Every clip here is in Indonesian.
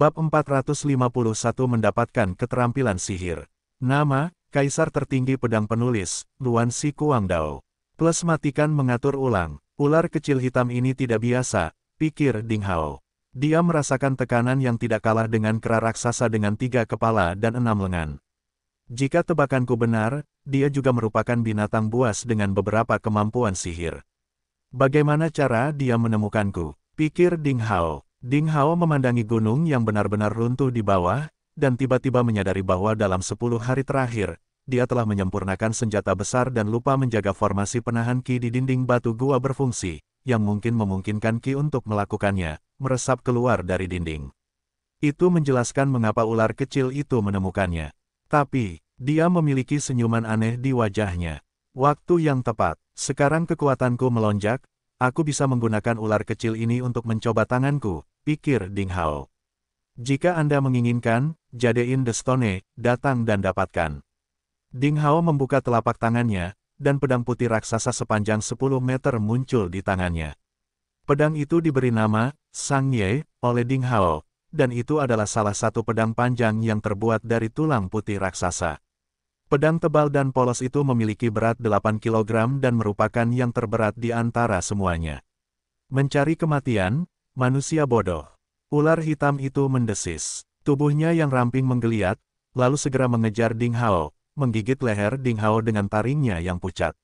Bab 451 mendapatkan keterampilan sihir. Nama, Kaisar tertinggi pedang penulis, Luan Si Kuang Dao. Plus matikan mengatur ulang, ular kecil hitam ini tidak biasa, pikir Ding Hao. Dia merasakan tekanan yang tidak kalah dengan kera raksasa dengan tiga kepala dan enam lengan. Jika tebakanku benar, dia juga merupakan binatang buas dengan beberapa kemampuan sihir. Bagaimana cara dia menemukanku? Pikir Ding Hao. Ding Hao memandangi gunung yang benar-benar runtuh di bawah, dan tiba-tiba menyadari bahwa dalam sepuluh hari terakhir, dia telah menyempurnakan senjata besar dan lupa menjaga formasi penahan Ki di dinding batu gua berfungsi, yang mungkin memungkinkan Ki untuk melakukannya, meresap keluar dari dinding. Itu menjelaskan mengapa ular kecil itu menemukannya. Tapi, dia memiliki senyuman aneh di wajahnya. Waktu yang tepat, sekarang kekuatanku melonjak, Aku bisa menggunakan ular kecil ini untuk mencoba tanganku, pikir Ding Hao. Jika Anda menginginkan, jadein the stone, datang dan dapatkan. Ding Hao membuka telapak tangannya, dan pedang putih raksasa sepanjang 10 meter muncul di tangannya. Pedang itu diberi nama, Sang Ye, oleh Ding Hao, dan itu adalah salah satu pedang panjang yang terbuat dari tulang putih raksasa. Pedang tebal dan polos itu memiliki berat 8 kg dan merupakan yang terberat di antara semuanya. Mencari kematian, manusia bodoh. Ular hitam itu mendesis. Tubuhnya yang ramping menggeliat, lalu segera mengejar Ding Hao, menggigit leher Ding Hao dengan taringnya yang pucat.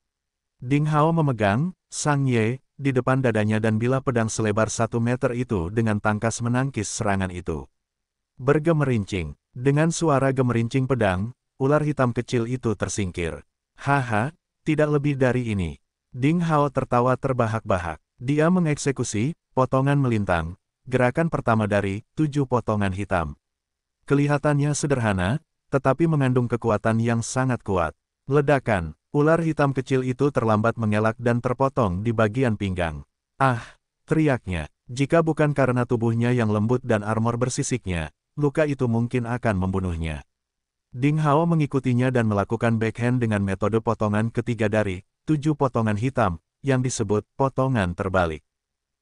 Ding Hao memegang, Sang Ye, di depan dadanya dan bila pedang selebar satu meter itu dengan tangkas menangkis serangan itu. Bergemerincing, dengan suara gemerincing pedang, ular hitam kecil itu tersingkir. Haha, tidak lebih dari ini. Ding Hao tertawa terbahak-bahak. Dia mengeksekusi, potongan melintang, gerakan pertama dari tujuh potongan hitam. Kelihatannya sederhana, tetapi mengandung kekuatan yang sangat kuat. Ledakan, ular hitam kecil itu terlambat mengelak dan terpotong di bagian pinggang. Ah, teriaknya. Jika bukan karena tubuhnya yang lembut dan armor bersisiknya, luka itu mungkin akan membunuhnya. Ding Hao mengikutinya dan melakukan backhand dengan metode potongan ketiga dari tujuh potongan hitam, yang disebut potongan terbalik.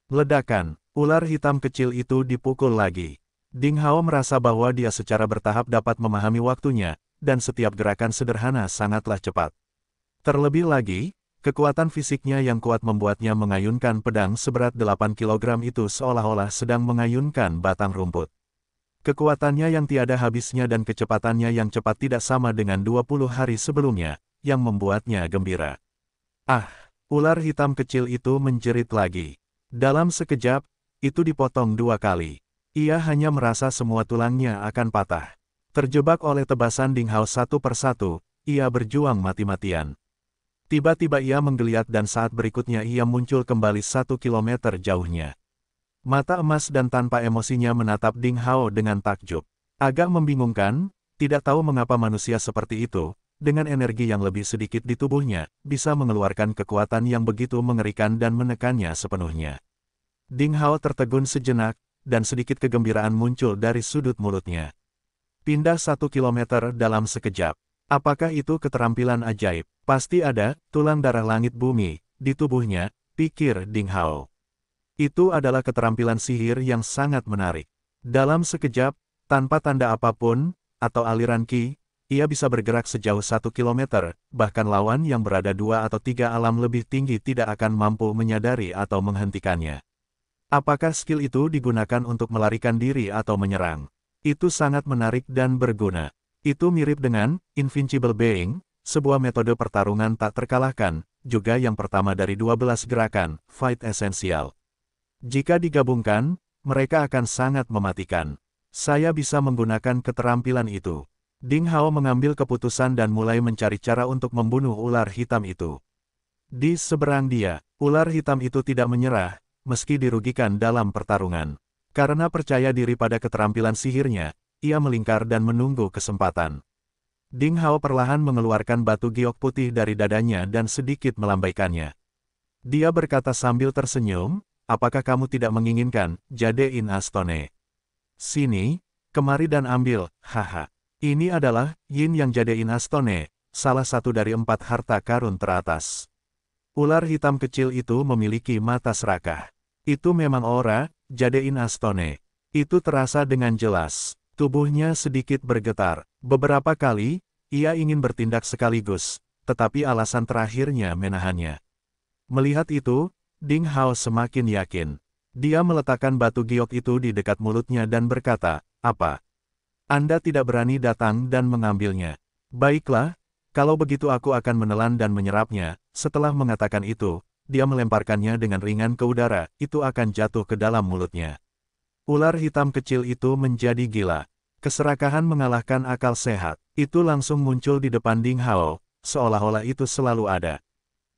Ledakan, ular hitam kecil itu dipukul lagi. Ding Hao merasa bahwa dia secara bertahap dapat memahami waktunya, dan setiap gerakan sederhana sangatlah cepat. Terlebih lagi, kekuatan fisiknya yang kuat membuatnya mengayunkan pedang seberat 8 kg itu seolah-olah sedang mengayunkan batang rumput. Kekuatannya yang tiada habisnya dan kecepatannya yang cepat tidak sama dengan 20 hari sebelumnya, yang membuatnya gembira. Ah, ular hitam kecil itu menjerit lagi. Dalam sekejap, itu dipotong dua kali. Ia hanya merasa semua tulangnya akan patah. Terjebak oleh tebasan Dinghao satu persatu, ia berjuang mati-matian. Tiba-tiba ia menggeliat dan saat berikutnya ia muncul kembali satu kilometer jauhnya. Mata emas dan tanpa emosinya menatap Ding Hao dengan takjub. Agak membingungkan, tidak tahu mengapa manusia seperti itu, dengan energi yang lebih sedikit di tubuhnya, bisa mengeluarkan kekuatan yang begitu mengerikan dan menekannya sepenuhnya. Ding Hao tertegun sejenak, dan sedikit kegembiraan muncul dari sudut mulutnya. Pindah satu kilometer dalam sekejap. Apakah itu keterampilan ajaib? Pasti ada, tulang darah langit bumi, di tubuhnya, pikir Ding Hao. Itu adalah keterampilan sihir yang sangat menarik. Dalam sekejap, tanpa tanda apapun, atau aliran ki, ia bisa bergerak sejauh satu kilometer, bahkan lawan yang berada dua atau tiga alam lebih tinggi tidak akan mampu menyadari atau menghentikannya. Apakah skill itu digunakan untuk melarikan diri atau menyerang? Itu sangat menarik dan berguna. Itu mirip dengan Invincible Being, sebuah metode pertarungan tak terkalahkan, juga yang pertama dari 12 gerakan, Fight Essential. Jika digabungkan, mereka akan sangat mematikan. Saya bisa menggunakan keterampilan itu. Ding Hao mengambil keputusan dan mulai mencari cara untuk membunuh ular hitam itu. Di seberang dia, ular hitam itu tidak menyerah, meski dirugikan dalam pertarungan. Karena percaya diri pada keterampilan sihirnya, ia melingkar dan menunggu kesempatan. Ding Hao perlahan mengeluarkan batu giok putih dari dadanya dan sedikit melambaikannya. Dia berkata sambil tersenyum, apakah kamu tidak menginginkan, jadein Astone? Sini, kemari dan ambil, haha. Ini adalah, yin yang jadein Astone, salah satu dari empat harta karun teratas. Ular hitam kecil itu memiliki mata serakah. Itu memang ora, jadein Astone. Itu terasa dengan jelas. Tubuhnya sedikit bergetar. Beberapa kali, ia ingin bertindak sekaligus, tetapi alasan terakhirnya menahannya. Melihat itu, Ding Hao semakin yakin. Dia meletakkan batu giok itu di dekat mulutnya dan berkata, apa? Anda tidak berani datang dan mengambilnya. Baiklah, kalau begitu aku akan menelan dan menyerapnya. Setelah mengatakan itu, dia melemparkannya dengan ringan ke udara, itu akan jatuh ke dalam mulutnya. Ular hitam kecil itu menjadi gila. Keserakahan mengalahkan akal sehat, itu langsung muncul di depan Ding Hao, seolah-olah itu selalu ada.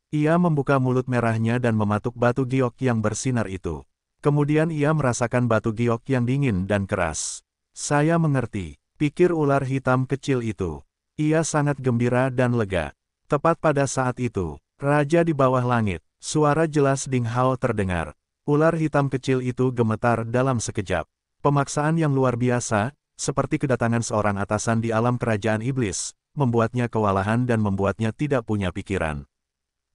Ia membuka mulut merahnya dan mematuk batu giok yang bersinar itu. Kemudian ia merasakan batu giok yang dingin dan keras. Saya mengerti, pikir ular hitam kecil itu. Ia sangat gembira dan lega. Tepat pada saat itu, Raja di bawah langit, suara jelas Ding Hao terdengar. Ular hitam kecil itu gemetar dalam sekejap. Pemaksaan yang luar biasa, seperti kedatangan seorang atasan di alam kerajaan iblis, membuatnya kewalahan dan membuatnya tidak punya pikiran.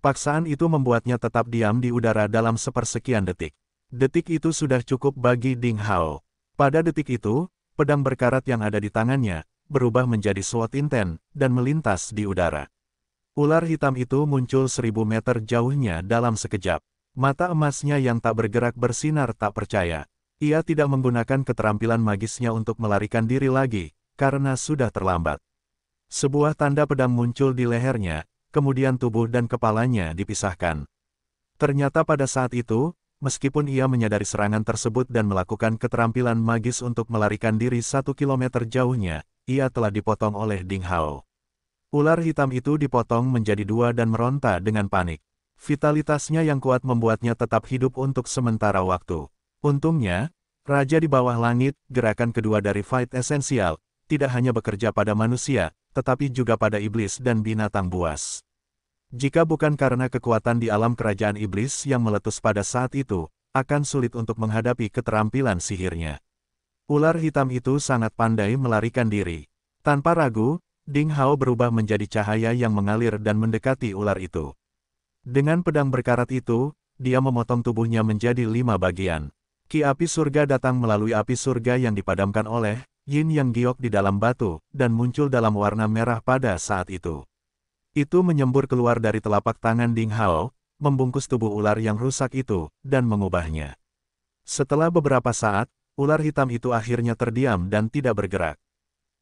Paksaan itu membuatnya tetap diam di udara dalam sepersekian detik. Detik itu sudah cukup bagi Ding Hao. Pada detik itu, pedang berkarat yang ada di tangannya, berubah menjadi SWAT inten, dan melintas di udara. Ular hitam itu muncul seribu meter jauhnya dalam sekejap. Mata emasnya yang tak bergerak bersinar tak percaya. Ia tidak menggunakan keterampilan magisnya untuk melarikan diri lagi, karena sudah terlambat. Sebuah tanda pedang muncul di lehernya, kemudian tubuh dan kepalanya dipisahkan. Ternyata pada saat itu, meskipun ia menyadari serangan tersebut dan melakukan keterampilan magis untuk melarikan diri satu kilometer jauhnya, ia telah dipotong oleh Ding Hao. Ular hitam itu dipotong menjadi dua dan meronta dengan panik. Vitalitasnya yang kuat membuatnya tetap hidup untuk sementara waktu. Untungnya, Raja di bawah langit, gerakan kedua dari Fight Esensial, tidak hanya bekerja pada manusia, tetapi juga pada iblis dan binatang buas. Jika bukan karena kekuatan di alam kerajaan iblis yang meletus pada saat itu, akan sulit untuk menghadapi keterampilan sihirnya. Ular hitam itu sangat pandai melarikan diri. Tanpa ragu, Ding Hao berubah menjadi cahaya yang mengalir dan mendekati ular itu. Dengan pedang berkarat itu, dia memotong tubuhnya menjadi lima bagian. Ki api surga datang melalui api surga yang dipadamkan oleh yin yang giok di dalam batu, dan muncul dalam warna merah pada saat itu. Itu menyembur keluar dari telapak tangan Ding Hao, membungkus tubuh ular yang rusak itu, dan mengubahnya. Setelah beberapa saat, ular hitam itu akhirnya terdiam dan tidak bergerak.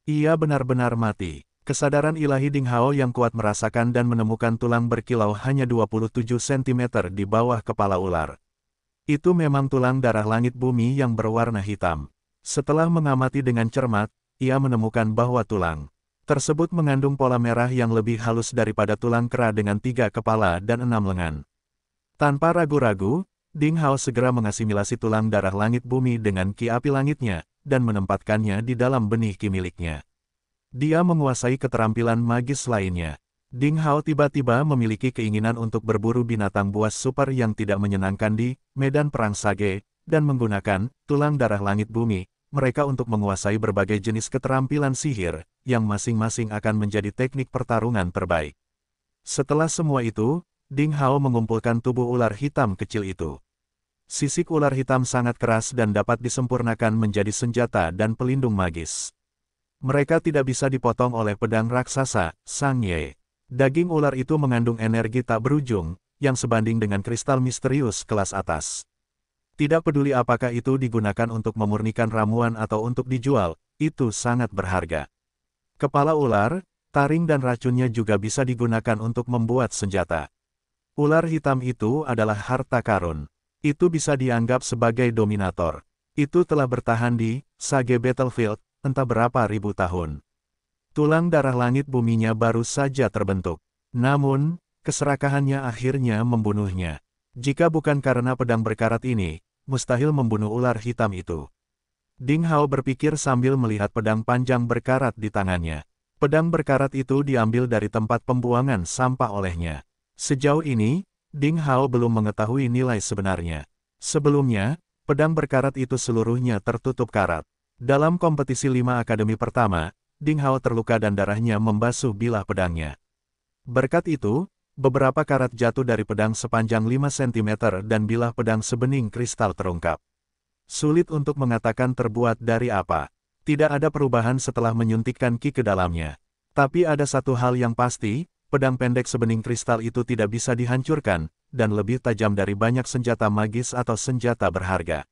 Ia benar-benar mati. Kesadaran ilahi Ding Hao yang kuat merasakan dan menemukan tulang berkilau hanya 27 cm di bawah kepala ular. Itu memang tulang darah langit bumi yang berwarna hitam. Setelah mengamati dengan cermat, ia menemukan bahwa tulang tersebut mengandung pola merah yang lebih halus daripada tulang kera dengan tiga kepala dan enam lengan. Tanpa ragu-ragu, Ding Hao segera mengasimilasi tulang darah langit bumi dengan ki api langitnya, dan menempatkannya di dalam benih ki miliknya. Dia menguasai keterampilan magis lainnya. Ding Hao tiba-tiba memiliki keinginan untuk berburu binatang buas super yang tidak menyenangkan di medan perang Sage, dan menggunakan tulang darah langit bumi, mereka untuk menguasai berbagai jenis keterampilan sihir, yang masing-masing akan menjadi teknik pertarungan terbaik. Setelah semua itu, Ding Hao mengumpulkan tubuh ular hitam kecil itu. Sisik ular hitam sangat keras dan dapat disempurnakan menjadi senjata dan pelindung magis. Mereka tidak bisa dipotong oleh pedang raksasa, Sang Ye. Daging ular itu mengandung energi tak berujung, yang sebanding dengan kristal misterius kelas atas. Tidak peduli apakah itu digunakan untuk memurnikan ramuan atau untuk dijual, itu sangat berharga. Kepala ular, taring dan racunnya juga bisa digunakan untuk membuat senjata. Ular hitam itu adalah harta karun. Itu bisa dianggap sebagai dominator. Itu telah bertahan di Sage Battlefield entah berapa ribu tahun. Tulang darah langit buminya baru saja terbentuk. Namun, keserakahannya akhirnya membunuhnya. Jika bukan karena pedang berkarat ini, mustahil membunuh ular hitam itu. Ding Hao berpikir sambil melihat pedang panjang berkarat di tangannya. Pedang berkarat itu diambil dari tempat pembuangan sampah olehnya. Sejauh ini, Ding Hao belum mengetahui nilai sebenarnya. Sebelumnya, pedang berkarat itu seluruhnya tertutup karat. Dalam kompetisi lima akademi pertama, Ding Hao terluka dan darahnya membasuh bilah pedangnya. Berkat itu, beberapa karat jatuh dari pedang sepanjang 5 cm dan bilah pedang sebening kristal terungkap. Sulit untuk mengatakan terbuat dari apa. Tidak ada perubahan setelah menyuntikkan ki ke dalamnya. Tapi ada satu hal yang pasti, pedang pendek sebening kristal itu tidak bisa dihancurkan, dan lebih tajam dari banyak senjata magis atau senjata berharga.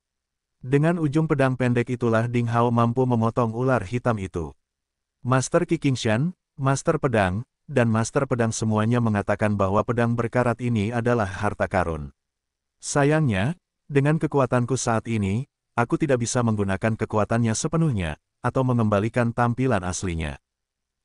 Dengan ujung pedang pendek itulah Ding Hao mampu memotong ular hitam itu. Master Qi Qingshan, Master Pedang, dan Master Pedang semuanya mengatakan bahwa pedang berkarat ini adalah harta karun. Sayangnya, dengan kekuatanku saat ini, aku tidak bisa menggunakan kekuatannya sepenuhnya, atau mengembalikan tampilan aslinya.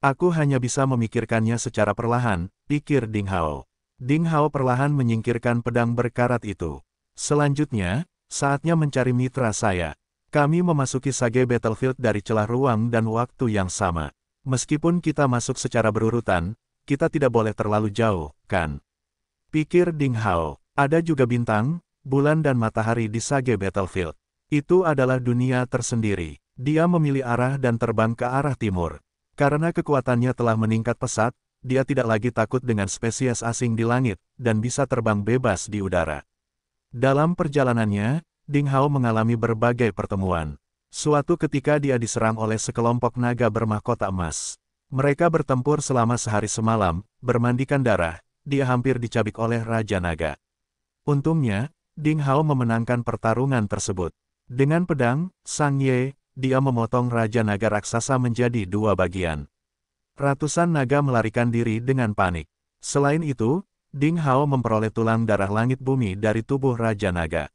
Aku hanya bisa memikirkannya secara perlahan, pikir Ding Hao. Ding Hao perlahan menyingkirkan pedang berkarat itu. Selanjutnya, saatnya mencari mitra saya. Kami memasuki sage battlefield dari celah ruang dan waktu yang sama. Meskipun kita masuk secara berurutan, kita tidak boleh terlalu jauh, kan? Pikir Ding Hao, ada juga bintang, bulan dan matahari di Sage Battlefield. Itu adalah dunia tersendiri. Dia memilih arah dan terbang ke arah timur. Karena kekuatannya telah meningkat pesat, dia tidak lagi takut dengan spesies asing di langit, dan bisa terbang bebas di udara. Dalam perjalanannya, Ding Hao mengalami berbagai pertemuan. Suatu ketika dia diserang oleh sekelompok naga bermahkota emas. Mereka bertempur selama sehari semalam, bermandikan darah, dia hampir dicabik oleh Raja Naga. Untungnya, Ding Hao memenangkan pertarungan tersebut. Dengan pedang, Sang Ye, dia memotong Raja Naga Raksasa menjadi dua bagian. Ratusan naga melarikan diri dengan panik. Selain itu, Ding Hao memperoleh tulang darah langit bumi dari tubuh Raja Naga.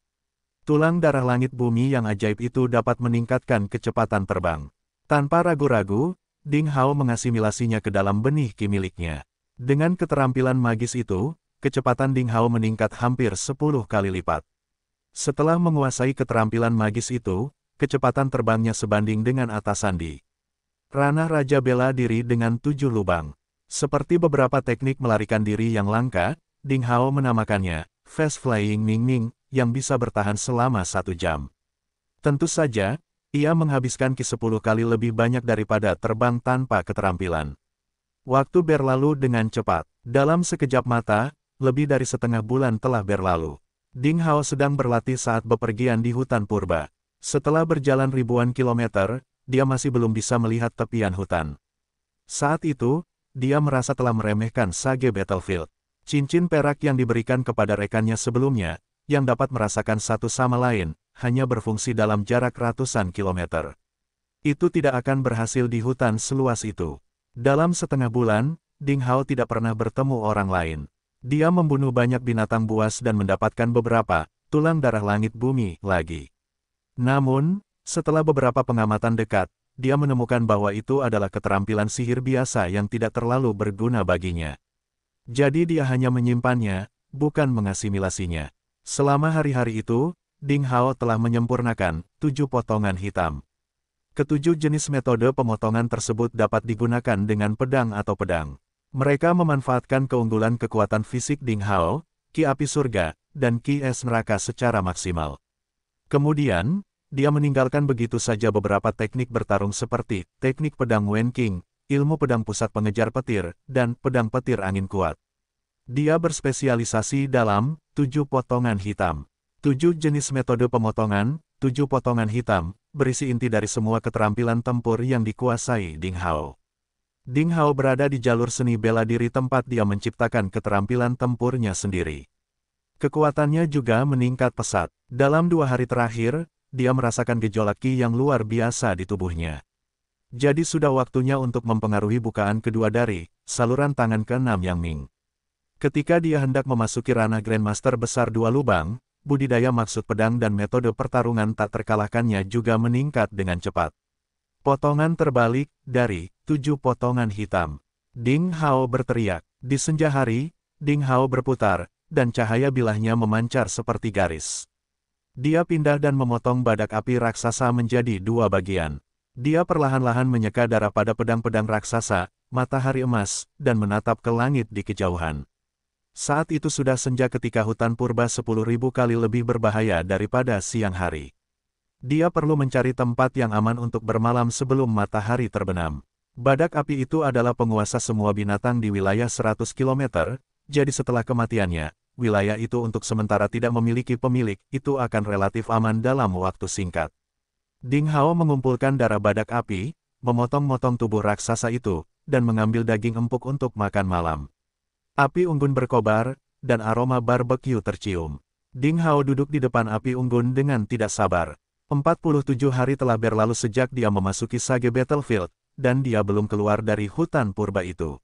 Tulang darah langit bumi yang ajaib itu dapat meningkatkan kecepatan terbang. Tanpa ragu-ragu, Ding Hao mengasimilasinya ke dalam benih ki miliknya. Dengan keterampilan magis itu, kecepatan Ding Hao meningkat hampir 10 kali lipat. Setelah menguasai keterampilan magis itu, kecepatan terbangnya sebanding dengan Atasandi. Ranah Raja bela diri dengan tujuh lubang. Seperti beberapa teknik melarikan diri yang langka, Ding Hao menamakannya Fast Flying Ning Ning yang bisa bertahan selama satu jam. Tentu saja, ia menghabiskan ki 10 kali lebih banyak daripada terbang tanpa keterampilan. Waktu berlalu dengan cepat. Dalam sekejap mata, lebih dari setengah bulan telah berlalu. Ding Hao sedang berlatih saat bepergian di hutan purba. Setelah berjalan ribuan kilometer, dia masih belum bisa melihat tepian hutan. Saat itu, dia merasa telah meremehkan Sage Battlefield. Cincin perak yang diberikan kepada rekannya sebelumnya, yang dapat merasakan satu sama lain, hanya berfungsi dalam jarak ratusan kilometer. Itu tidak akan berhasil di hutan seluas itu. Dalam setengah bulan, Ding Hao tidak pernah bertemu orang lain. Dia membunuh banyak binatang buas dan mendapatkan beberapa tulang darah langit bumi lagi. Namun, setelah beberapa pengamatan dekat, dia menemukan bahwa itu adalah keterampilan sihir biasa yang tidak terlalu berguna baginya. Jadi dia hanya menyimpannya, bukan mengasimilasinya. Selama hari-hari itu, Ding Hao telah menyempurnakan tujuh potongan hitam. Ketujuh jenis metode pemotongan tersebut dapat digunakan dengan pedang atau pedang. Mereka memanfaatkan keunggulan kekuatan fisik Ding Hao, Ki Api Surga, dan Ki Es Neraka secara maksimal. Kemudian, dia meninggalkan begitu saja beberapa teknik bertarung seperti teknik pedang Wen King, ilmu pedang pusat pengejar petir, dan pedang petir angin kuat. Dia berspesialisasi dalam Tujuh potongan hitam. tujuh jenis metode pemotongan, tujuh potongan hitam, berisi inti dari semua keterampilan tempur yang dikuasai Ding Hao. Ding Hao berada di jalur seni bela diri tempat dia menciptakan keterampilan tempurnya sendiri. Kekuatannya juga meningkat pesat. Dalam dua hari terakhir, dia merasakan gejolak ki yang luar biasa di tubuhnya. Jadi sudah waktunya untuk mempengaruhi bukaan kedua dari saluran tangan keenam Yang Ming. Ketika dia hendak memasuki ranah Grandmaster besar dua lubang, budidaya maksud pedang dan metode pertarungan tak terkalahkannya juga meningkat dengan cepat. Potongan terbalik, dari tujuh potongan hitam. Ding Hao berteriak. Di senja hari, Ding Hao berputar, dan cahaya bilahnya memancar seperti garis. Dia pindah dan memotong badak api raksasa menjadi dua bagian. Dia perlahan-lahan menyeka darah pada pedang-pedang raksasa, matahari emas, dan menatap ke langit di kejauhan. Saat itu sudah senja ketika hutan purba sepuluh ribu kali lebih berbahaya daripada siang hari. Dia perlu mencari tempat yang aman untuk bermalam sebelum matahari terbenam. Badak api itu adalah penguasa semua binatang di wilayah 100 km, jadi setelah kematiannya, wilayah itu untuk sementara tidak memiliki pemilik, itu akan relatif aman dalam waktu singkat. Ding Hao mengumpulkan darah badak api, memotong-motong tubuh raksasa itu, dan mengambil daging empuk untuk makan malam. Api unggun berkobar, dan aroma barbeque tercium. Ding Hao duduk di depan api unggun dengan tidak sabar. 47 hari telah berlalu sejak dia memasuki Sage Battlefield, dan dia belum keluar dari hutan purba itu.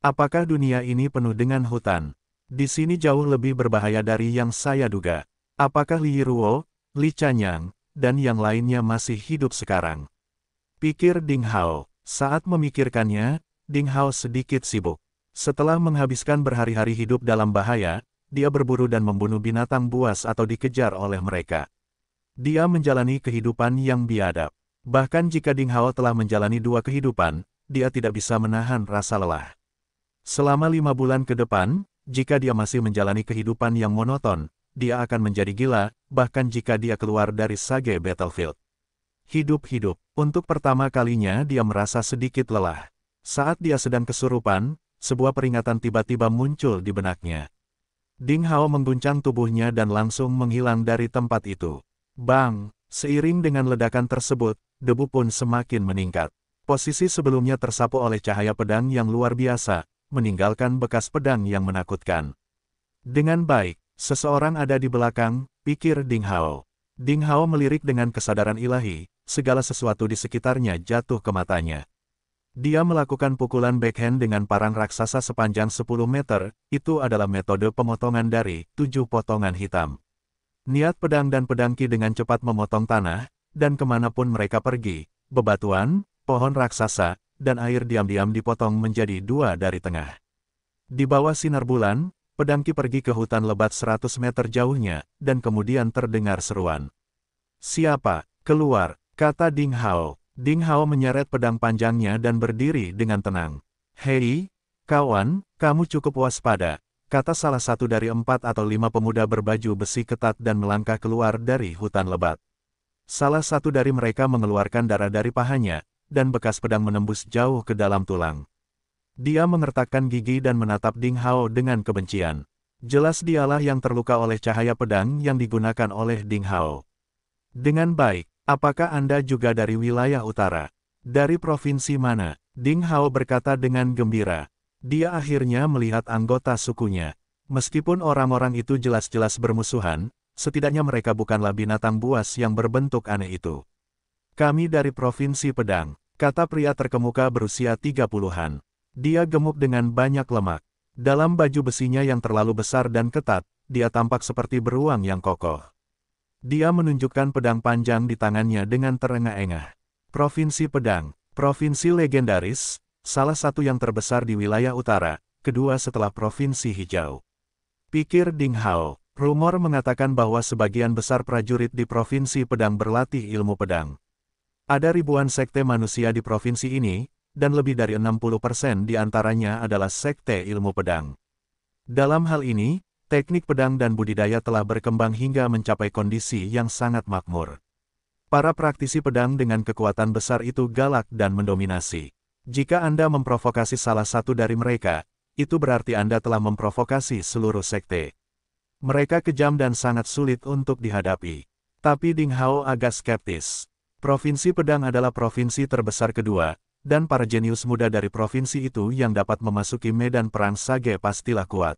Apakah dunia ini penuh dengan hutan? Di sini jauh lebih berbahaya dari yang saya duga. Apakah Li Ruo, Li Chanyang, dan yang lainnya masih hidup sekarang? Pikir Ding Hao. Saat memikirkannya, Ding Hao sedikit sibuk. Setelah menghabiskan berhari-hari hidup dalam bahaya, dia berburu dan membunuh binatang buas atau dikejar oleh mereka. Dia menjalani kehidupan yang biadab. Bahkan jika Ding Hao telah menjalani dua kehidupan, dia tidak bisa menahan rasa lelah. Selama lima bulan ke depan, jika dia masih menjalani kehidupan yang monoton, dia akan menjadi gila, bahkan jika dia keluar dari Sage Battlefield. Hidup-hidup, untuk pertama kalinya dia merasa sedikit lelah. Saat dia sedang kesurupan, sebuah peringatan tiba-tiba muncul di benaknya. Ding Hao mengguncang tubuhnya dan langsung menghilang dari tempat itu. Bang, seiring dengan ledakan tersebut, debu pun semakin meningkat. Posisi sebelumnya tersapu oleh cahaya pedang yang luar biasa, meninggalkan bekas pedang yang menakutkan. Dengan baik, seseorang ada di belakang, pikir Ding Hao. Ding Hao melirik dengan kesadaran ilahi, segala sesuatu di sekitarnya jatuh ke matanya. Dia melakukan pukulan backhand dengan parang raksasa sepanjang 10 meter, itu adalah metode pemotongan dari tujuh potongan hitam. Niat pedang dan pedangki dengan cepat memotong tanah, dan kemanapun mereka pergi, bebatuan, pohon raksasa, dan air diam-diam dipotong menjadi dua dari tengah. Di bawah sinar bulan, pedangki pergi ke hutan lebat 100 meter jauhnya, dan kemudian terdengar seruan. Siapa? Keluar, kata Ding Hao. Ding Hao menyeret pedang panjangnya dan berdiri dengan tenang. Hei, kawan, kamu cukup waspada, kata salah satu dari empat atau lima pemuda berbaju besi ketat dan melangkah keluar dari hutan lebat. Salah satu dari mereka mengeluarkan darah dari pahanya, dan bekas pedang menembus jauh ke dalam tulang. Dia mengertakkan gigi dan menatap Ding Hao dengan kebencian. Jelas dialah yang terluka oleh cahaya pedang yang digunakan oleh Ding Hao. Dengan baik, Apakah Anda juga dari wilayah utara? Dari provinsi mana? Ding Hao berkata dengan gembira. Dia akhirnya melihat anggota sukunya. Meskipun orang-orang itu jelas-jelas bermusuhan, setidaknya mereka bukanlah binatang buas yang berbentuk aneh itu. Kami dari Provinsi Pedang, kata pria terkemuka berusia 30-an. Dia gemuk dengan banyak lemak. Dalam baju besinya yang terlalu besar dan ketat, dia tampak seperti beruang yang kokoh. Dia menunjukkan pedang panjang di tangannya dengan terengah-engah. Provinsi Pedang, Provinsi Legendaris, salah satu yang terbesar di wilayah utara, kedua setelah Provinsi Hijau. Pikir Ding Hao, rumor mengatakan bahwa sebagian besar prajurit di Provinsi Pedang berlatih ilmu pedang. Ada ribuan sekte manusia di provinsi ini, dan lebih dari 60% persen di antaranya adalah sekte ilmu pedang. Dalam hal ini, teknik pedang dan budidaya telah berkembang hingga mencapai kondisi yang sangat makmur. Para praktisi pedang dengan kekuatan besar itu galak dan mendominasi. Jika Anda memprovokasi salah satu dari mereka, itu berarti Anda telah memprovokasi seluruh sekte. Mereka kejam dan sangat sulit untuk dihadapi. Tapi Ding Hao agak skeptis. Provinsi Pedang adalah provinsi terbesar kedua, dan para jenius muda dari provinsi itu yang dapat memasuki medan perang Sage pastilah kuat.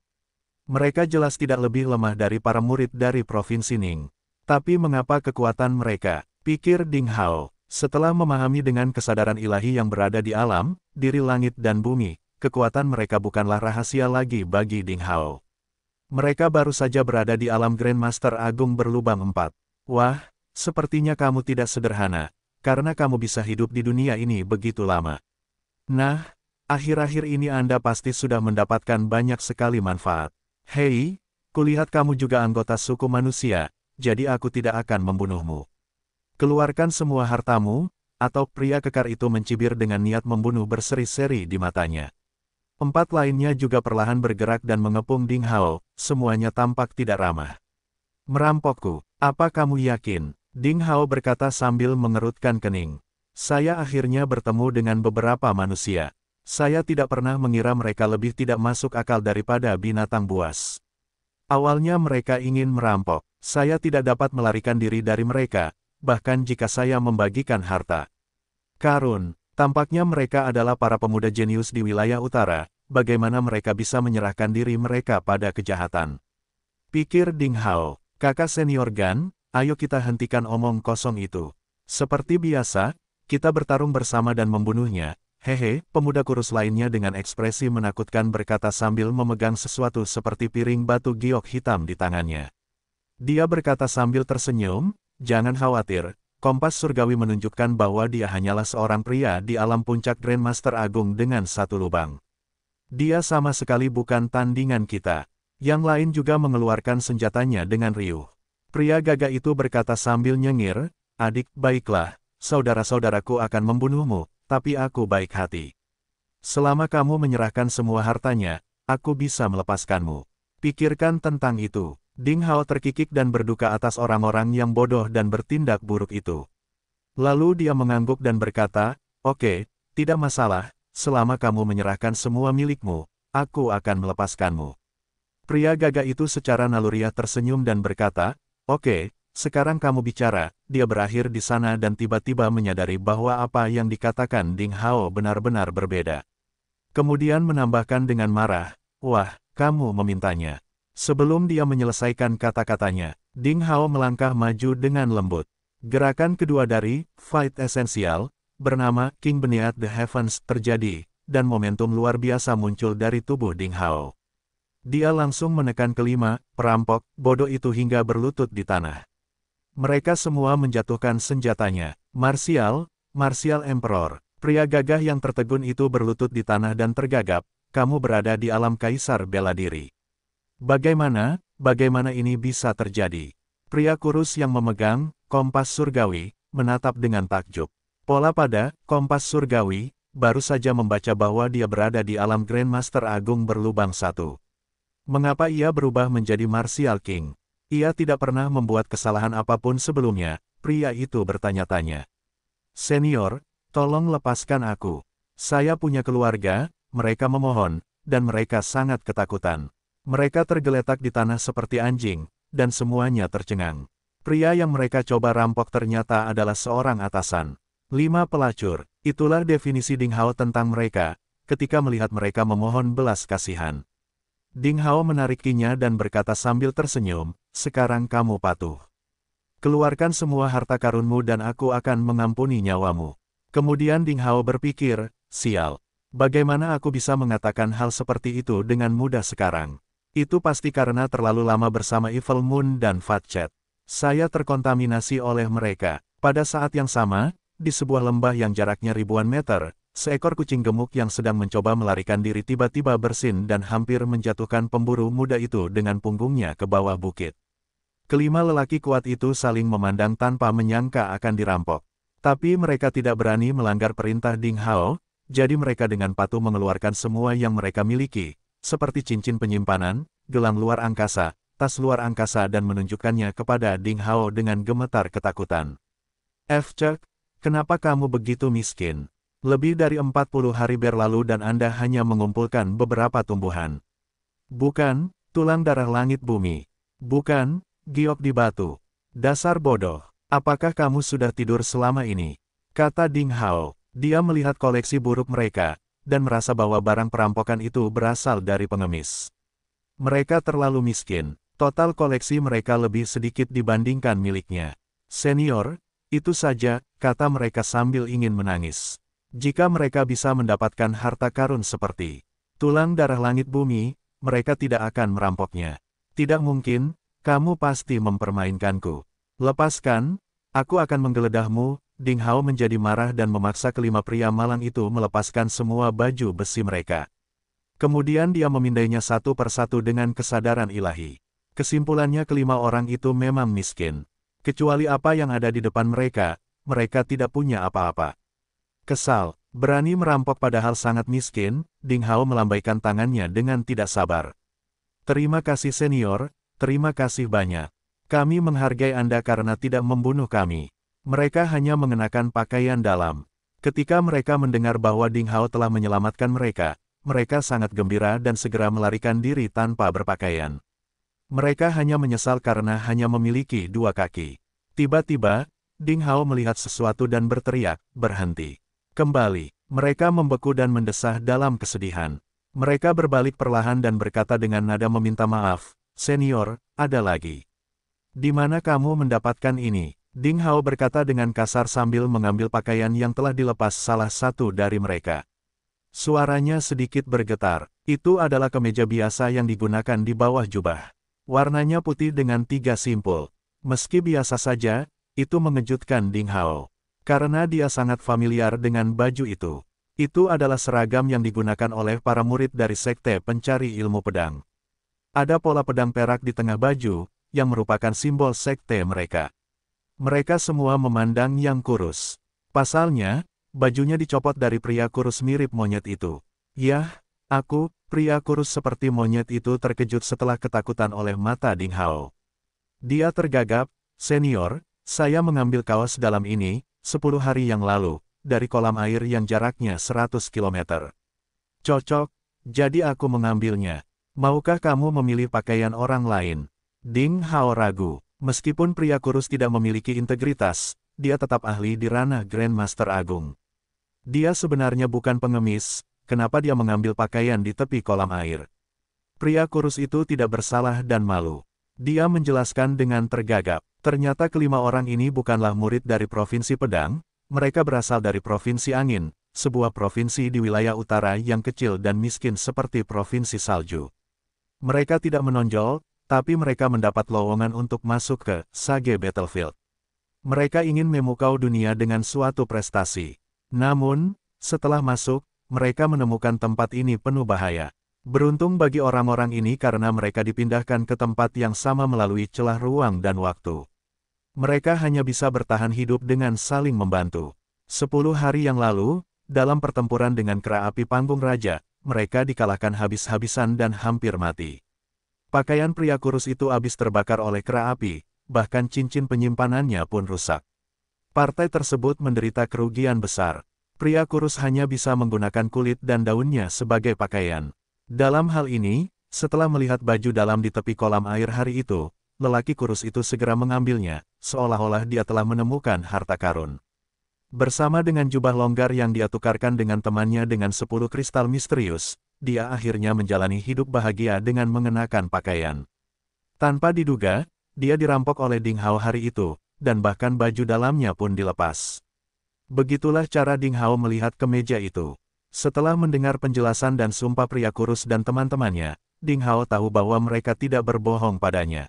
Mereka jelas tidak lebih lemah dari para murid dari Provinsi Ning. Tapi mengapa kekuatan mereka? Pikir Ding Hao. Setelah memahami dengan kesadaran ilahi yang berada di alam, diri langit dan bumi, kekuatan mereka bukanlah rahasia lagi bagi Ding Hao. Mereka baru saja berada di alam Grandmaster Agung berlubang empat. Wah, sepertinya kamu tidak sederhana, karena kamu bisa hidup di dunia ini begitu lama. Nah, akhir-akhir ini Anda pasti sudah mendapatkan banyak sekali manfaat. Hei, kulihat kamu juga anggota suku manusia, jadi aku tidak akan membunuhmu. Keluarkan semua hartamu, atau pria kekar itu mencibir dengan niat membunuh berseri-seri di matanya. Empat lainnya juga perlahan bergerak dan mengepung Ding Hao, semuanya tampak tidak ramah. Merampokku, apa kamu yakin? Ding Hao berkata sambil mengerutkan kening. Saya akhirnya bertemu dengan beberapa manusia. Saya tidak pernah mengira mereka lebih tidak masuk akal daripada binatang buas. Awalnya mereka ingin merampok. Saya tidak dapat melarikan diri dari mereka, bahkan jika saya membagikan harta. Karun, tampaknya mereka adalah para pemuda jenius di wilayah utara, bagaimana mereka bisa menyerahkan diri mereka pada kejahatan. Pikir Ding Hao, kakak senior Gan, ayo kita hentikan omong kosong itu. Seperti biasa, kita bertarung bersama dan membunuhnya, Hehe, pemuda kurus lainnya dengan ekspresi menakutkan berkata sambil memegang sesuatu seperti piring batu giok hitam di tangannya. Dia berkata sambil tersenyum, jangan khawatir, kompas surgawi menunjukkan bahwa dia hanyalah seorang pria di alam puncak Grandmaster Agung dengan satu lubang. Dia sama sekali bukan tandingan kita. Yang lain juga mengeluarkan senjatanya dengan riuh. Pria gagah itu berkata sambil nyengir, Adik, baiklah, saudara-saudaraku akan membunuhmu, tapi aku baik hati. Selama kamu menyerahkan semua hartanya, aku bisa melepaskanmu. Pikirkan tentang itu. Ding Hao terkikik dan berduka atas orang-orang yang bodoh dan bertindak buruk itu. Lalu dia mengangguk dan berkata, Oke, okay, tidak masalah, selama kamu menyerahkan semua milikmu, aku akan melepaskanmu. Pria gagah itu secara naluriah tersenyum dan berkata, Oke, okay, sekarang kamu bicara, dia berakhir di sana dan tiba-tiba menyadari bahwa apa yang dikatakan Ding Hao benar-benar berbeda. Kemudian menambahkan dengan marah, Wah, kamu memintanya. Sebelum dia menyelesaikan kata-katanya, Ding Hao melangkah maju dengan lembut. Gerakan kedua dari Fight Essential, bernama King Beniat the Heavens, terjadi, dan momentum luar biasa muncul dari tubuh Ding Hao. Dia langsung menekan kelima, perampok, bodoh itu hingga berlutut di tanah. Mereka semua menjatuhkan senjatanya. Martial, Martial Emperor, pria gagah yang tertegun itu berlutut di tanah dan tergagap, kamu berada di alam kaisar bela diri. Bagaimana, bagaimana ini bisa terjadi? Pria kurus yang memegang, kompas surgawi, menatap dengan takjub. Pola pada, kompas surgawi, baru saja membaca bahwa dia berada di alam Grandmaster Agung berlubang satu. Mengapa ia berubah menjadi Martial King? Ia tidak pernah membuat kesalahan apapun sebelumnya, pria itu bertanya-tanya. Senior, tolong lepaskan aku. Saya punya keluarga, mereka memohon, dan mereka sangat ketakutan. Mereka tergeletak di tanah seperti anjing, dan semuanya tercengang. Pria yang mereka coba rampok ternyata adalah seorang atasan. Lima pelacur, itulah definisi Ding Hao tentang mereka, ketika melihat mereka memohon belas kasihan. Ding Hao menarikinya dan berkata sambil tersenyum, sekarang kamu patuh. Keluarkan semua harta karunmu dan aku akan mengampuni nyawamu. Kemudian Ding Hao berpikir, sial, bagaimana aku bisa mengatakan hal seperti itu dengan mudah sekarang? Itu pasti karena terlalu lama bersama Evil Moon dan Fat Chat. Saya terkontaminasi oleh mereka. Pada saat yang sama, di sebuah lembah yang jaraknya ribuan meter, seekor kucing gemuk yang sedang mencoba melarikan diri tiba-tiba bersin dan hampir menjatuhkan pemburu muda itu dengan punggungnya ke bawah bukit. Kelima lelaki kuat itu saling memandang tanpa menyangka akan dirampok. Tapi mereka tidak berani melanggar perintah Ding Hao, jadi mereka dengan patuh mengeluarkan semua yang mereka miliki, seperti cincin penyimpanan, gelang luar angkasa, tas luar angkasa dan menunjukkannya kepada Ding Hao dengan gemetar ketakutan. F. Chuck, kenapa kamu begitu miskin? Lebih dari 40 hari berlalu dan Anda hanya mengumpulkan beberapa tumbuhan. Bukan, tulang darah langit bumi. Bukan, Giok di batu. Dasar bodoh. Apakah kamu sudah tidur selama ini? Kata Ding Hao. Dia melihat koleksi buruk mereka, dan merasa bahwa barang perampokan itu berasal dari pengemis. Mereka terlalu miskin, total koleksi mereka lebih sedikit dibandingkan miliknya. Senior, itu saja, kata mereka sambil ingin menangis. Jika mereka bisa mendapatkan harta karun seperti tulang darah langit bumi, mereka tidak akan merampoknya. Tidak mungkin, kamu pasti mempermainkanku. Lepaskan, aku akan menggeledahmu, Ding Hao menjadi marah dan memaksa kelima pria malang itu melepaskan semua baju besi mereka. Kemudian dia memindainya satu persatu dengan kesadaran ilahi. Kesimpulannya kelima orang itu memang miskin. Kecuali apa yang ada di depan mereka, mereka tidak punya apa-apa. Kesal, berani merampok padahal sangat miskin, Ding Hao melambaikan tangannya dengan tidak sabar. Terima kasih senior, Terima kasih banyak. Kami menghargai Anda karena tidak membunuh kami. Mereka hanya mengenakan pakaian dalam. Ketika mereka mendengar bahwa Ding Hao telah menyelamatkan mereka, mereka sangat gembira dan segera melarikan diri tanpa berpakaian. Mereka hanya menyesal karena hanya memiliki dua kaki. Tiba-tiba, Ding Hao melihat sesuatu dan berteriak, berhenti. Kembali, mereka membeku dan mendesah dalam kesedihan. Mereka berbalik perlahan dan berkata dengan nada meminta maaf, Senior, ada lagi. Di mana kamu mendapatkan ini? Ding Hao berkata dengan kasar sambil mengambil pakaian yang telah dilepas salah satu dari mereka. Suaranya sedikit bergetar. Itu adalah kemeja biasa yang digunakan di bawah jubah. Warnanya putih dengan tiga simpul. Meski biasa saja, itu mengejutkan Ding Hao. Karena dia sangat familiar dengan baju itu. Itu adalah seragam yang digunakan oleh para murid dari Sekte Pencari Ilmu Pedang. Ada pola pedang perak di tengah baju, yang merupakan simbol sekte mereka. Mereka semua memandang yang kurus. Pasalnya, bajunya dicopot dari pria kurus mirip monyet itu. Yah, aku, pria kurus seperti monyet itu terkejut setelah ketakutan oleh mata Ding Hao. Dia tergagap, senior, saya mengambil kaos dalam ini, 10 hari yang lalu, dari kolam air yang jaraknya 100 km. Cocok, jadi aku mengambilnya, Maukah kamu memilih pakaian orang lain? Ding Hao ragu. Meskipun pria kurus tidak memiliki integritas, dia tetap ahli di ranah Grandmaster Agung. Dia sebenarnya bukan pengemis, kenapa dia mengambil pakaian di tepi kolam air? Pria kurus itu tidak bersalah dan malu. Dia menjelaskan dengan tergagap, ternyata kelima orang ini bukanlah murid dari Provinsi Pedang, mereka berasal dari Provinsi Angin, sebuah provinsi di wilayah utara yang kecil dan miskin seperti Provinsi Salju. Mereka tidak menonjol, tapi mereka mendapat lowongan untuk masuk ke Sage Battlefield. Mereka ingin memukau dunia dengan suatu prestasi. Namun, setelah masuk, mereka menemukan tempat ini penuh bahaya. Beruntung bagi orang-orang ini karena mereka dipindahkan ke tempat yang sama melalui celah ruang dan waktu. Mereka hanya bisa bertahan hidup dengan saling membantu. Sepuluh hari yang lalu, dalam pertempuran dengan kera api panggung raja, mereka dikalahkan habis-habisan dan hampir mati. Pakaian pria kurus itu habis terbakar oleh kera api, bahkan cincin penyimpanannya pun rusak. Partai tersebut menderita kerugian besar. Pria kurus hanya bisa menggunakan kulit dan daunnya sebagai pakaian. Dalam hal ini, setelah melihat baju dalam di tepi kolam air hari itu, lelaki kurus itu segera mengambilnya, seolah-olah dia telah menemukan harta karun. Bersama dengan jubah longgar yang dia tukarkan dengan temannya dengan sepuluh kristal misterius, dia akhirnya menjalani hidup bahagia dengan mengenakan pakaian. Tanpa diduga, dia dirampok oleh Ding Hao hari itu, dan bahkan baju dalamnya pun dilepas. Begitulah cara Ding Hao melihat kemeja itu. Setelah mendengar penjelasan dan sumpah pria kurus dan teman-temannya, Ding Hao tahu bahwa mereka tidak berbohong padanya.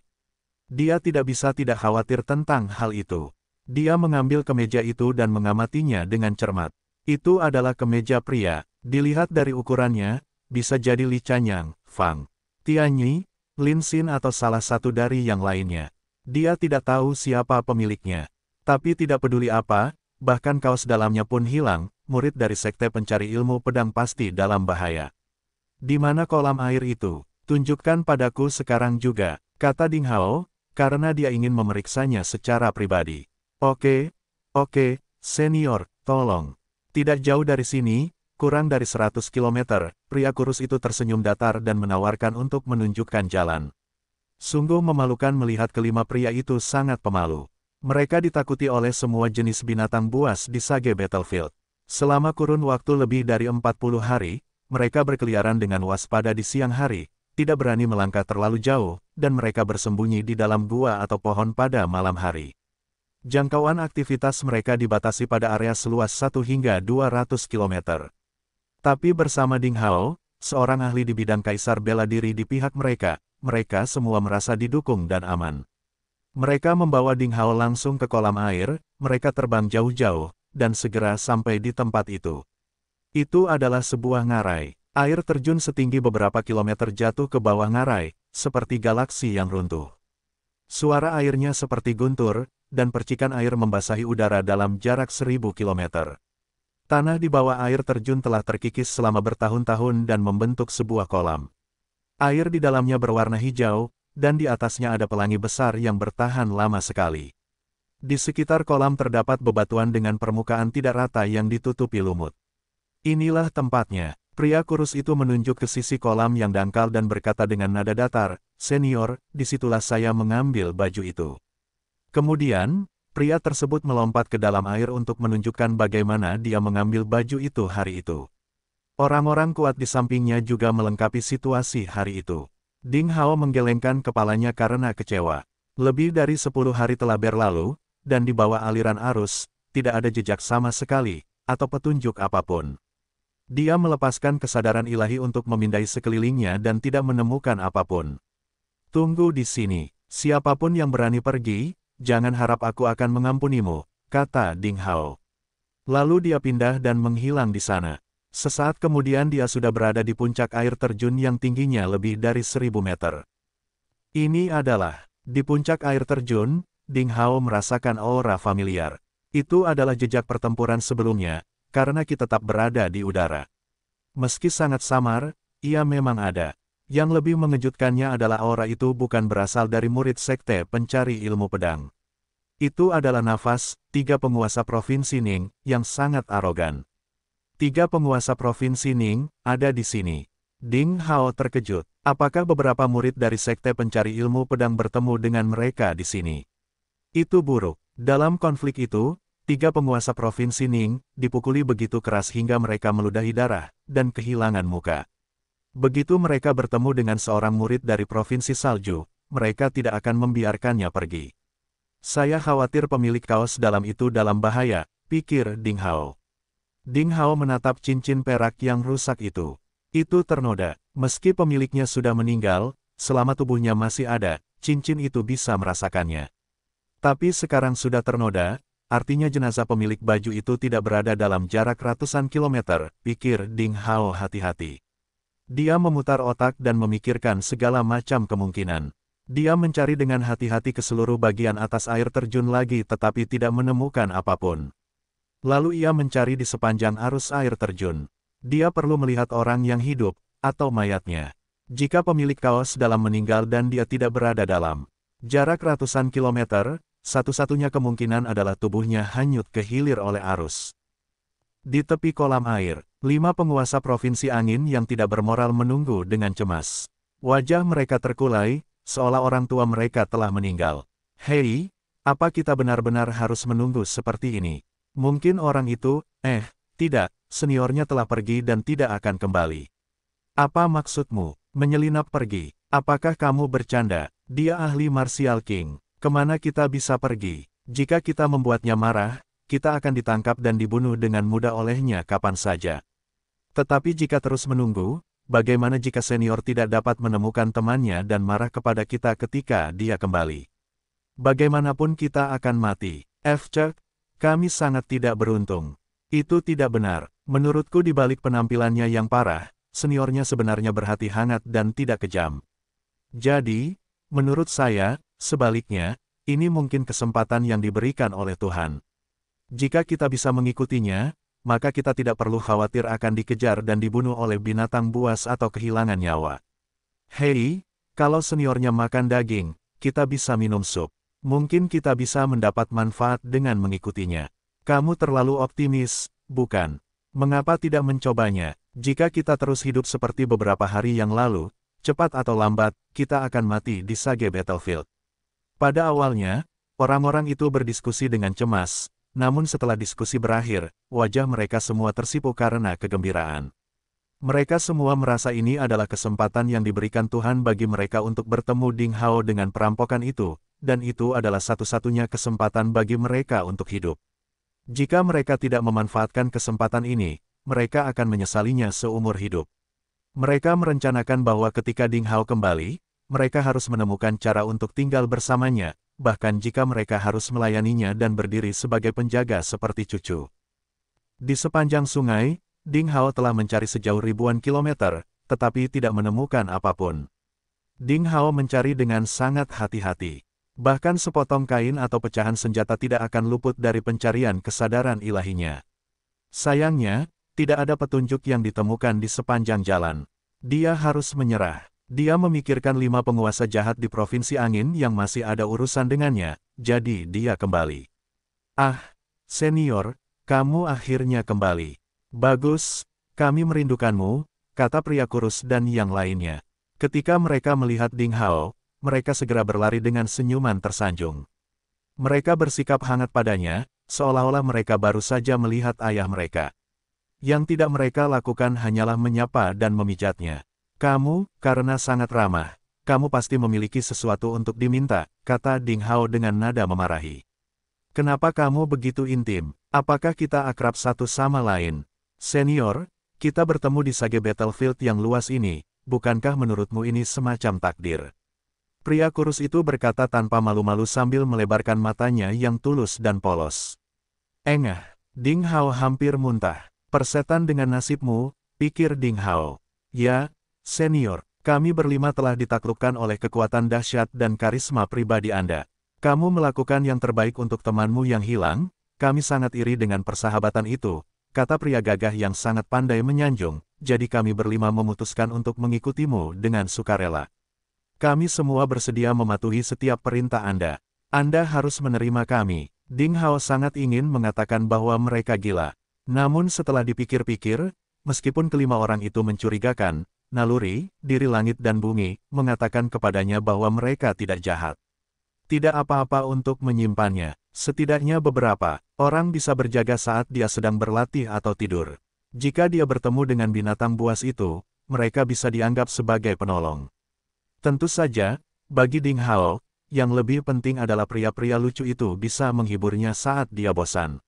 Dia tidak bisa tidak khawatir tentang hal itu. Dia mengambil kemeja itu dan mengamatinya dengan cermat. Itu adalah kemeja pria, dilihat dari ukurannya, bisa jadi Li Chanyang, Fang, Tianyi, Lin Xin atau salah satu dari yang lainnya. Dia tidak tahu siapa pemiliknya. Tapi tidak peduli apa, bahkan kaos dalamnya pun hilang, murid dari sekte pencari ilmu pedang pasti dalam bahaya. Di mana kolam air itu? Tunjukkan padaku sekarang juga, kata Ding Hao, karena dia ingin memeriksanya secara pribadi. Oke, oke, senior, tolong. Tidak jauh dari sini, kurang dari 100 km, pria kurus itu tersenyum datar dan menawarkan untuk menunjukkan jalan. Sungguh memalukan melihat kelima pria itu sangat pemalu. Mereka ditakuti oleh semua jenis binatang buas di Sage Battlefield. Selama kurun waktu lebih dari 40 hari, mereka berkeliaran dengan waspada di siang hari, tidak berani melangkah terlalu jauh, dan mereka bersembunyi di dalam gua atau pohon pada malam hari. Jangkauan aktivitas mereka dibatasi pada area seluas 1 hingga 200 km. Tapi bersama Ding Hao, seorang ahli di bidang kaisar bela diri di pihak mereka, mereka semua merasa didukung dan aman. Mereka membawa Ding Hao langsung ke kolam air, mereka terbang jauh-jauh, dan segera sampai di tempat itu. Itu adalah sebuah ngarai. Air terjun setinggi beberapa kilometer jatuh ke bawah ngarai, seperti galaksi yang runtuh. Suara airnya seperti guntur, dan percikan air membasahi udara dalam jarak seribu kilometer. Tanah di bawah air terjun telah terkikis selama bertahun-tahun dan membentuk sebuah kolam. Air di dalamnya berwarna hijau, dan di atasnya ada pelangi besar yang bertahan lama sekali. Di sekitar kolam terdapat bebatuan dengan permukaan tidak rata yang ditutupi lumut. Inilah tempatnya. Pria kurus itu menunjuk ke sisi kolam yang dangkal dan berkata dengan nada datar, Senior, disitulah saya mengambil baju itu. Kemudian, pria tersebut melompat ke dalam air untuk menunjukkan bagaimana dia mengambil baju itu hari itu. Orang-orang kuat di sampingnya juga melengkapi situasi hari itu. Ding Hao menggelengkan kepalanya karena kecewa. Lebih dari sepuluh hari telah berlalu, dan di bawah aliran arus, tidak ada jejak sama sekali, atau petunjuk apapun. Dia melepaskan kesadaran ilahi untuk memindai sekelilingnya dan tidak menemukan apapun. Tunggu di sini, siapapun yang berani pergi, jangan harap aku akan mengampunimu, kata Ding Hao. Lalu dia pindah dan menghilang di sana. Sesaat kemudian dia sudah berada di puncak air terjun yang tingginya lebih dari seribu meter. Ini adalah, di puncak air terjun, Ding Hao merasakan aura familiar. Itu adalah jejak pertempuran sebelumnya, karena kita tetap berada di udara. Meski sangat samar, ia memang ada. Yang lebih mengejutkannya adalah aura itu bukan berasal dari murid sekte pencari ilmu pedang. Itu adalah nafas, tiga penguasa provinsi Ning, yang sangat arogan. Tiga penguasa provinsi Ning, ada di sini. Ding Hao terkejut. Apakah beberapa murid dari sekte pencari ilmu pedang bertemu dengan mereka di sini? Itu buruk. Dalam konflik itu, tiga penguasa provinsi Ning dipukuli begitu keras hingga mereka meludahi darah dan kehilangan muka. Begitu mereka bertemu dengan seorang murid dari Provinsi Salju, mereka tidak akan membiarkannya pergi. Saya khawatir pemilik kaos dalam itu dalam bahaya, pikir Ding Hao. Ding Hao menatap cincin perak yang rusak itu. Itu ternoda, meski pemiliknya sudah meninggal, selama tubuhnya masih ada, cincin itu bisa merasakannya. Tapi sekarang sudah ternoda, artinya jenazah pemilik baju itu tidak berada dalam jarak ratusan kilometer, pikir Ding Hao hati-hati. Dia memutar otak dan memikirkan segala macam kemungkinan. Dia mencari dengan hati-hati ke seluruh bagian atas air terjun lagi tetapi tidak menemukan apapun. Lalu ia mencari di sepanjang arus air terjun. Dia perlu melihat orang yang hidup, atau mayatnya. Jika pemilik kaos dalam meninggal dan dia tidak berada dalam jarak ratusan kilometer, satu-satunya kemungkinan adalah tubuhnya hanyut ke hilir oleh arus. Di tepi kolam air, Lima penguasa provinsi angin yang tidak bermoral menunggu dengan cemas. Wajah mereka terkulai, seolah orang tua mereka telah meninggal. Hei, apa kita benar-benar harus menunggu seperti ini? Mungkin orang itu, eh, tidak, seniornya telah pergi dan tidak akan kembali. Apa maksudmu? Menyelinap pergi. Apakah kamu bercanda? Dia ahli Martial King. Kemana kita bisa pergi? Jika kita membuatnya marah, kita akan ditangkap dan dibunuh dengan mudah olehnya kapan saja. Tetapi jika terus menunggu, bagaimana jika senior tidak dapat menemukan temannya dan marah kepada kita ketika dia kembali? Bagaimanapun kita akan mati. F. Chuck, kami sangat tidak beruntung. Itu tidak benar. Menurutku di balik penampilannya yang parah, seniornya sebenarnya berhati hangat dan tidak kejam. Jadi, menurut saya, sebaliknya, ini mungkin kesempatan yang diberikan oleh Tuhan. Jika kita bisa mengikutinya, maka kita tidak perlu khawatir akan dikejar dan dibunuh oleh binatang buas atau kehilangan nyawa. Hei, kalau seniornya makan daging, kita bisa minum sup. Mungkin kita bisa mendapat manfaat dengan mengikutinya. Kamu terlalu optimis, bukan? Mengapa tidak mencobanya? Jika kita terus hidup seperti beberapa hari yang lalu, cepat atau lambat, kita akan mati di Sage Battlefield. Pada awalnya, orang-orang itu berdiskusi dengan cemas, namun setelah diskusi berakhir, wajah mereka semua tersipu karena kegembiraan. Mereka semua merasa ini adalah kesempatan yang diberikan Tuhan bagi mereka untuk bertemu Ding Hao dengan perampokan itu, dan itu adalah satu-satunya kesempatan bagi mereka untuk hidup. Jika mereka tidak memanfaatkan kesempatan ini, mereka akan menyesalinya seumur hidup. Mereka merencanakan bahwa ketika Ding Hao kembali, mereka harus menemukan cara untuk tinggal bersamanya, bahkan jika mereka harus melayaninya dan berdiri sebagai penjaga seperti cucu. Di sepanjang sungai, Ding Hao telah mencari sejauh ribuan kilometer, tetapi tidak menemukan apapun. Ding Hao mencari dengan sangat hati-hati. Bahkan sepotong kain atau pecahan senjata tidak akan luput dari pencarian kesadaran ilahinya. Sayangnya, tidak ada petunjuk yang ditemukan di sepanjang jalan. Dia harus menyerah. Dia memikirkan lima penguasa jahat di Provinsi Angin yang masih ada urusan dengannya, jadi dia kembali. Ah, senior, kamu akhirnya kembali. Bagus, kami merindukanmu, kata pria kurus dan yang lainnya. Ketika mereka melihat Ding Hao, mereka segera berlari dengan senyuman tersanjung. Mereka bersikap hangat padanya, seolah-olah mereka baru saja melihat ayah mereka. Yang tidak mereka lakukan hanyalah menyapa dan memijatnya. Kamu, karena sangat ramah, kamu pasti memiliki sesuatu untuk diminta, kata Ding Hao dengan nada memarahi. Kenapa kamu begitu intim? Apakah kita akrab satu sama lain? Senior, kita bertemu di Sage Battlefield yang luas ini, bukankah menurutmu ini semacam takdir? Pria kurus itu berkata tanpa malu-malu sambil melebarkan matanya yang tulus dan polos. Engah, Ding Hao hampir muntah. Persetan dengan nasibmu, pikir Ding Hao. Ya, Senior, kami berlima telah ditaklukkan oleh kekuatan dahsyat dan karisma pribadi Anda. Kamu melakukan yang terbaik untuk temanmu yang hilang, kami sangat iri dengan persahabatan itu, kata pria gagah yang sangat pandai menyanjung, jadi kami berlima memutuskan untuk mengikutimu dengan sukarela. Kami semua bersedia mematuhi setiap perintah Anda. Anda harus menerima kami. Ding Hao sangat ingin mengatakan bahwa mereka gila. Namun setelah dipikir-pikir, meskipun kelima orang itu mencurigakan, naluri, diri langit dan bumi, mengatakan kepadanya bahwa mereka tidak jahat. Tidak apa-apa untuk menyimpannya, setidaknya beberapa, orang bisa berjaga saat dia sedang berlatih atau tidur. Jika dia bertemu dengan binatang buas itu, mereka bisa dianggap sebagai penolong. Tentu saja, bagi Ding Hao, yang lebih penting adalah pria-pria lucu itu bisa menghiburnya saat dia bosan.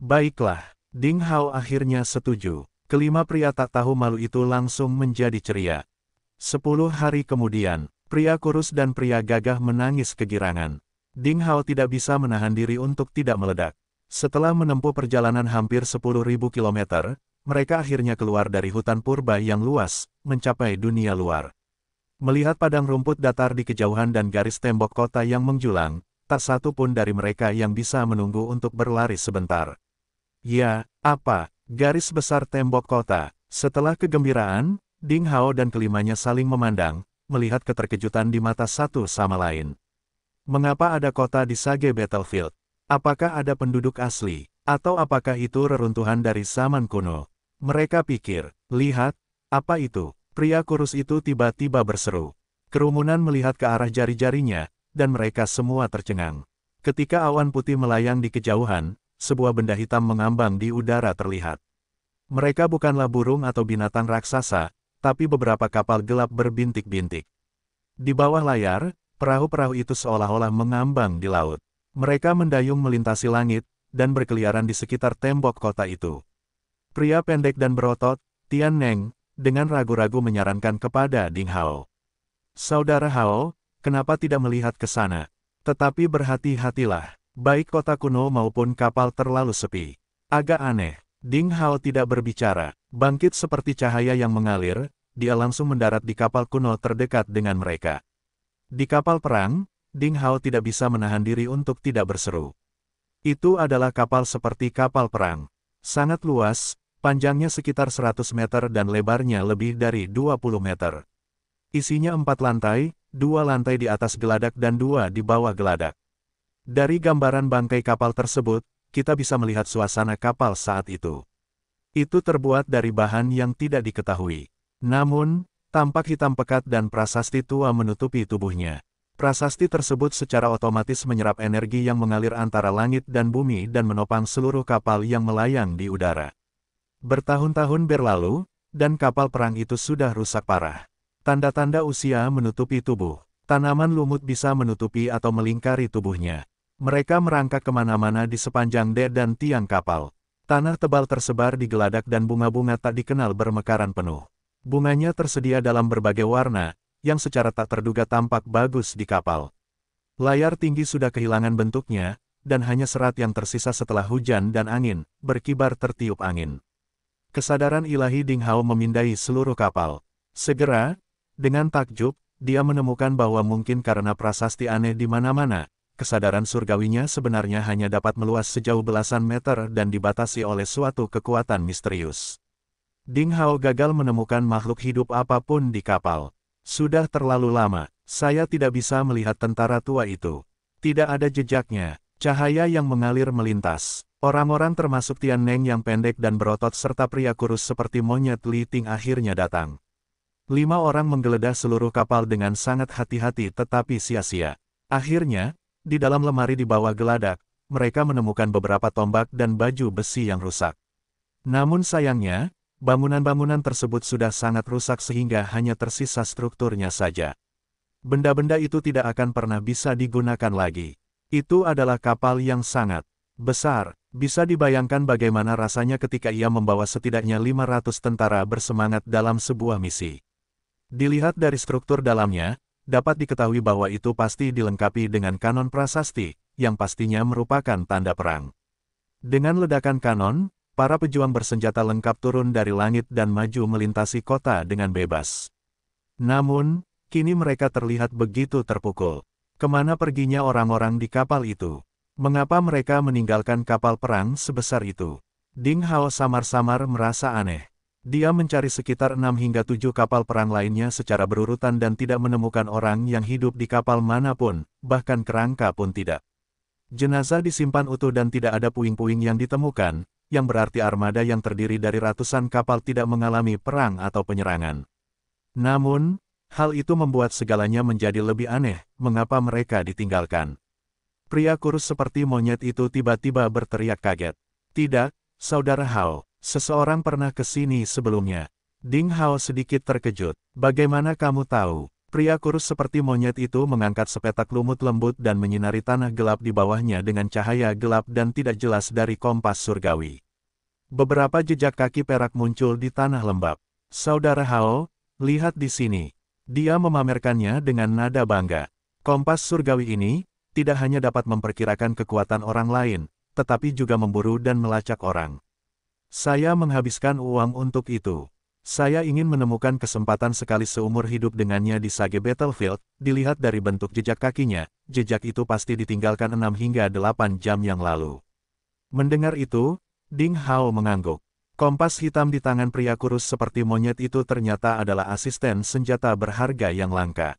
Baiklah, Ding Hao akhirnya setuju. Kelima pria tak tahu malu itu langsung menjadi ceria. Sepuluh hari kemudian, pria kurus dan pria gagah menangis kegirangan. Ding Hao tidak bisa menahan diri untuk tidak meledak. Setelah menempuh perjalanan hampir 10.000 km, mereka akhirnya keluar dari hutan purba yang luas, mencapai dunia luar. Melihat padang rumput datar di kejauhan dan garis tembok kota yang menjulang, tak satu pun dari mereka yang bisa menunggu untuk berlari sebentar. Ya, apa, Garis besar tembok kota. Setelah kegembiraan, Ding Hao dan kelimanya saling memandang, melihat keterkejutan di mata satu sama lain. Mengapa ada kota di Sage Battlefield? Apakah ada penduduk asli? Atau apakah itu reruntuhan dari zaman kuno? Mereka pikir, lihat, apa itu? Pria kurus itu tiba-tiba berseru. Kerumunan melihat ke arah jari-jarinya, dan mereka semua tercengang. Ketika awan putih melayang di kejauhan, sebuah benda hitam mengambang di udara terlihat. Mereka bukanlah burung atau binatang raksasa, tapi beberapa kapal gelap berbintik-bintik. Di bawah layar, perahu-perahu itu seolah-olah mengambang di laut. Mereka mendayung melintasi langit, dan berkeliaran di sekitar tembok kota itu. Pria pendek dan berotot, Tian Neng, dengan ragu-ragu menyarankan kepada Ding Hao. Saudara Hao, kenapa tidak melihat ke sana? Tetapi berhati-hatilah. Baik kota kuno maupun kapal terlalu sepi. Agak aneh. Ding Hao tidak berbicara. Bangkit seperti cahaya yang mengalir, dia langsung mendarat di kapal kuno terdekat dengan mereka. Di kapal perang, Ding Hao tidak bisa menahan diri untuk tidak berseru. Itu adalah kapal seperti kapal perang. Sangat luas, panjangnya sekitar 100 meter dan lebarnya lebih dari 20 meter. Isinya empat lantai, dua lantai di atas geladak dan dua di bawah geladak. Dari gambaran bangkai kapal tersebut, kita bisa melihat suasana kapal saat itu. Itu terbuat dari bahan yang tidak diketahui. Namun, tampak hitam pekat dan prasasti tua menutupi tubuhnya. Prasasti tersebut secara otomatis menyerap energi yang mengalir antara langit dan bumi dan menopang seluruh kapal yang melayang di udara. Bertahun-tahun berlalu, dan kapal perang itu sudah rusak parah. Tanda-tanda usia menutupi tubuh. Tanaman lumut bisa menutupi atau melingkari tubuhnya. Mereka merangkak kemana-mana di sepanjang dek dan tiang kapal. Tanah tebal tersebar di geladak dan bunga-bunga tak dikenal bermekaran penuh. Bunganya tersedia dalam berbagai warna, yang secara tak terduga tampak bagus di kapal. Layar tinggi sudah kehilangan bentuknya, dan hanya serat yang tersisa setelah hujan dan angin, berkibar tertiup angin. Kesadaran ilahi Ding Hao memindai seluruh kapal. Segera, dengan takjub, dia menemukan bahwa mungkin karena prasasti aneh di mana-mana, kesadaran surgawinya sebenarnya hanya dapat meluas sejauh belasan meter dan dibatasi oleh suatu kekuatan misterius. Ding Hao gagal menemukan makhluk hidup apapun di kapal. Sudah terlalu lama, saya tidak bisa melihat tentara tua itu. Tidak ada jejaknya, cahaya yang mengalir melintas. Orang-orang termasuk Tian Neng yang pendek dan berotot serta pria kurus seperti monyet Li Ting akhirnya datang. Lima orang menggeledah seluruh kapal dengan sangat hati-hati tetapi sia-sia. Akhirnya, di dalam lemari di bawah geladak, mereka menemukan beberapa tombak dan baju besi yang rusak. Namun sayangnya, bangunan-bangunan tersebut sudah sangat rusak sehingga hanya tersisa strukturnya saja. Benda-benda itu tidak akan pernah bisa digunakan lagi. Itu adalah kapal yang sangat besar. Bisa dibayangkan bagaimana rasanya ketika ia membawa setidaknya 500 tentara bersemangat dalam sebuah misi. Dilihat dari struktur dalamnya, dapat diketahui bahwa itu pasti dilengkapi dengan kanon prasasti, yang pastinya merupakan tanda perang. Dengan ledakan kanon, para pejuang bersenjata lengkap turun dari langit dan maju melintasi kota dengan bebas. Namun, kini mereka terlihat begitu terpukul. Kemana perginya orang-orang di kapal itu? Mengapa mereka meninggalkan kapal perang sebesar itu? Ding Hao samar-samar merasa aneh. Dia mencari sekitar enam hingga tujuh kapal perang lainnya secara berurutan dan tidak menemukan orang yang hidup di kapal manapun, bahkan kerangka pun tidak. Jenazah disimpan utuh dan tidak ada puing-puing yang ditemukan, yang berarti armada yang terdiri dari ratusan kapal tidak mengalami perang atau penyerangan. Namun, hal itu membuat segalanya menjadi lebih aneh, mengapa mereka ditinggalkan. Pria kurus seperti monyet itu tiba-tiba berteriak kaget. Tidak, Saudara Hao, Seseorang pernah ke sini sebelumnya. Ding Hao sedikit terkejut. Bagaimana kamu tahu? Pria kurus seperti monyet itu mengangkat sepetak lumut lembut dan menyinari tanah gelap di bawahnya dengan cahaya gelap dan tidak jelas dari kompas surgawi. Beberapa jejak kaki perak muncul di tanah lembab. Saudara Hao, lihat di sini. Dia memamerkannya dengan nada bangga. Kompas surgawi ini, tidak hanya dapat memperkirakan kekuatan orang lain, tetapi juga memburu dan melacak orang. Saya menghabiskan uang untuk itu. Saya ingin menemukan kesempatan sekali seumur hidup dengannya di Sage Battlefield, dilihat dari bentuk jejak kakinya, jejak itu pasti ditinggalkan 6 hingga 8 jam yang lalu. Mendengar itu, Ding Hao mengangguk. Kompas hitam di tangan pria kurus seperti monyet itu ternyata adalah asisten senjata berharga yang langka.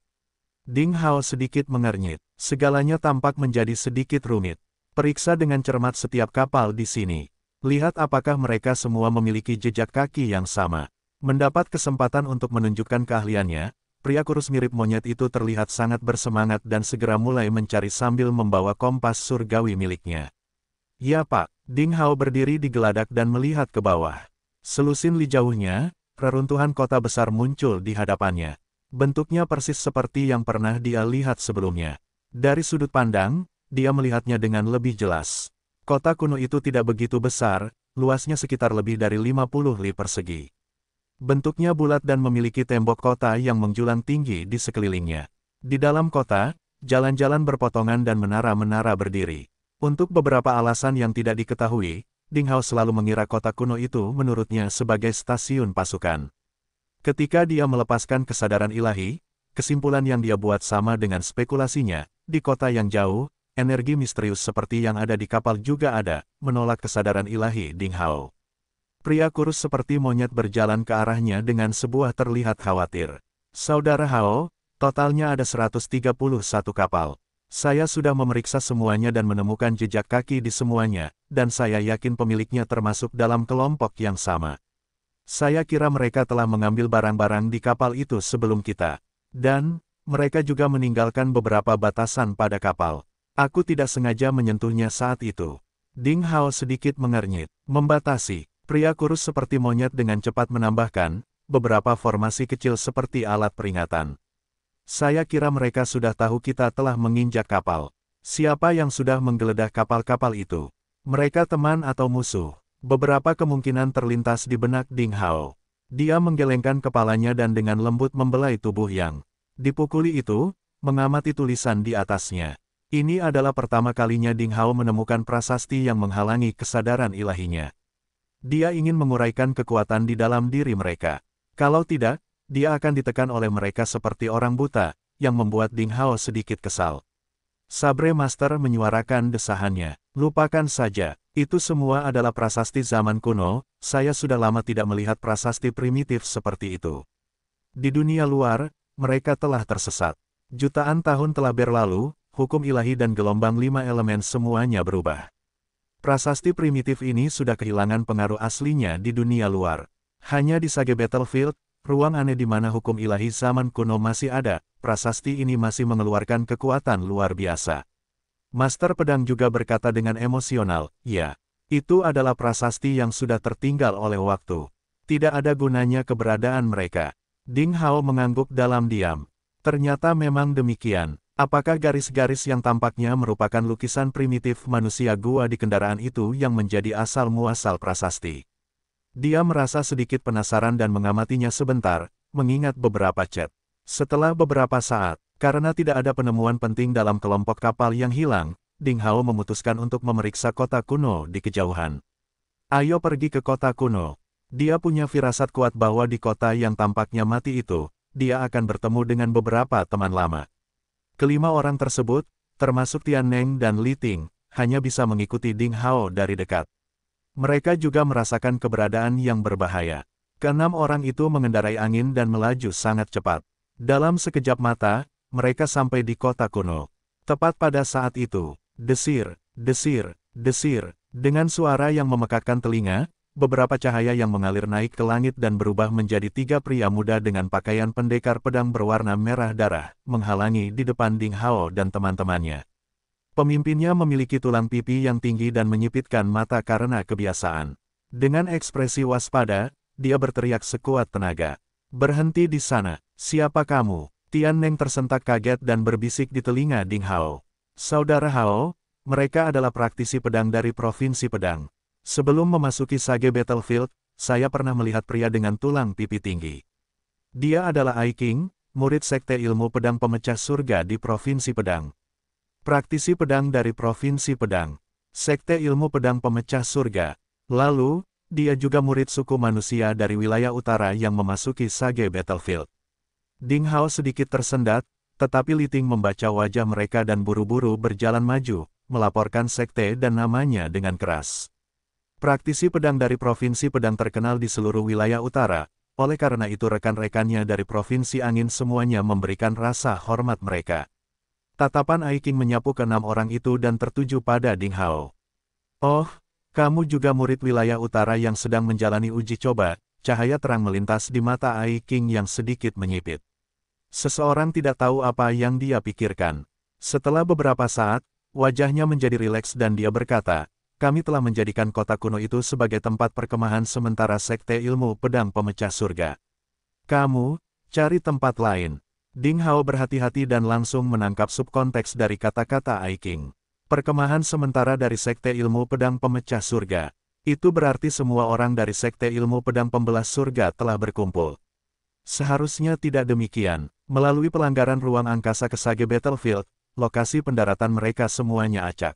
Ding Hao sedikit mengernyit, segalanya tampak menjadi sedikit rumit. Periksa dengan cermat setiap kapal di sini. Lihat apakah mereka semua memiliki jejak kaki yang sama. Mendapat kesempatan untuk menunjukkan keahliannya, pria kurus mirip monyet itu terlihat sangat bersemangat dan segera mulai mencari sambil membawa kompas surgawi miliknya. Ya pak, Ding Hao berdiri di geladak dan melihat ke bawah. Selusin li jauhnya, reruntuhan kota besar muncul di hadapannya. Bentuknya persis seperti yang pernah dia lihat sebelumnya. Dari sudut pandang, dia melihatnya dengan lebih jelas. Kota kuno itu tidak begitu besar, luasnya sekitar lebih dari 50 li persegi. Bentuknya bulat dan memiliki tembok kota yang menjulang tinggi di sekelilingnya. Di dalam kota, jalan-jalan berpotongan dan menara-menara berdiri. Untuk beberapa alasan yang tidak diketahui, Dinghao selalu mengira kota kuno itu menurutnya sebagai stasiun pasukan. Ketika dia melepaskan kesadaran ilahi, kesimpulan yang dia buat sama dengan spekulasinya, di kota yang jauh, energi misterius seperti yang ada di kapal juga ada, menolak kesadaran ilahi Ding Hao. Pria kurus seperti monyet berjalan ke arahnya dengan sebuah terlihat khawatir. Saudara Hao, totalnya ada 131 kapal. Saya sudah memeriksa semuanya dan menemukan jejak kaki di semuanya, dan saya yakin pemiliknya termasuk dalam kelompok yang sama. Saya kira mereka telah mengambil barang-barang di kapal itu sebelum kita. Dan, mereka juga meninggalkan beberapa batasan pada kapal. Aku tidak sengaja menyentuhnya saat itu. Ding Hao sedikit mengernyit, membatasi. Pria kurus seperti monyet dengan cepat menambahkan, beberapa formasi kecil seperti alat peringatan. Saya kira mereka sudah tahu kita telah menginjak kapal. Siapa yang sudah menggeledah kapal-kapal itu? Mereka teman atau musuh? Beberapa kemungkinan terlintas di benak Ding Hao. Dia menggelengkan kepalanya dan dengan lembut membelai tubuh yang dipukuli itu, mengamati tulisan di atasnya. Ini adalah pertama kalinya Ding Hao menemukan prasasti yang menghalangi kesadaran ilahinya. Dia ingin menguraikan kekuatan di dalam diri mereka. Kalau tidak, dia akan ditekan oleh mereka seperti orang buta, yang membuat Ding Hao sedikit kesal. Sabre Master menyuarakan desahannya. Lupakan saja, itu semua adalah prasasti zaman kuno, saya sudah lama tidak melihat prasasti primitif seperti itu. Di dunia luar, mereka telah tersesat. Jutaan tahun telah berlalu, hukum ilahi dan gelombang lima elemen semuanya berubah. Prasasti primitif ini sudah kehilangan pengaruh aslinya di dunia luar. Hanya di Sage Battlefield, ruang aneh di mana hukum ilahi zaman kuno masih ada, prasasti ini masih mengeluarkan kekuatan luar biasa. Master Pedang juga berkata dengan emosional, ya, itu adalah prasasti yang sudah tertinggal oleh waktu. Tidak ada gunanya keberadaan mereka. Ding Hao mengangguk dalam diam. Ternyata memang demikian. Apakah garis-garis yang tampaknya merupakan lukisan primitif manusia gua di kendaraan itu yang menjadi asal-muasal prasasti? Dia merasa sedikit penasaran dan mengamatinya sebentar, mengingat beberapa cat. Setelah beberapa saat, karena tidak ada penemuan penting dalam kelompok kapal yang hilang, Ding Hao memutuskan untuk memeriksa kota kuno di kejauhan. Ayo pergi ke kota kuno. Dia punya firasat kuat bahwa di kota yang tampaknya mati itu, dia akan bertemu dengan beberapa teman lama. Kelima orang tersebut, termasuk Tian Neng dan Li Ting, hanya bisa mengikuti Ding Hao dari dekat. Mereka juga merasakan keberadaan yang berbahaya. Keenam orang itu mengendarai angin dan melaju sangat cepat. Dalam sekejap mata, mereka sampai di kota kuno. Tepat pada saat itu, desir, desir, desir, dengan suara yang memekakkan telinga, beberapa cahaya yang mengalir naik ke langit dan berubah menjadi tiga pria muda dengan pakaian pendekar pedang berwarna merah darah, menghalangi di depan Ding Hao dan teman-temannya. Pemimpinnya memiliki tulang pipi yang tinggi dan menyipitkan mata karena kebiasaan. Dengan ekspresi waspada, dia berteriak sekuat tenaga. Berhenti di sana, siapa kamu? Tian Neng tersentak kaget dan berbisik di telinga Ding Hao. Saudara Hao, mereka adalah praktisi pedang dari Provinsi Pedang. Sebelum memasuki Sage Battlefield, saya pernah melihat pria dengan tulang pipi tinggi. Dia adalah Ai murid sekte ilmu pedang pemecah surga di Provinsi Pedang. Praktisi pedang dari Provinsi Pedang. Sekte ilmu pedang pemecah surga. Lalu, dia juga murid suku manusia dari wilayah utara yang memasuki Sage Battlefield. Ding Hao sedikit tersendat, tetapi Ting membaca wajah mereka dan buru-buru berjalan maju, melaporkan sekte dan namanya dengan keras. Praktisi pedang dari Provinsi Pedang terkenal di seluruh wilayah utara, oleh karena itu rekan-rekannya dari Provinsi Angin semuanya memberikan rasa hormat mereka. Tatapan Aiking menyapu ke enam orang itu dan tertuju pada Ding Hao. Oh, kamu juga murid wilayah utara yang sedang menjalani uji coba, cahaya terang melintas di mata Aiking yang sedikit menyipit. Seseorang tidak tahu apa yang dia pikirkan. Setelah beberapa saat, wajahnya menjadi rileks dan dia berkata, kami telah menjadikan kota kuno itu sebagai tempat perkemahan sementara sekte ilmu pedang pemecah surga. Kamu, cari tempat lain. Ding Hao berhati-hati dan langsung menangkap subkonteks dari kata-kata Aiking. Perkemahan sementara dari sekte ilmu pedang pemecah surga. Itu berarti semua orang dari sekte ilmu pedang Pembelah surga telah berkumpul. Seharusnya tidak demikian. Melalui pelanggaran ruang angkasa kesage Battlefield, lokasi pendaratan mereka semuanya acak.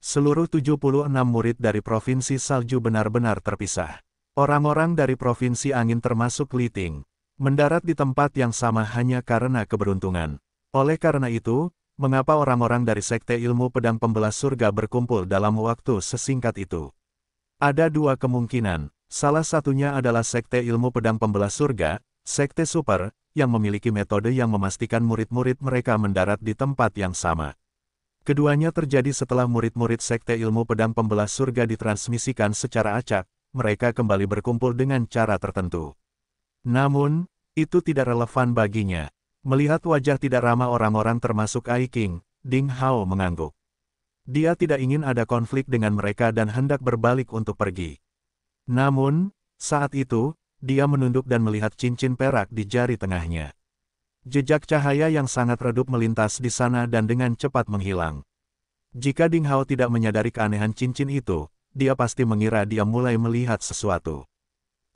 Seluruh 76 murid dari Provinsi Salju benar-benar terpisah. Orang-orang dari Provinsi Angin termasuk Liting, mendarat di tempat yang sama hanya karena keberuntungan. Oleh karena itu, mengapa orang-orang dari Sekte Ilmu Pedang Pembelas Surga berkumpul dalam waktu sesingkat itu? Ada dua kemungkinan, salah satunya adalah Sekte Ilmu Pedang Pembelas Surga, Sekte Super, yang memiliki metode yang memastikan murid-murid mereka mendarat di tempat yang sama. Keduanya terjadi setelah murid-murid Sekte Ilmu Pedang Pembelah Surga ditransmisikan secara acak, mereka kembali berkumpul dengan cara tertentu. Namun, itu tidak relevan baginya. Melihat wajah tidak ramah orang-orang termasuk Ai King, Ding Hao mengangguk. Dia tidak ingin ada konflik dengan mereka dan hendak berbalik untuk pergi. Namun, saat itu, dia menunduk dan melihat cincin perak di jari tengahnya. Jejak cahaya yang sangat redup melintas di sana dan dengan cepat menghilang. Jika Ding Hao tidak menyadari keanehan cincin itu, dia pasti mengira dia mulai melihat sesuatu.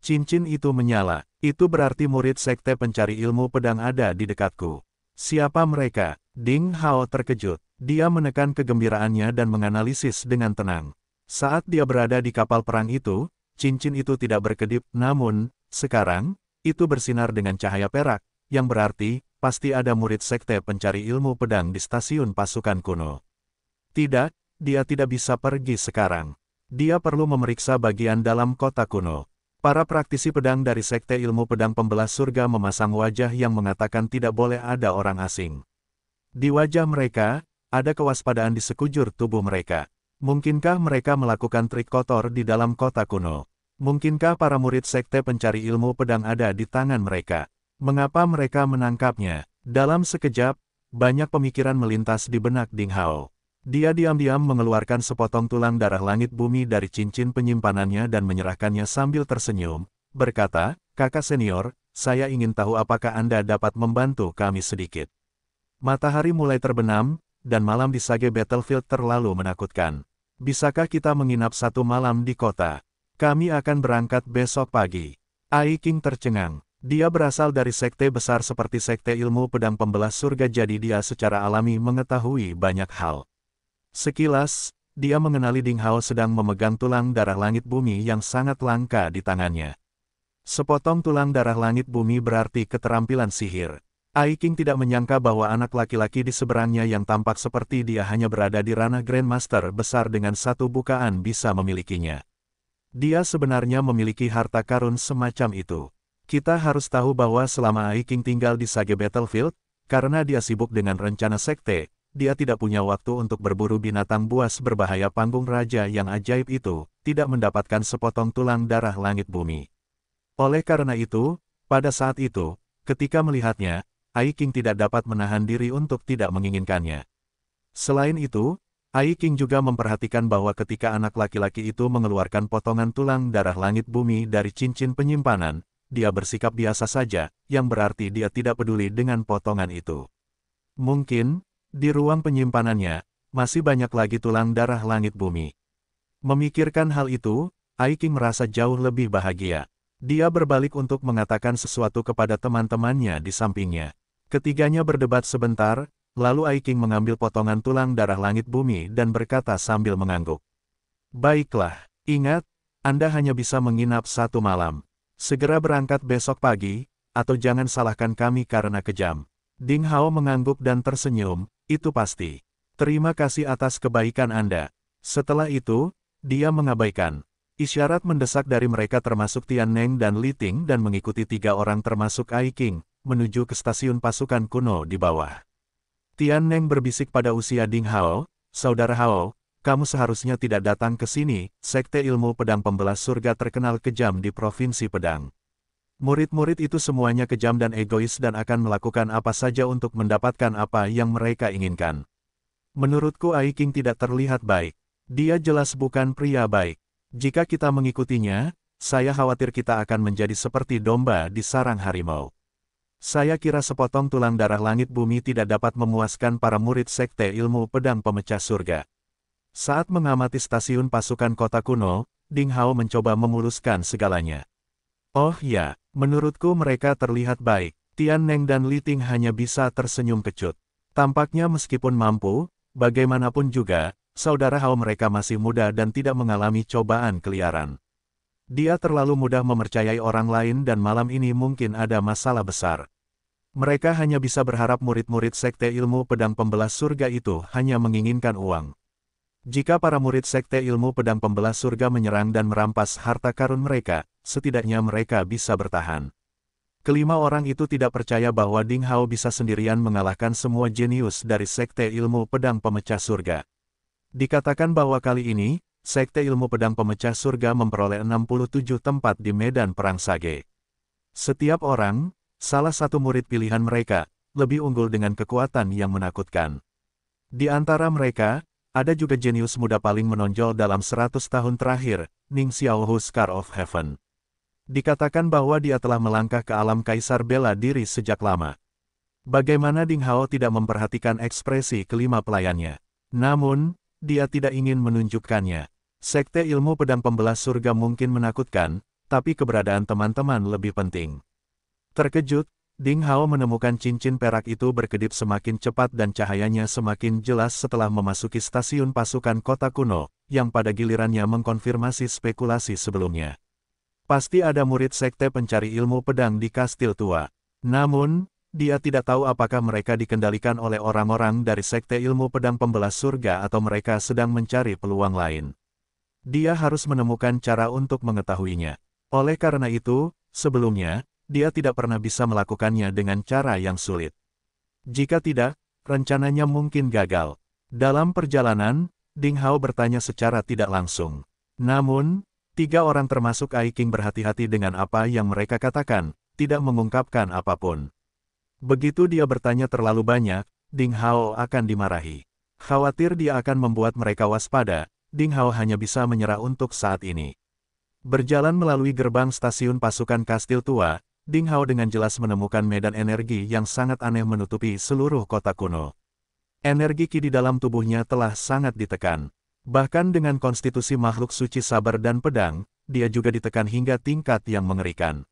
Cincin itu menyala, itu berarti murid sekte pencari ilmu pedang ada di dekatku. Siapa mereka? Ding Hao terkejut. Dia menekan kegembiraannya dan menganalisis dengan tenang. Saat dia berada di kapal perang itu, cincin itu tidak berkedip, namun, sekarang, itu bersinar dengan cahaya perak, yang berarti, pasti ada murid sekte pencari ilmu pedang di stasiun pasukan kuno. Tidak, dia tidak bisa pergi sekarang. Dia perlu memeriksa bagian dalam kota kuno. Para praktisi pedang dari sekte ilmu pedang pembelah surga memasang wajah yang mengatakan tidak boleh ada orang asing. Di wajah mereka, ada kewaspadaan di sekujur tubuh mereka. Mungkinkah mereka melakukan trik kotor di dalam kota kuno? Mungkinkah para murid sekte pencari ilmu pedang ada di tangan mereka? Mengapa mereka menangkapnya? Dalam sekejap, banyak pemikiran melintas di benak Ding Hao. Dia diam-diam mengeluarkan sepotong tulang darah langit bumi dari cincin penyimpanannya dan menyerahkannya sambil tersenyum, berkata, kakak senior, saya ingin tahu apakah Anda dapat membantu kami sedikit. Matahari mulai terbenam, dan malam di Sage Battlefield terlalu menakutkan. Bisakah kita menginap satu malam di kota? Kami akan berangkat besok pagi. Ai King tercengang. Dia berasal dari sekte besar seperti sekte ilmu pedang pembelah surga jadi dia secara alami mengetahui banyak hal. Sekilas, dia mengenali Ding Hao sedang memegang tulang darah langit bumi yang sangat langka di tangannya. Sepotong tulang darah langit bumi berarti keterampilan sihir. Aiking tidak menyangka bahwa anak laki-laki di seberangnya yang tampak seperti dia hanya berada di ranah Grandmaster besar dengan satu bukaan bisa memilikinya. Dia sebenarnya memiliki harta karun semacam itu. Kita harus tahu bahwa selama Ai King tinggal di Sage Battlefield, karena dia sibuk dengan rencana sekte, dia tidak punya waktu untuk berburu binatang buas berbahaya panggung raja yang ajaib itu, tidak mendapatkan sepotong tulang darah langit bumi. Oleh karena itu, pada saat itu, ketika melihatnya, Ai King tidak dapat menahan diri untuk tidak menginginkannya. Selain itu, Ai King juga memperhatikan bahwa ketika anak laki-laki itu mengeluarkan potongan tulang darah langit bumi dari cincin penyimpanan, dia bersikap biasa saja, yang berarti dia tidak peduli dengan potongan itu. Mungkin, di ruang penyimpanannya, masih banyak lagi tulang darah langit bumi. Memikirkan hal itu, Aiki merasa jauh lebih bahagia. Dia berbalik untuk mengatakan sesuatu kepada teman-temannya di sampingnya. Ketiganya berdebat sebentar, lalu Aiking mengambil potongan tulang darah langit bumi dan berkata sambil mengangguk. Baiklah, ingat, Anda hanya bisa menginap satu malam. Segera berangkat besok pagi, atau jangan salahkan kami karena kejam. Ding Hao mengangguk dan tersenyum, itu pasti. Terima kasih atas kebaikan Anda. Setelah itu, dia mengabaikan. Isyarat mendesak dari mereka termasuk Tian Neng dan Li Ting dan mengikuti tiga orang termasuk Ai King, menuju ke stasiun pasukan kuno di bawah. Tian Neng berbisik pada usia Ding Hao, Saudara Hao, kamu seharusnya tidak datang ke sini, sekte ilmu pedang pembelas surga terkenal kejam di provinsi pedang. Murid-murid itu semuanya kejam dan egois dan akan melakukan apa saja untuk mendapatkan apa yang mereka inginkan. Menurutku Ai tidak terlihat baik. Dia jelas bukan pria baik. Jika kita mengikutinya, saya khawatir kita akan menjadi seperti domba di sarang harimau. Saya kira sepotong tulang darah langit bumi tidak dapat memuaskan para murid sekte ilmu pedang pemecah surga. Saat mengamati stasiun pasukan kota kuno, Ding Hao mencoba memuluskan segalanya. Oh ya, menurutku mereka terlihat baik. Tian Neng dan Li Ting hanya bisa tersenyum kecut. Tampaknya meskipun mampu, bagaimanapun juga, saudara Hao mereka masih muda dan tidak mengalami cobaan keliaran. Dia terlalu mudah memercayai orang lain dan malam ini mungkin ada masalah besar. Mereka hanya bisa berharap murid-murid sekte ilmu pedang pembelah surga itu hanya menginginkan uang. Jika para murid sekte ilmu pedang pembelah surga menyerang dan merampas harta karun mereka, setidaknya mereka bisa bertahan. Kelima orang itu tidak percaya bahwa Ding Hao bisa sendirian mengalahkan semua jenius dari sekte ilmu pedang pemecah surga. Dikatakan bahwa kali ini, sekte ilmu pedang pemecah surga memperoleh 67 tempat di medan perang Sage. Setiap orang, salah satu murid pilihan mereka, lebih unggul dengan kekuatan yang menakutkan. Di antara mereka, ada juga jenius muda paling menonjol dalam 100 tahun terakhir, Ning Xiaohu Scar of Heaven. Dikatakan bahwa dia telah melangkah ke alam kaisar bela diri sejak lama. Bagaimana Ding Hao tidak memperhatikan ekspresi kelima pelayannya. Namun, dia tidak ingin menunjukkannya. Sekte ilmu pedang pembelas surga mungkin menakutkan, tapi keberadaan teman-teman lebih penting. Terkejut, Ding Hao menemukan cincin perak itu berkedip semakin cepat dan cahayanya semakin jelas setelah memasuki stasiun pasukan kota kuno, yang pada gilirannya mengkonfirmasi spekulasi sebelumnya. Pasti ada murid sekte pencari ilmu pedang di kastil tua. Namun, dia tidak tahu apakah mereka dikendalikan oleh orang-orang dari sekte ilmu pedang pembelas surga atau mereka sedang mencari peluang lain. Dia harus menemukan cara untuk mengetahuinya. Oleh karena itu, sebelumnya, dia tidak pernah bisa melakukannya dengan cara yang sulit. Jika tidak, rencananya mungkin gagal. Dalam perjalanan, Ding Hao bertanya secara tidak langsung. Namun, tiga orang termasuk Ai King berhati-hati dengan apa yang mereka katakan, tidak mengungkapkan apapun. Begitu dia bertanya terlalu banyak, Ding Hao akan dimarahi. Khawatir dia akan membuat mereka waspada, Ding Hao hanya bisa menyerah untuk saat ini. Berjalan melalui gerbang stasiun pasukan kastil tua, Ding Hao dengan jelas menemukan medan energi yang sangat aneh menutupi seluruh kota kuno. Energi ki di dalam tubuhnya telah sangat ditekan. Bahkan dengan konstitusi makhluk suci sabar dan pedang, dia juga ditekan hingga tingkat yang mengerikan.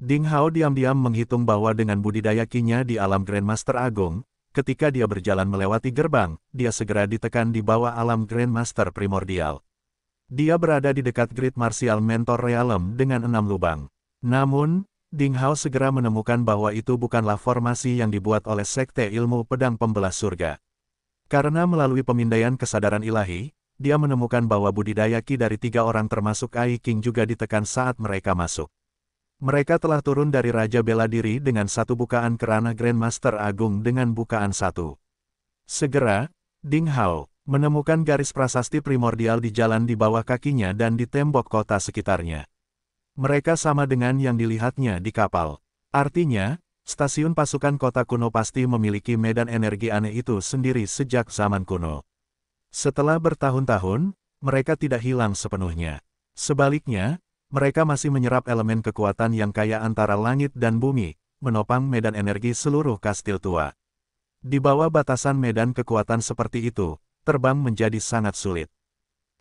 Ding Hao diam-diam menghitung bahwa dengan budidaya kinya di alam Grandmaster Agung, ketika dia berjalan melewati gerbang, dia segera ditekan di bawah alam Grandmaster Primordial. Dia berada di dekat grid martial mentor realm dengan enam lubang. Namun, Ding Hao segera menemukan bahwa itu bukanlah formasi yang dibuat oleh Sekte Ilmu Pedang Pembelah Surga. Karena melalui pemindaian kesadaran ilahi, dia menemukan bahwa budidaya Ki dari tiga orang termasuk Ai King juga ditekan saat mereka masuk. Mereka telah turun dari Raja Bela Diri dengan satu bukaan kerana Grandmaster Agung dengan bukaan satu. Segera, Ding Hao menemukan garis prasasti primordial di jalan di bawah kakinya dan di tembok kota sekitarnya mereka sama dengan yang dilihatnya di kapal. Artinya, stasiun pasukan kota kuno pasti memiliki medan energi aneh itu sendiri sejak zaman kuno. Setelah bertahun-tahun, mereka tidak hilang sepenuhnya. Sebaliknya, mereka masih menyerap elemen kekuatan yang kaya antara langit dan bumi, menopang medan energi seluruh kastil tua. Di bawah batasan medan kekuatan seperti itu, terbang menjadi sangat sulit.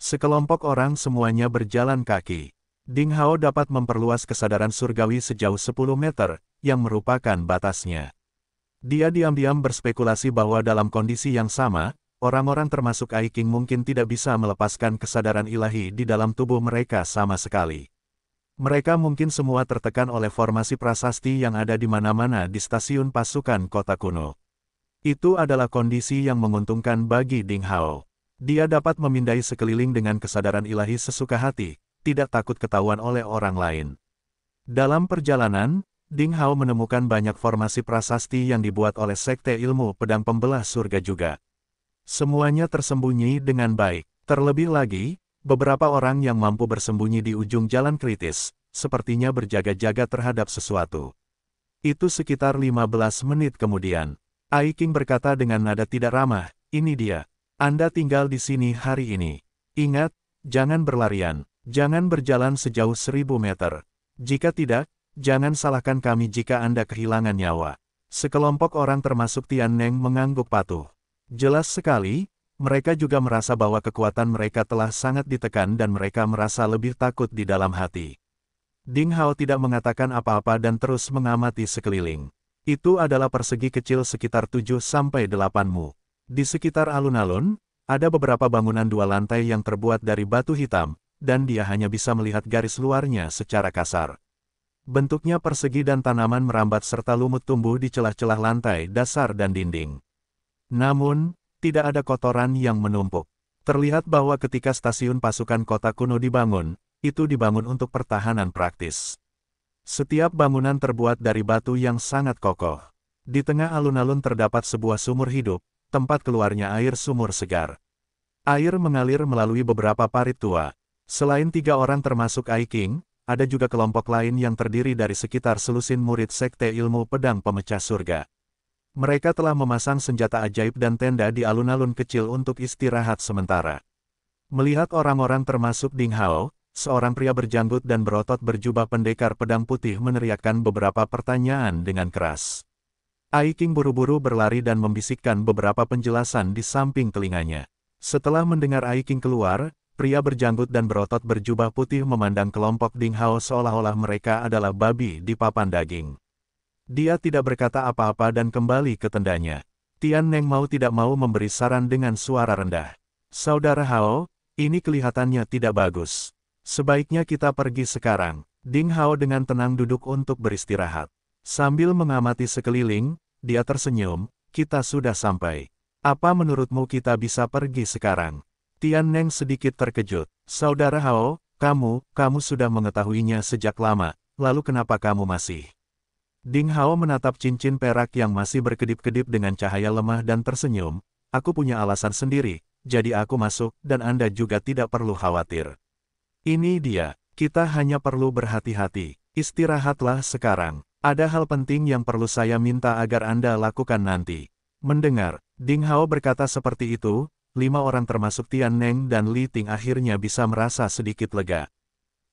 Sekelompok orang semuanya berjalan kaki. Ding Hao dapat memperluas kesadaran surgawi sejauh 10 meter, yang merupakan batasnya. Dia diam-diam berspekulasi bahwa dalam kondisi yang sama, orang-orang termasuk Aiking mungkin tidak bisa melepaskan kesadaran ilahi di dalam tubuh mereka sama sekali. Mereka mungkin semua tertekan oleh formasi prasasti yang ada di mana-mana di stasiun pasukan kota kuno. Itu adalah kondisi yang menguntungkan bagi Ding Hao. Dia dapat memindai sekeliling dengan kesadaran ilahi sesuka hati, tidak takut ketahuan oleh orang lain. Dalam perjalanan, Ding Hao menemukan banyak formasi prasasti yang dibuat oleh Sekte Ilmu Pedang Pembelah Surga juga. Semuanya tersembunyi dengan baik. Terlebih lagi, beberapa orang yang mampu bersembunyi di ujung jalan kritis, sepertinya berjaga-jaga terhadap sesuatu. Itu sekitar 15 menit kemudian. Ai Aiking berkata dengan nada tidak ramah, ini dia. Anda tinggal di sini hari ini. Ingat, jangan berlarian. Jangan berjalan sejauh seribu meter. Jika tidak, jangan salahkan kami jika Anda kehilangan nyawa. Sekelompok orang termasuk Tian Neng mengangguk patuh. Jelas sekali, mereka juga merasa bahwa kekuatan mereka telah sangat ditekan dan mereka merasa lebih takut di dalam hati. Ding Hao tidak mengatakan apa-apa dan terus mengamati sekeliling. Itu adalah persegi kecil sekitar 7-8 mu. Di sekitar alun-alun, ada beberapa bangunan dua lantai yang terbuat dari batu hitam, dan dia hanya bisa melihat garis luarnya secara kasar. Bentuknya persegi dan tanaman merambat serta lumut tumbuh di celah-celah lantai dasar dan dinding. Namun, tidak ada kotoran yang menumpuk. Terlihat bahwa ketika stasiun pasukan kota kuno dibangun, itu dibangun untuk pertahanan praktis. Setiap bangunan terbuat dari batu yang sangat kokoh. Di tengah alun-alun terdapat sebuah sumur hidup, tempat keluarnya air sumur segar. Air mengalir melalui beberapa parit tua, Selain tiga orang termasuk Ai ada juga kelompok lain yang terdiri dari sekitar selusin murid Sekte Ilmu Pedang Pemecah Surga. Mereka telah memasang senjata ajaib dan tenda di alun-alun kecil untuk istirahat sementara. Melihat orang-orang termasuk Ding Hao, seorang pria berjanggut dan berotot berjubah pendekar pedang putih meneriakkan beberapa pertanyaan dengan keras. Ai buru-buru berlari dan membisikkan beberapa penjelasan di samping telinganya. Setelah mendengar Ai keluar, pria berjanggut dan berotot berjubah putih memandang kelompok Ding Hao seolah-olah mereka adalah babi di papan daging. Dia tidak berkata apa-apa dan kembali ke tendanya. Tian Neng mau tidak mau memberi saran dengan suara rendah. Saudara Hao, ini kelihatannya tidak bagus. Sebaiknya kita pergi sekarang. Ding Hao dengan tenang duduk untuk beristirahat. Sambil mengamati sekeliling, dia tersenyum, kita sudah sampai. Apa menurutmu kita bisa pergi sekarang? Tian Neng sedikit terkejut. Saudara Hao, kamu, kamu sudah mengetahuinya sejak lama, lalu kenapa kamu masih? Ding Hao menatap cincin perak yang masih berkedip-kedip dengan cahaya lemah dan tersenyum. Aku punya alasan sendiri, jadi aku masuk, dan Anda juga tidak perlu khawatir. Ini dia, kita hanya perlu berhati-hati. Istirahatlah sekarang. Ada hal penting yang perlu saya minta agar Anda lakukan nanti. Mendengar, Ding Hao berkata seperti itu, lima orang termasuk Tian Neng dan Li Ting akhirnya bisa merasa sedikit lega.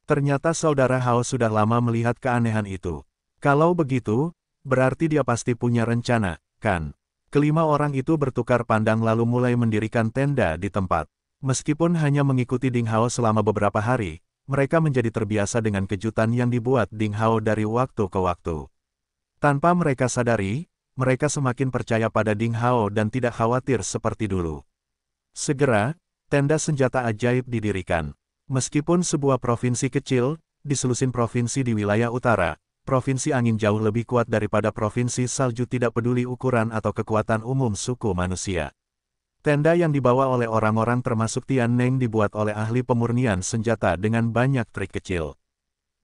Ternyata saudara Hao sudah lama melihat keanehan itu. Kalau begitu, berarti dia pasti punya rencana, kan? Kelima orang itu bertukar pandang lalu mulai mendirikan tenda di tempat. Meskipun hanya mengikuti Ding Hao selama beberapa hari, mereka menjadi terbiasa dengan kejutan yang dibuat Ding Hao dari waktu ke waktu. Tanpa mereka sadari, mereka semakin percaya pada Ding Hao dan tidak khawatir seperti dulu. Segera, tenda senjata ajaib didirikan. Meskipun sebuah provinsi kecil, diselusin provinsi di wilayah utara, provinsi angin jauh lebih kuat daripada provinsi salju tidak peduli ukuran atau kekuatan umum suku manusia. Tenda yang dibawa oleh orang-orang termasuk Tian Neng dibuat oleh ahli pemurnian senjata dengan banyak trik kecil.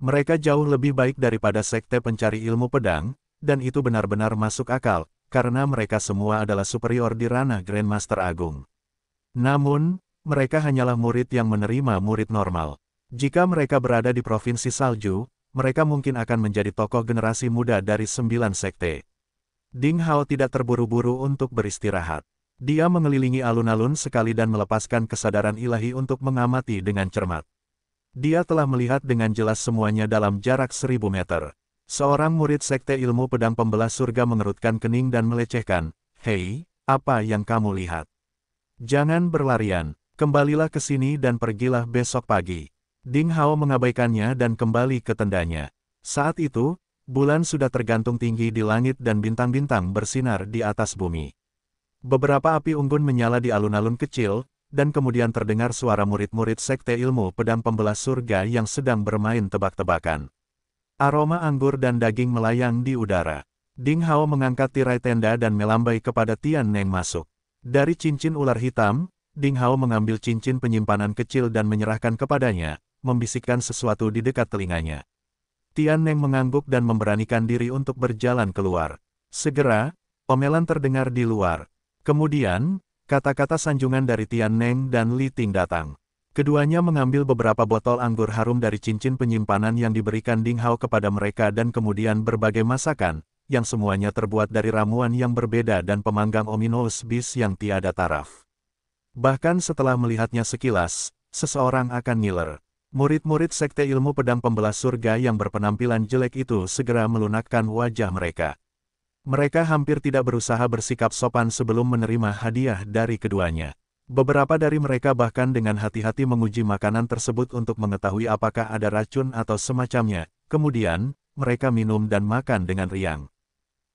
Mereka jauh lebih baik daripada sekte pencari ilmu pedang, dan itu benar-benar masuk akal, karena mereka semua adalah superior di ranah Grandmaster Agung. Namun, mereka hanyalah murid yang menerima murid normal. Jika mereka berada di Provinsi Salju, mereka mungkin akan menjadi tokoh generasi muda dari sembilan sekte. Ding Hao tidak terburu-buru untuk beristirahat. Dia mengelilingi alun-alun sekali dan melepaskan kesadaran ilahi untuk mengamati dengan cermat. Dia telah melihat dengan jelas semuanya dalam jarak seribu meter. Seorang murid sekte ilmu pedang pembelah surga mengerutkan kening dan melecehkan, Hei, apa yang kamu lihat? Jangan berlarian, kembalilah ke sini dan pergilah besok pagi. Ding Hao mengabaikannya dan kembali ke tendanya. Saat itu, bulan sudah tergantung tinggi di langit dan bintang-bintang bersinar di atas bumi. Beberapa api unggun menyala di alun-alun kecil, dan kemudian terdengar suara murid-murid sekte ilmu pedang pembelah surga yang sedang bermain tebak-tebakan. Aroma anggur dan daging melayang di udara. Ding Hao mengangkat tirai tenda dan melambai kepada Tian Neng masuk. Dari cincin ular hitam, Ding Hao mengambil cincin penyimpanan kecil dan menyerahkan kepadanya, membisikkan sesuatu di dekat telinganya. Tian Neng mengangguk dan memberanikan diri untuk berjalan keluar. Segera, omelan terdengar di luar. Kemudian, kata-kata sanjungan dari Tian Neng dan Li Ting datang. Keduanya mengambil beberapa botol anggur harum dari cincin penyimpanan yang diberikan Ding Hao kepada mereka dan kemudian berbagai masakan, yang semuanya terbuat dari ramuan yang berbeda dan pemanggang ominous bis yang tiada taraf. Bahkan setelah melihatnya sekilas, seseorang akan ngiler. Murid-murid sekte ilmu pedang pembelah surga yang berpenampilan jelek itu segera melunakkan wajah mereka. Mereka hampir tidak berusaha bersikap sopan sebelum menerima hadiah dari keduanya. Beberapa dari mereka bahkan dengan hati-hati menguji makanan tersebut untuk mengetahui apakah ada racun atau semacamnya. Kemudian, mereka minum dan makan dengan riang.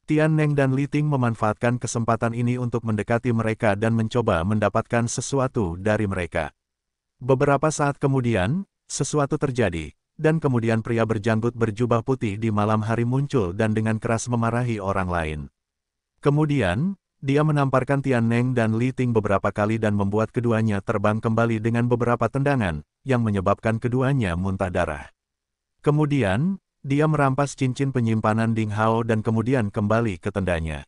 Tian Neng dan Li Ting memanfaatkan kesempatan ini untuk mendekati mereka dan mencoba mendapatkan sesuatu dari mereka. Beberapa saat kemudian, sesuatu terjadi, dan kemudian pria berjanggut berjubah putih di malam hari muncul dan dengan keras memarahi orang lain. Kemudian, dia menamparkan Tian Neng dan Li Ting beberapa kali dan membuat keduanya terbang kembali dengan beberapa tendangan, yang menyebabkan keduanya muntah darah. Kemudian, dia merampas cincin penyimpanan Ding Hao dan kemudian kembali ke tendanya.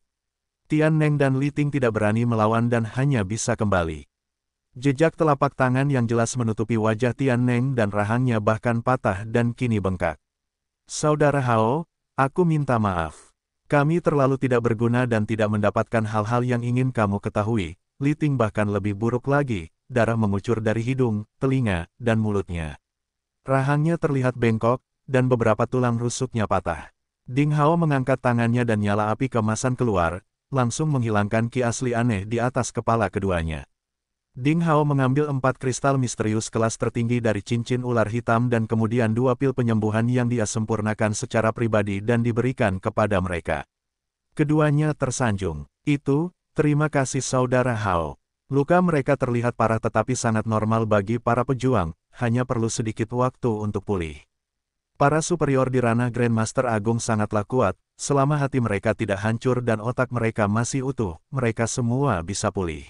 Tian Neng dan Li Ting tidak berani melawan dan hanya bisa kembali. Jejak telapak tangan yang jelas menutupi wajah Tian Neng dan rahangnya bahkan patah dan kini bengkak. Saudara Hao, aku minta maaf. Kami terlalu tidak berguna dan tidak mendapatkan hal-hal yang ingin kamu ketahui. Li Ting bahkan lebih buruk lagi, darah mengucur dari hidung, telinga, dan mulutnya. Rahangnya terlihat bengkok, dan beberapa tulang rusuknya patah. Ding Hao mengangkat tangannya dan nyala api kemasan keluar, langsung menghilangkan ki asli aneh di atas kepala keduanya. Ding Hao mengambil empat kristal misterius kelas tertinggi dari cincin ular hitam dan kemudian dua pil penyembuhan yang dia sempurnakan secara pribadi dan diberikan kepada mereka. Keduanya tersanjung. Itu, terima kasih saudara Hao. Luka mereka terlihat parah tetapi sangat normal bagi para pejuang, hanya perlu sedikit waktu untuk pulih. Para superior di ranah Grandmaster Agung sangatlah kuat, selama hati mereka tidak hancur dan otak mereka masih utuh, mereka semua bisa pulih.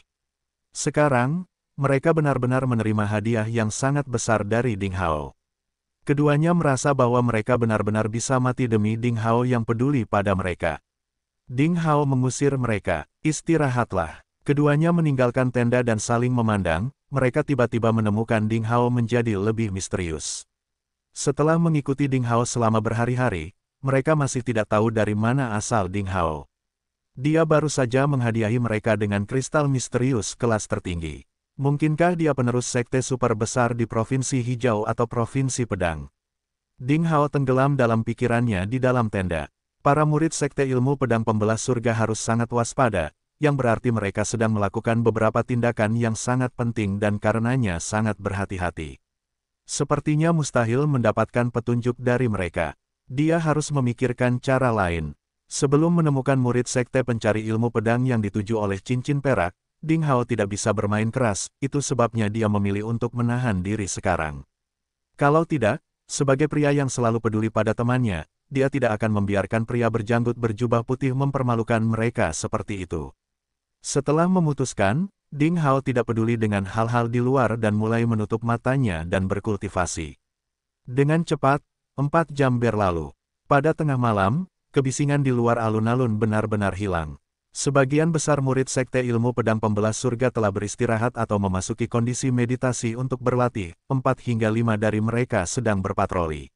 Sekarang, mereka benar-benar menerima hadiah yang sangat besar dari Ding Hao. Keduanya merasa bahwa mereka benar-benar bisa mati demi Ding Hao yang peduli pada mereka. Ding Hao mengusir mereka, istirahatlah. Keduanya meninggalkan tenda dan saling memandang, mereka tiba-tiba menemukan Ding Hao menjadi lebih misterius. Setelah mengikuti Ding Hao selama berhari-hari, mereka masih tidak tahu dari mana asal Ding Hao. Dia baru saja menghadiahi mereka dengan kristal misterius kelas tertinggi. Mungkinkah dia penerus sekte super besar di Provinsi Hijau atau Provinsi Pedang? Ding Hao tenggelam dalam pikirannya di dalam tenda. Para murid sekte ilmu pedang pembelah surga harus sangat waspada, yang berarti mereka sedang melakukan beberapa tindakan yang sangat penting dan karenanya sangat berhati-hati. Sepertinya mustahil mendapatkan petunjuk dari mereka. Dia harus memikirkan cara lain. Sebelum menemukan murid sekte pencari ilmu pedang yang dituju oleh cincin perak, Ding Hao tidak bisa bermain keras, itu sebabnya dia memilih untuk menahan diri sekarang. Kalau tidak, sebagai pria yang selalu peduli pada temannya, dia tidak akan membiarkan pria berjanggut berjubah putih mempermalukan mereka seperti itu. Setelah memutuskan, Ding Hao tidak peduli dengan hal-hal di luar dan mulai menutup matanya dan berkultivasi. Dengan cepat, empat jam berlalu. Pada tengah malam, kebisingan di luar alun-alun benar-benar hilang. Sebagian besar murid Sekte Ilmu Pedang Pembelas Surga telah beristirahat atau memasuki kondisi meditasi untuk berlatih, empat hingga lima dari mereka sedang berpatroli.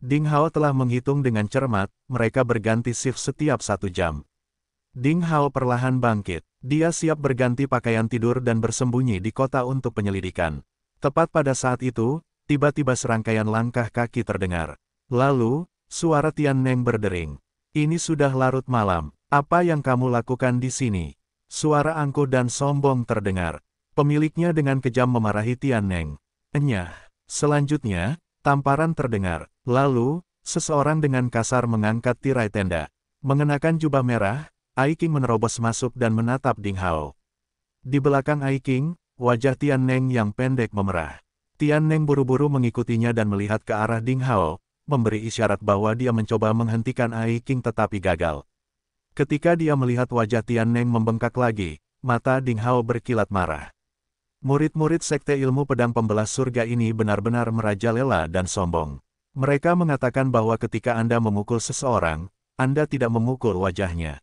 Ding Hao telah menghitung dengan cermat, mereka berganti shift setiap satu jam. Ding Hao perlahan bangkit. Dia siap berganti pakaian tidur dan bersembunyi di kota untuk penyelidikan. Tepat pada saat itu, tiba-tiba serangkaian langkah kaki terdengar. Lalu, suara Tian Neng berdering. Ini sudah larut malam. Apa yang kamu lakukan di sini? Suara angkuh dan sombong terdengar. Pemiliknya dengan kejam memarahi Tian Neng. Enyah. Selanjutnya, tamparan terdengar. Lalu, seseorang dengan kasar mengangkat tirai tenda. Mengenakan jubah merah, Aiking menerobos masuk dan menatap Ding Hao. Di belakang Aiking, wajah Tian Neng yang pendek memerah. Tian Neng buru-buru mengikutinya dan melihat ke arah Ding Hao, memberi isyarat bahwa dia mencoba menghentikan Aiking tetapi gagal. Ketika dia melihat wajah Tian Neng membengkak lagi, mata Ding Hao berkilat marah. Murid-murid sekte ilmu pedang pembelah surga ini benar-benar merajalela dan sombong. Mereka mengatakan bahwa ketika Anda memukul seseorang, Anda tidak memukul wajahnya.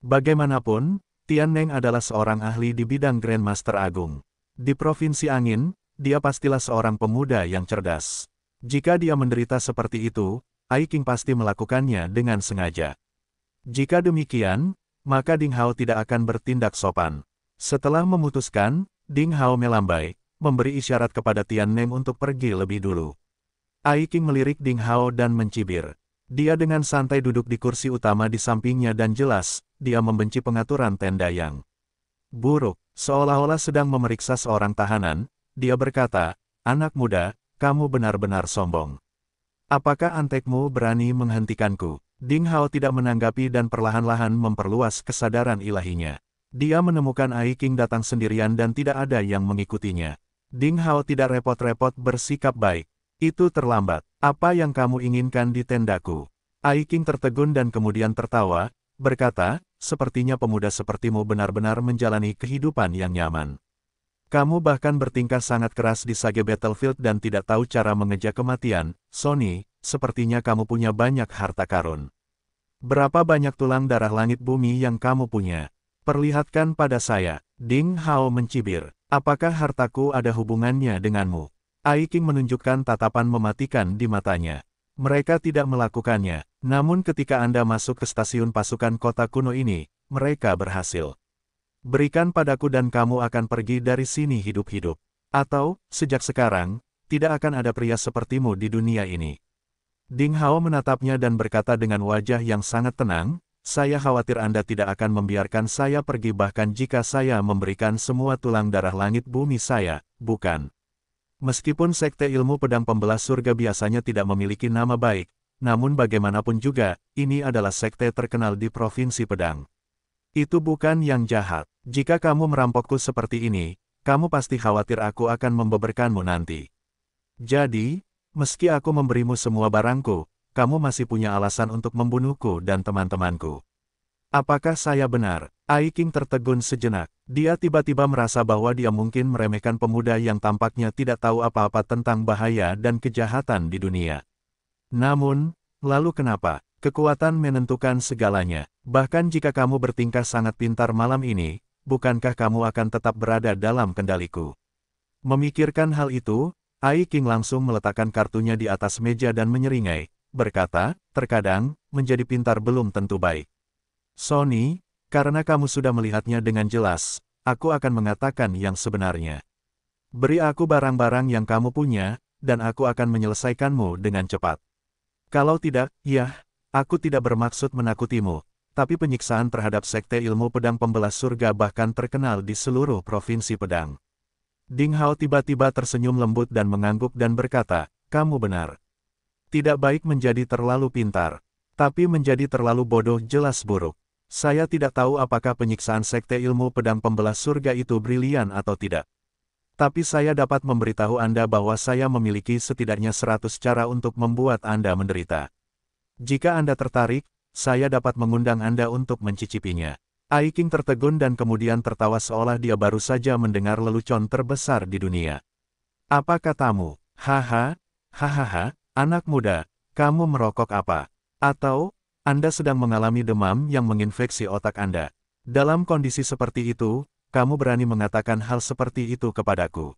Bagaimanapun, Tian Neng adalah seorang ahli di bidang Grandmaster Agung. Di Provinsi Angin, dia pastilah seorang pemuda yang cerdas. Jika dia menderita seperti itu, Ai Aiking pasti melakukannya dengan sengaja. Jika demikian, maka Ding Hao tidak akan bertindak sopan. Setelah memutuskan, Ding Hao melambai, memberi isyarat kepada Tian Neng untuk pergi lebih dulu. Ai Aiking melirik Ding Hao dan mencibir. Dia dengan santai duduk di kursi utama di sampingnya dan jelas, dia membenci pengaturan tenda yang buruk, seolah-olah sedang memeriksa seorang tahanan, dia berkata, anak muda, kamu benar-benar sombong. Apakah antekmu berani menghentikanku? Ding Hao tidak menanggapi dan perlahan-lahan memperluas kesadaran ilahinya. Dia menemukan Ai King datang sendirian dan tidak ada yang mengikutinya. Ding Hao tidak repot-repot bersikap baik. Itu terlambat. Apa yang kamu inginkan di tendaku? Aiking tertegun dan kemudian tertawa, berkata, sepertinya pemuda sepertimu benar-benar menjalani kehidupan yang nyaman. Kamu bahkan bertingkah sangat keras di Sage Battlefield dan tidak tahu cara mengejar kematian, Sony, sepertinya kamu punya banyak harta karun. Berapa banyak tulang darah langit bumi yang kamu punya? Perlihatkan pada saya, Ding Hao mencibir, apakah hartaku ada hubungannya denganmu? Aiking menunjukkan tatapan mematikan di matanya. Mereka tidak melakukannya, namun ketika Anda masuk ke stasiun pasukan kota kuno ini, mereka berhasil. Berikan padaku dan kamu akan pergi dari sini hidup-hidup. Atau, sejak sekarang, tidak akan ada pria sepertimu di dunia ini. Ding Hao menatapnya dan berkata dengan wajah yang sangat tenang, saya khawatir Anda tidak akan membiarkan saya pergi bahkan jika saya memberikan semua tulang darah langit bumi saya, bukan? Meskipun sekte ilmu pedang pembelas surga biasanya tidak memiliki nama baik, namun bagaimanapun juga, ini adalah sekte terkenal di Provinsi Pedang. Itu bukan yang jahat. Jika kamu merampokku seperti ini, kamu pasti khawatir aku akan membeberkanmu nanti. Jadi, meski aku memberimu semua barangku, kamu masih punya alasan untuk membunuhku dan teman-temanku. Apakah saya benar? Aiking tertegun sejenak. Dia tiba-tiba merasa bahwa dia mungkin meremehkan pemuda yang tampaknya tidak tahu apa-apa tentang bahaya dan kejahatan di dunia. Namun, lalu kenapa? Kekuatan menentukan segalanya. Bahkan jika kamu bertingkah sangat pintar malam ini, bukankah kamu akan tetap berada dalam kendaliku? Memikirkan hal itu, Ai King langsung meletakkan kartunya di atas meja dan menyeringai, berkata, terkadang, menjadi pintar belum tentu baik. Sony, karena kamu sudah melihatnya dengan jelas, aku akan mengatakan yang sebenarnya. Beri aku barang-barang yang kamu punya, dan aku akan menyelesaikanmu dengan cepat. Kalau tidak, ya, aku tidak bermaksud menakutimu, tapi penyiksaan terhadap sekte ilmu pedang pembelas surga bahkan terkenal di seluruh provinsi pedang. Ding Hao tiba-tiba tersenyum lembut dan mengangguk dan berkata, kamu benar. Tidak baik menjadi terlalu pintar, tapi menjadi terlalu bodoh jelas buruk. Saya tidak tahu apakah penyiksaan sekte ilmu pedang pembelah surga itu brilian atau tidak. Tapi saya dapat memberitahu Anda bahwa saya memiliki setidaknya seratus cara untuk membuat Anda menderita. Jika Anda tertarik, saya dapat mengundang Anda untuk mencicipinya. Aiking tertegun dan kemudian tertawa seolah dia baru saja mendengar lelucon terbesar di dunia. Apa katamu? Haha, hahaha, anak muda, kamu merokok apa? Atau, anda sedang mengalami demam yang menginfeksi otak Anda. Dalam kondisi seperti itu, kamu berani mengatakan hal seperti itu kepadaku.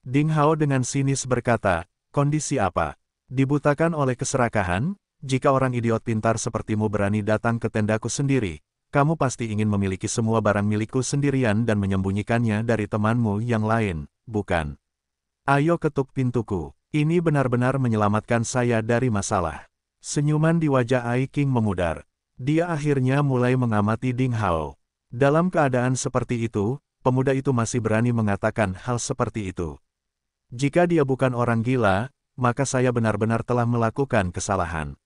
Ding Hao dengan sinis berkata, kondisi apa? Dibutakan oleh keserakahan, jika orang idiot pintar sepertimu berani datang ke tendaku sendiri, kamu pasti ingin memiliki semua barang milikku sendirian dan menyembunyikannya dari temanmu yang lain, bukan? Ayo ketuk pintuku, ini benar-benar menyelamatkan saya dari masalah. Senyuman di wajah Ai King memudar. Dia akhirnya mulai mengamati Ding Hao. Dalam keadaan seperti itu, pemuda itu masih berani mengatakan hal seperti itu. Jika dia bukan orang gila, maka saya benar-benar telah melakukan kesalahan.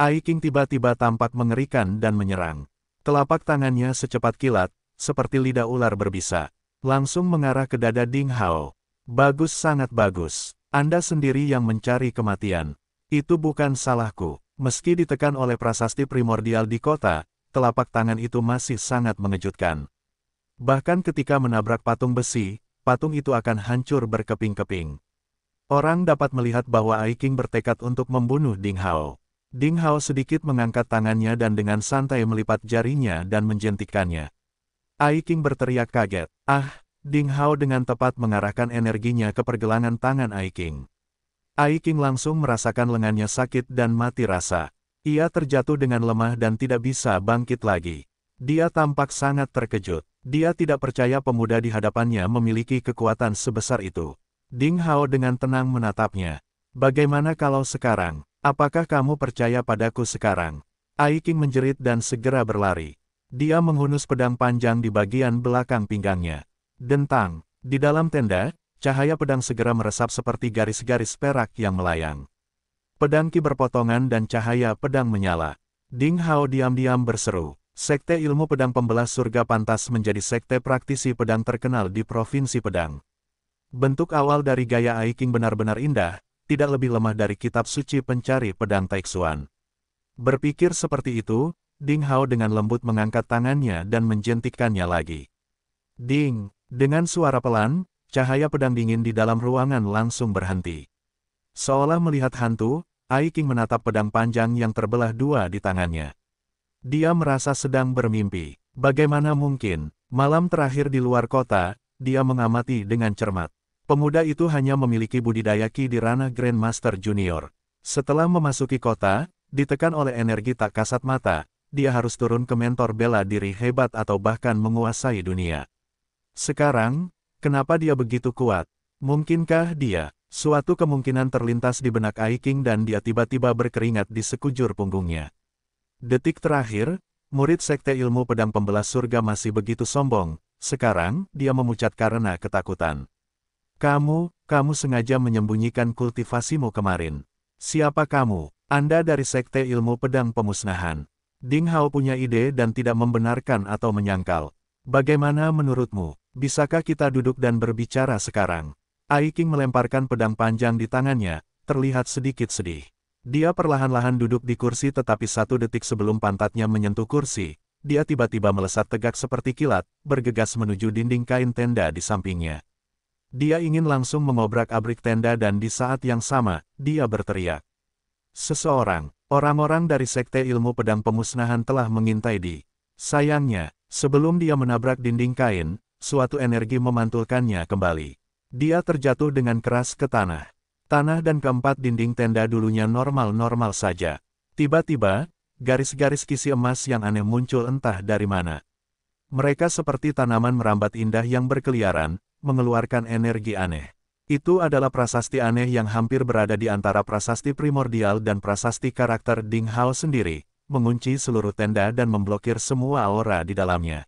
Ai King tiba-tiba tampak mengerikan dan menyerang. Telapak tangannya secepat kilat, seperti lidah ular berbisa. Langsung mengarah ke dada Ding Hao. Bagus sangat bagus. Anda sendiri yang mencari kematian. Itu bukan salahku. Meski ditekan oleh prasasti primordial di kota, telapak tangan itu masih sangat mengejutkan. Bahkan ketika menabrak patung besi, patung itu akan hancur berkeping-keping. Orang dapat melihat bahwa Aiking bertekad untuk membunuh Ding Hao. Ding Hao sedikit mengangkat tangannya dan dengan santai melipat jarinya dan menjentikannya. Aiking berteriak kaget. Ah, Ding Hao dengan tepat mengarahkan energinya ke pergelangan tangan Aiking. Aiking langsung merasakan lengannya sakit dan mati rasa. Ia terjatuh dengan lemah dan tidak bisa bangkit lagi. Dia tampak sangat terkejut. Dia tidak percaya pemuda di hadapannya memiliki kekuatan sebesar itu. Ding Hao dengan tenang menatapnya. Bagaimana kalau sekarang? Apakah kamu percaya padaku sekarang? Aiking menjerit dan segera berlari. Dia menghunus pedang panjang di bagian belakang pinggangnya. Dentang, di dalam tenda, Cahaya pedang segera meresap seperti garis-garis perak yang melayang. Pedang ki berpotongan dan cahaya pedang menyala. Ding Hao diam-diam berseru. Sekte ilmu pedang pembelah surga pantas menjadi sekte praktisi pedang terkenal di Provinsi Pedang. Bentuk awal dari gaya Aiking benar-benar indah, tidak lebih lemah dari kitab suci pencari pedang Taixuan. Berpikir seperti itu, Ding Hao dengan lembut mengangkat tangannya dan menjentikkannya lagi. Ding, dengan suara pelan, cahaya pedang dingin di dalam ruangan langsung berhenti. Seolah melihat hantu, Aiking menatap pedang panjang yang terbelah dua di tangannya. Dia merasa sedang bermimpi. Bagaimana mungkin, malam terakhir di luar kota, dia mengamati dengan cermat. Pemuda itu hanya memiliki budidaya Ki di ranah Grandmaster Junior. Setelah memasuki kota, ditekan oleh energi tak kasat mata, dia harus turun ke mentor bela diri hebat atau bahkan menguasai dunia. Sekarang, Kenapa dia begitu kuat? Mungkinkah dia? Suatu kemungkinan terlintas di benak Aiking dan dia tiba-tiba berkeringat di sekujur punggungnya. Detik terakhir, murid sekte ilmu pedang pembelas surga masih begitu sombong, sekarang dia memucat karena ketakutan. Kamu, kamu sengaja menyembunyikan kultivasimu kemarin. Siapa kamu? Anda dari sekte ilmu pedang pemusnahan. Ding Hao punya ide dan tidak membenarkan atau menyangkal. Bagaimana menurutmu? Bisakah kita duduk dan berbicara sekarang? Aiking melemparkan pedang panjang di tangannya, terlihat sedikit sedih. Dia perlahan-lahan duduk di kursi tetapi satu detik sebelum pantatnya menyentuh kursi, dia tiba-tiba melesat tegak seperti kilat, bergegas menuju dinding kain tenda di sampingnya. Dia ingin langsung mengobrak-abrik tenda dan di saat yang sama, dia berteriak. Seseorang, orang-orang dari Sekte Ilmu Pedang Pemusnahan telah mengintai di. Sayangnya, sebelum dia menabrak dinding kain, suatu energi memantulkannya kembali. Dia terjatuh dengan keras ke tanah. Tanah dan keempat dinding tenda dulunya normal-normal saja. Tiba-tiba, garis-garis kisi emas yang aneh muncul entah dari mana. Mereka seperti tanaman merambat indah yang berkeliaran, mengeluarkan energi aneh. Itu adalah prasasti aneh yang hampir berada di antara prasasti primordial dan prasasti karakter Ding Hao sendiri, mengunci seluruh tenda dan memblokir semua aura di dalamnya.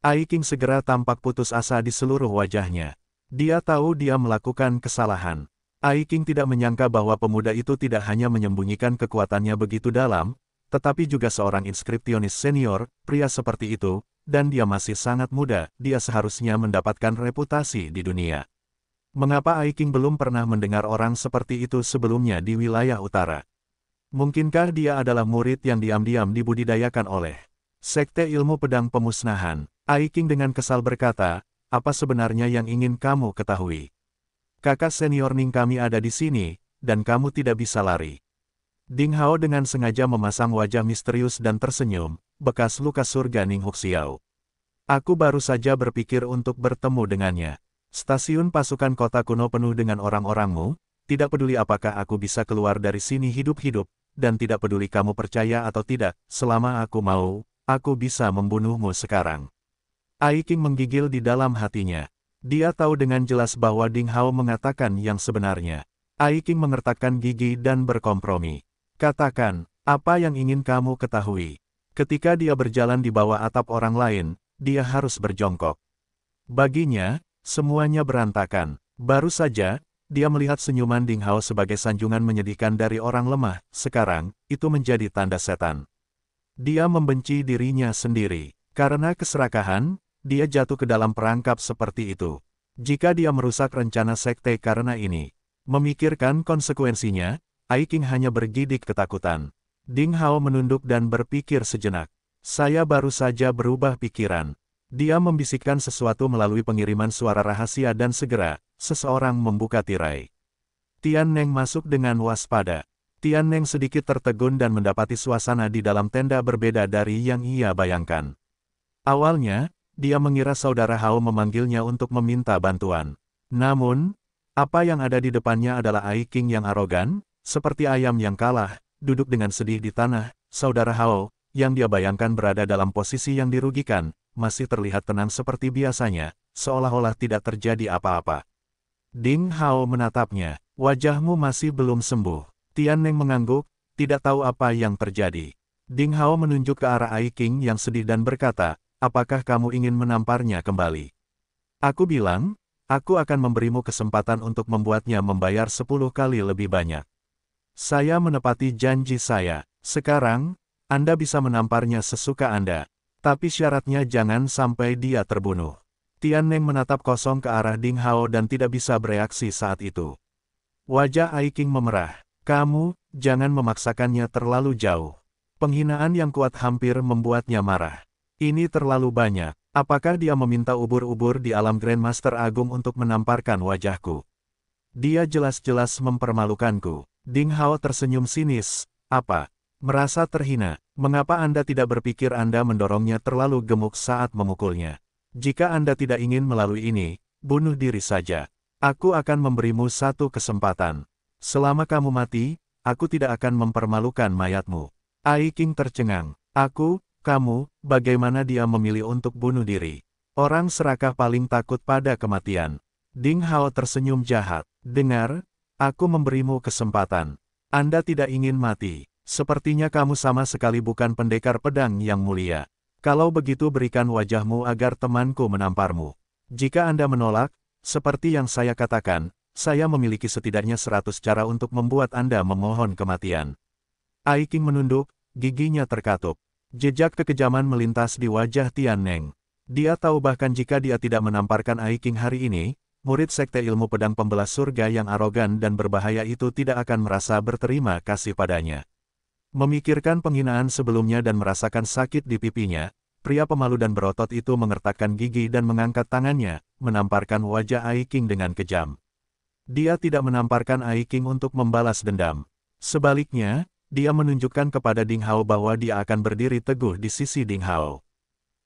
Aiking segera tampak putus asa di seluruh wajahnya. Dia tahu dia melakukan kesalahan. Aiking tidak menyangka bahwa pemuda itu tidak hanya menyembunyikan kekuatannya begitu dalam, tetapi juga seorang inskriptionis senior, pria seperti itu, dan dia masih sangat muda, dia seharusnya mendapatkan reputasi di dunia. Mengapa Aiking belum pernah mendengar orang seperti itu sebelumnya di wilayah utara? Mungkinkah dia adalah murid yang diam-diam dibudidayakan oleh Sekte Ilmu Pedang Pemusnahan, Aiking dengan kesal berkata, apa sebenarnya yang ingin kamu ketahui? Kakak senior Ning kami ada di sini, dan kamu tidak bisa lari. Ding Hao dengan sengaja memasang wajah misterius dan tersenyum, bekas luka surga Ning Huxiao. Aku baru saja berpikir untuk bertemu dengannya. Stasiun pasukan kota kuno penuh dengan orang-orangmu, tidak peduli apakah aku bisa keluar dari sini hidup-hidup, dan tidak peduli kamu percaya atau tidak, selama aku mau, aku bisa membunuhmu sekarang. Aiking menggigil di dalam hatinya. Dia tahu dengan jelas bahwa Ding Hao mengatakan yang sebenarnya. Aiking mengertakkan gigi dan berkompromi. Katakan, apa yang ingin kamu ketahui? Ketika dia berjalan di bawah atap orang lain, dia harus berjongkok. Baginya, semuanya berantakan. Baru saja, dia melihat senyuman Ding Hao sebagai sanjungan menyedihkan dari orang lemah, sekarang, itu menjadi tanda setan. Dia membenci dirinya sendiri. Karena keserakahan, dia jatuh ke dalam perangkap seperti itu. Jika dia merusak rencana sekte karena ini, memikirkan konsekuensinya, Aiking hanya bergidik ketakutan. Ding Hao menunduk dan berpikir sejenak. Saya baru saja berubah pikiran. Dia membisikkan sesuatu melalui pengiriman suara rahasia dan segera, seseorang membuka tirai. Tian Neng masuk dengan waspada. Tian Neng sedikit tertegun dan mendapati suasana di dalam tenda berbeda dari yang ia bayangkan. Awalnya, dia mengira saudara Hao memanggilnya untuk meminta bantuan. Namun, apa yang ada di depannya adalah Ai King yang arogan, seperti ayam yang kalah, duduk dengan sedih di tanah, saudara Hao, yang dia bayangkan berada dalam posisi yang dirugikan, masih terlihat tenang seperti biasanya, seolah-olah tidak terjadi apa-apa. Ding Hao menatapnya, wajahmu masih belum sembuh. Tian Neng mengangguk, tidak tahu apa yang terjadi. Ding Hao menunjuk ke arah Ai King yang sedih dan berkata, apakah kamu ingin menamparnya kembali? Aku bilang, aku akan memberimu kesempatan untuk membuatnya membayar sepuluh kali lebih banyak. Saya menepati janji saya. Sekarang, Anda bisa menamparnya sesuka Anda. Tapi syaratnya jangan sampai dia terbunuh. Tian Neng menatap kosong ke arah Ding Hao dan tidak bisa bereaksi saat itu. Wajah Ai King memerah. Kamu, jangan memaksakannya terlalu jauh. Penghinaan yang kuat hampir membuatnya marah. Ini terlalu banyak. Apakah dia meminta ubur-ubur di alam Grandmaster Agung untuk menamparkan wajahku? Dia jelas-jelas mempermalukanku. Ding Hao tersenyum sinis. Apa? Merasa terhina. Mengapa Anda tidak berpikir Anda mendorongnya terlalu gemuk saat memukulnya? Jika Anda tidak ingin melalui ini, bunuh diri saja. Aku akan memberimu satu kesempatan. Selama kamu mati, aku tidak akan mempermalukan mayatmu. Ai King tercengang. Aku, kamu, bagaimana dia memilih untuk bunuh diri? Orang serakah paling takut pada kematian. Ding Hao tersenyum jahat. Dengar, aku memberimu kesempatan. Anda tidak ingin mati. Sepertinya kamu sama sekali bukan pendekar pedang yang mulia. Kalau begitu berikan wajahmu agar temanku menamparmu. Jika Anda menolak, seperti yang saya katakan, saya memiliki setidaknya seratus cara untuk membuat Anda memohon kematian. Aiking menunduk, giginya terkatup. Jejak kekejaman melintas di wajah Tian Neng. Dia tahu bahkan jika dia tidak menamparkan Aiking hari ini, murid sekte ilmu pedang pembelah surga yang arogan dan berbahaya itu tidak akan merasa berterima kasih padanya. Memikirkan penghinaan sebelumnya dan merasakan sakit di pipinya, pria pemalu dan berotot itu mengertakkan gigi dan mengangkat tangannya, menamparkan wajah Aiking dengan kejam. Dia tidak menamparkan Aiking untuk membalas dendam. Sebaliknya, dia menunjukkan kepada Ding Hao bahwa dia akan berdiri teguh di sisi Ding Hao.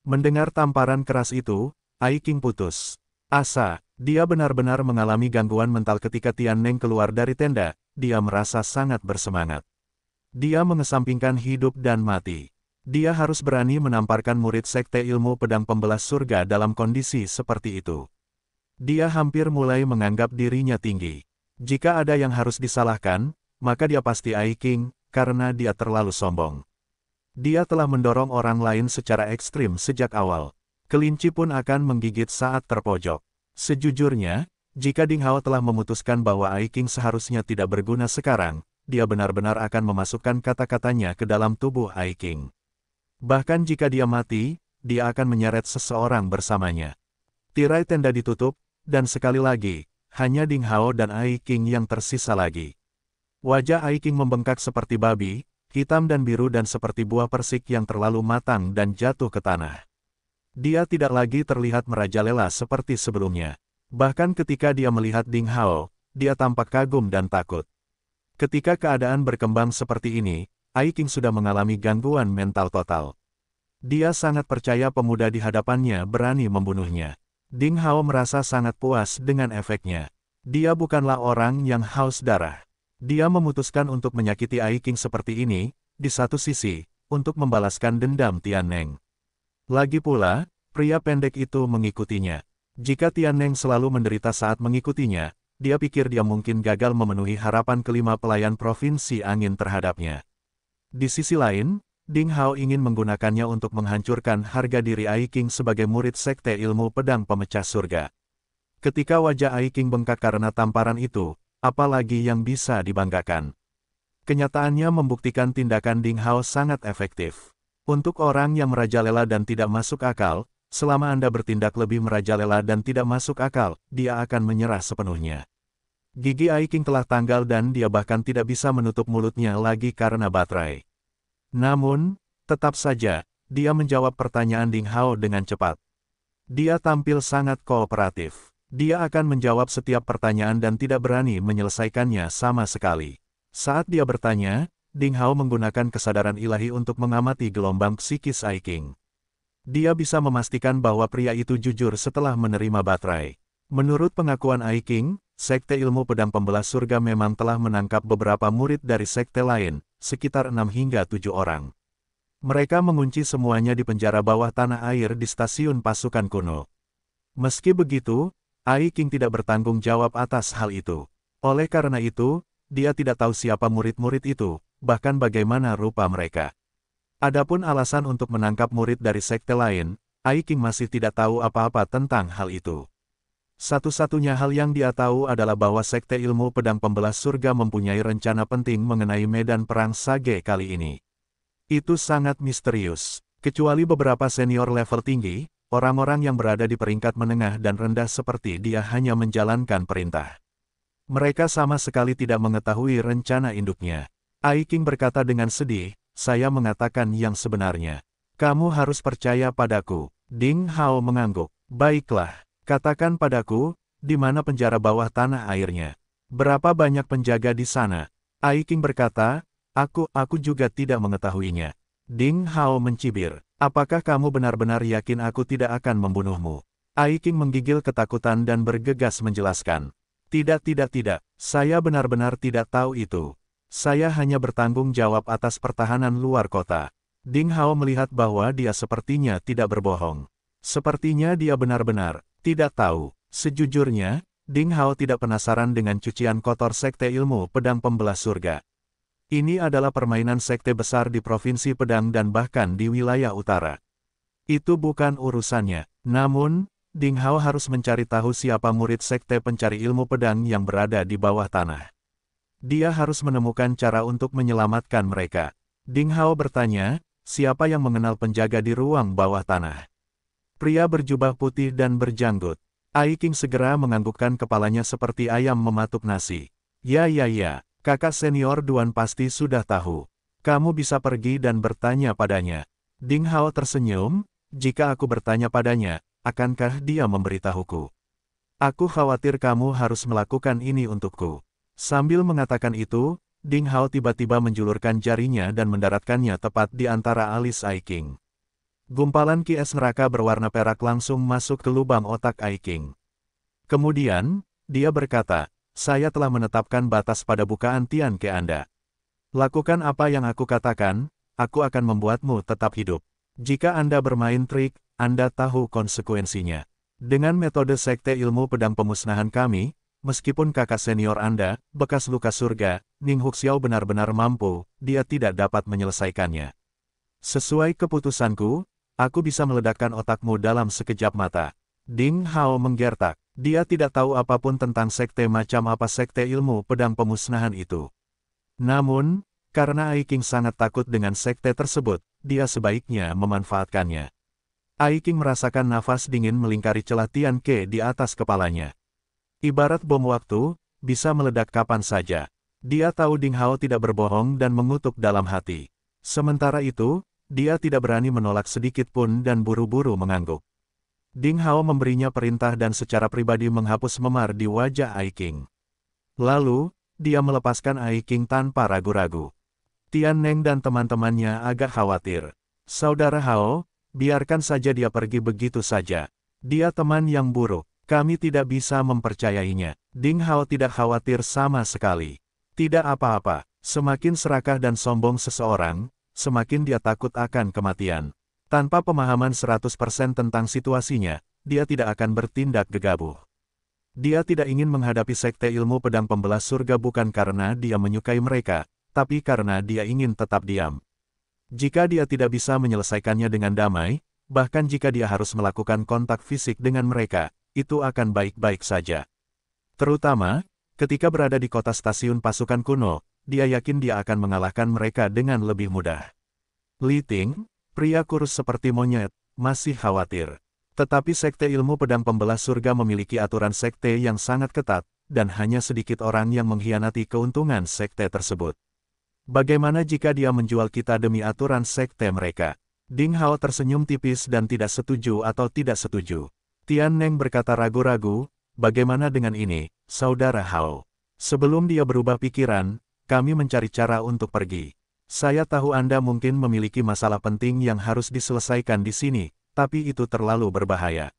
Mendengar tamparan keras itu, Aiking putus. Asa, dia benar-benar mengalami gangguan mental ketika Tian Neng keluar dari tenda, dia merasa sangat bersemangat. Dia mengesampingkan hidup dan mati. Dia harus berani menamparkan murid sekte ilmu pedang pembelas surga dalam kondisi seperti itu. Dia hampir mulai menganggap dirinya tinggi. Jika ada yang harus disalahkan, maka dia pasti Ai karena dia terlalu sombong. Dia telah mendorong orang lain secara ekstrim sejak awal. Kelinci pun akan menggigit saat terpojok. Sejujurnya, jika Ding Hao telah memutuskan bahwa Ai seharusnya tidak berguna sekarang, dia benar-benar akan memasukkan kata-katanya ke dalam tubuh Ai Bahkan jika dia mati, dia akan menyeret seseorang bersamanya. Tirai tenda ditutup, dan sekali lagi, hanya Ding Hao dan Ai King yang tersisa lagi. Wajah Ai King membengkak seperti babi, hitam dan biru dan seperti buah persik yang terlalu matang dan jatuh ke tanah. Dia tidak lagi terlihat merajalela seperti sebelumnya. Bahkan ketika dia melihat Ding Hao, dia tampak kagum dan takut. Ketika keadaan berkembang seperti ini, Ai King sudah mengalami gangguan mental total. Dia sangat percaya pemuda di hadapannya berani membunuhnya. Ding Hao merasa sangat puas dengan efeknya. Dia bukanlah orang yang haus darah. Dia memutuskan untuk menyakiti Ai King seperti ini, di satu sisi, untuk membalaskan dendam Tian Neng. Lagi pula, pria pendek itu mengikutinya. Jika Tian Neng selalu menderita saat mengikutinya, dia pikir dia mungkin gagal memenuhi harapan kelima pelayan provinsi angin terhadapnya. Di sisi lain, Ding Hao ingin menggunakannya untuk menghancurkan harga diri Aiking sebagai murid sekte ilmu pedang pemecah surga. Ketika wajah Aiking bengkak karena tamparan itu, apalagi yang bisa dibanggakan. Kenyataannya membuktikan tindakan Ding Hao sangat efektif. Untuk orang yang merajalela dan tidak masuk akal, selama Anda bertindak lebih merajalela dan tidak masuk akal, dia akan menyerah sepenuhnya. Gigi Aiking telah tanggal dan dia bahkan tidak bisa menutup mulutnya lagi karena baterai. Namun, tetap saja, dia menjawab pertanyaan Ding Hao dengan cepat. Dia tampil sangat kooperatif. Dia akan menjawab setiap pertanyaan dan tidak berani menyelesaikannya sama sekali. Saat dia bertanya, Ding Hao menggunakan kesadaran ilahi untuk mengamati gelombang psikis Aiking. Dia bisa memastikan bahwa pria itu jujur setelah menerima baterai. Menurut pengakuan Aiking, Sekte Ilmu Pedang Pembelah Surga memang telah menangkap beberapa murid dari sekte lain, sekitar enam hingga tujuh orang. Mereka mengunci semuanya di penjara bawah tanah air di stasiun pasukan kuno. Meski begitu, Ai King tidak bertanggung jawab atas hal itu. Oleh karena itu, dia tidak tahu siapa murid-murid itu, bahkan bagaimana rupa mereka. Adapun alasan untuk menangkap murid dari sekte lain, Ai King masih tidak tahu apa-apa tentang hal itu. Satu-satunya hal yang dia tahu adalah bahwa Sekte Ilmu Pedang Pembelas Surga mempunyai rencana penting mengenai medan perang Sage kali ini. Itu sangat misterius. Kecuali beberapa senior level tinggi, orang-orang yang berada di peringkat menengah dan rendah seperti dia hanya menjalankan perintah. Mereka sama sekali tidak mengetahui rencana induknya. Aiking berkata dengan sedih, saya mengatakan yang sebenarnya. Kamu harus percaya padaku. Ding Hao mengangguk. Baiklah. Katakan padaku, di mana penjara bawah tanah airnya? Berapa banyak penjaga di sana? Aiking berkata, aku, aku juga tidak mengetahuinya. Ding Hao mencibir, apakah kamu benar-benar yakin aku tidak akan membunuhmu? Aiking menggigil ketakutan dan bergegas menjelaskan. Tidak tidak tidak, saya benar-benar tidak tahu itu. Saya hanya bertanggung jawab atas pertahanan luar kota. Ding Hao melihat bahwa dia sepertinya tidak berbohong. Sepertinya dia benar-benar, tidak tahu. Sejujurnya, Ding Hao tidak penasaran dengan cucian kotor Sekte Ilmu Pedang Pembelah Surga. Ini adalah permainan sekte besar di Provinsi Pedang dan bahkan di wilayah utara. Itu bukan urusannya. Namun, Ding Hao harus mencari tahu siapa murid sekte pencari ilmu pedang yang berada di bawah tanah. Dia harus menemukan cara untuk menyelamatkan mereka. Ding Hao bertanya, siapa yang mengenal penjaga di ruang bawah tanah? Pria berjubah putih dan berjanggut. Aiking segera menganggukkan kepalanya seperti ayam mematuk nasi. Ya ya ya, kakak senior Duan pasti sudah tahu. Kamu bisa pergi dan bertanya padanya. Ding Hao tersenyum, jika aku bertanya padanya, akankah dia memberitahuku? Aku khawatir kamu harus melakukan ini untukku. Sambil mengatakan itu, Ding Hao tiba-tiba menjulurkan jarinya dan mendaratkannya tepat di antara alis Aiking. Gumpalan kias neraka berwarna perak langsung masuk ke lubang otak Aiking. Kemudian, dia berkata, saya telah menetapkan batas pada bukaan Tian ke Anda. Lakukan apa yang aku katakan, aku akan membuatmu tetap hidup. Jika Anda bermain trik, Anda tahu konsekuensinya. Dengan metode sekte ilmu pedang pemusnahan kami, meskipun kakak senior Anda, bekas luka surga, Ning Huxiao benar-benar mampu, dia tidak dapat menyelesaikannya. Sesuai keputusanku, Aku bisa meledakkan otakmu dalam sekejap mata. Ding Hao menggertak. Dia tidak tahu apapun tentang sekte macam apa sekte ilmu pedang pemusnahan itu. Namun, karena Aiking sangat takut dengan sekte tersebut, dia sebaiknya memanfaatkannya. Aiking merasakan nafas dingin melingkari celah Tian Ke di atas kepalanya. Ibarat bom waktu, bisa meledak kapan saja. Dia tahu Ding Hao tidak berbohong dan mengutuk dalam hati. Sementara itu, dia tidak berani menolak sedikit pun dan buru-buru mengangguk. Ding Hao memberinya perintah dan secara pribadi menghapus memar di wajah Ai King. Lalu, dia melepaskan Ai King tanpa ragu-ragu. Tian Neng dan teman-temannya agak khawatir. Saudara Hao, biarkan saja dia pergi begitu saja. Dia teman yang buruk, kami tidak bisa mempercayainya. Ding Hao tidak khawatir sama sekali. Tidak apa-apa, semakin serakah dan sombong seseorang, semakin dia takut akan kematian. Tanpa pemahaman 100% tentang situasinya, dia tidak akan bertindak gegabah. Dia tidak ingin menghadapi sekte ilmu pedang pembelah surga bukan karena dia menyukai mereka, tapi karena dia ingin tetap diam. Jika dia tidak bisa menyelesaikannya dengan damai, bahkan jika dia harus melakukan kontak fisik dengan mereka, itu akan baik-baik saja. Terutama, ketika berada di kota stasiun pasukan kuno, dia yakin dia akan mengalahkan mereka dengan lebih mudah. Li Ting, pria kurus seperti monyet, masih khawatir. Tetapi Sekte Ilmu Pedang Pembelah Surga memiliki aturan sekte yang sangat ketat, dan hanya sedikit orang yang mengkhianati keuntungan sekte tersebut. Bagaimana jika dia menjual kita demi aturan sekte mereka? Ding Hao tersenyum tipis dan tidak setuju atau tidak setuju. Tian Neng berkata ragu-ragu, bagaimana dengan ini, saudara Hao? Sebelum dia berubah pikiran, kami mencari cara untuk pergi. Saya tahu Anda mungkin memiliki masalah penting yang harus diselesaikan di sini, tapi itu terlalu berbahaya.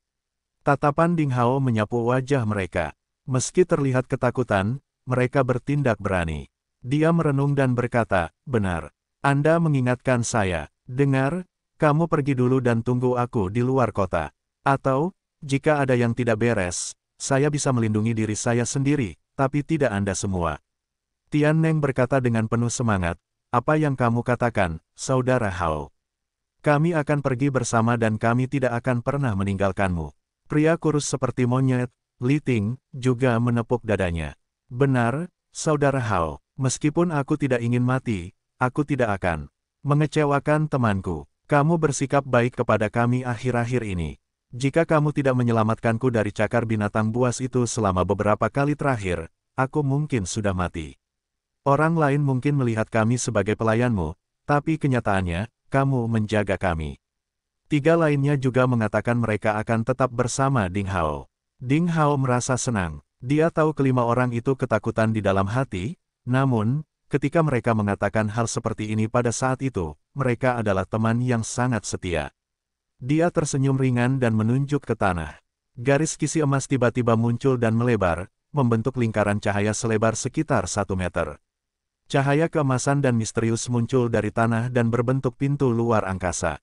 Tatapan Ding Hao menyapu wajah mereka. Meski terlihat ketakutan, mereka bertindak berani. Dia merenung dan berkata, benar. Anda mengingatkan saya, dengar, kamu pergi dulu dan tunggu aku di luar kota. Atau, jika ada yang tidak beres, saya bisa melindungi diri saya sendiri, tapi tidak Anda semua. Tian Neng berkata dengan penuh semangat, apa yang kamu katakan, saudara Hao? Kami akan pergi bersama dan kami tidak akan pernah meninggalkanmu. Pria kurus seperti monyet, Li Ting, juga menepuk dadanya. Benar, saudara Hao, meskipun aku tidak ingin mati, aku tidak akan mengecewakan temanku. Kamu bersikap baik kepada kami akhir-akhir ini. Jika kamu tidak menyelamatkanku dari cakar binatang buas itu selama beberapa kali terakhir, aku mungkin sudah mati. Orang lain mungkin melihat kami sebagai pelayanmu, tapi kenyataannya, kamu menjaga kami. Tiga lainnya juga mengatakan mereka akan tetap bersama Ding Hao. Ding Hao merasa senang. Dia tahu kelima orang itu ketakutan di dalam hati, namun, ketika mereka mengatakan hal seperti ini pada saat itu, mereka adalah teman yang sangat setia. Dia tersenyum ringan dan menunjuk ke tanah. Garis kisi emas tiba-tiba muncul dan melebar, membentuk lingkaran cahaya selebar sekitar satu meter. Cahaya keemasan dan misterius muncul dari tanah dan berbentuk pintu luar angkasa.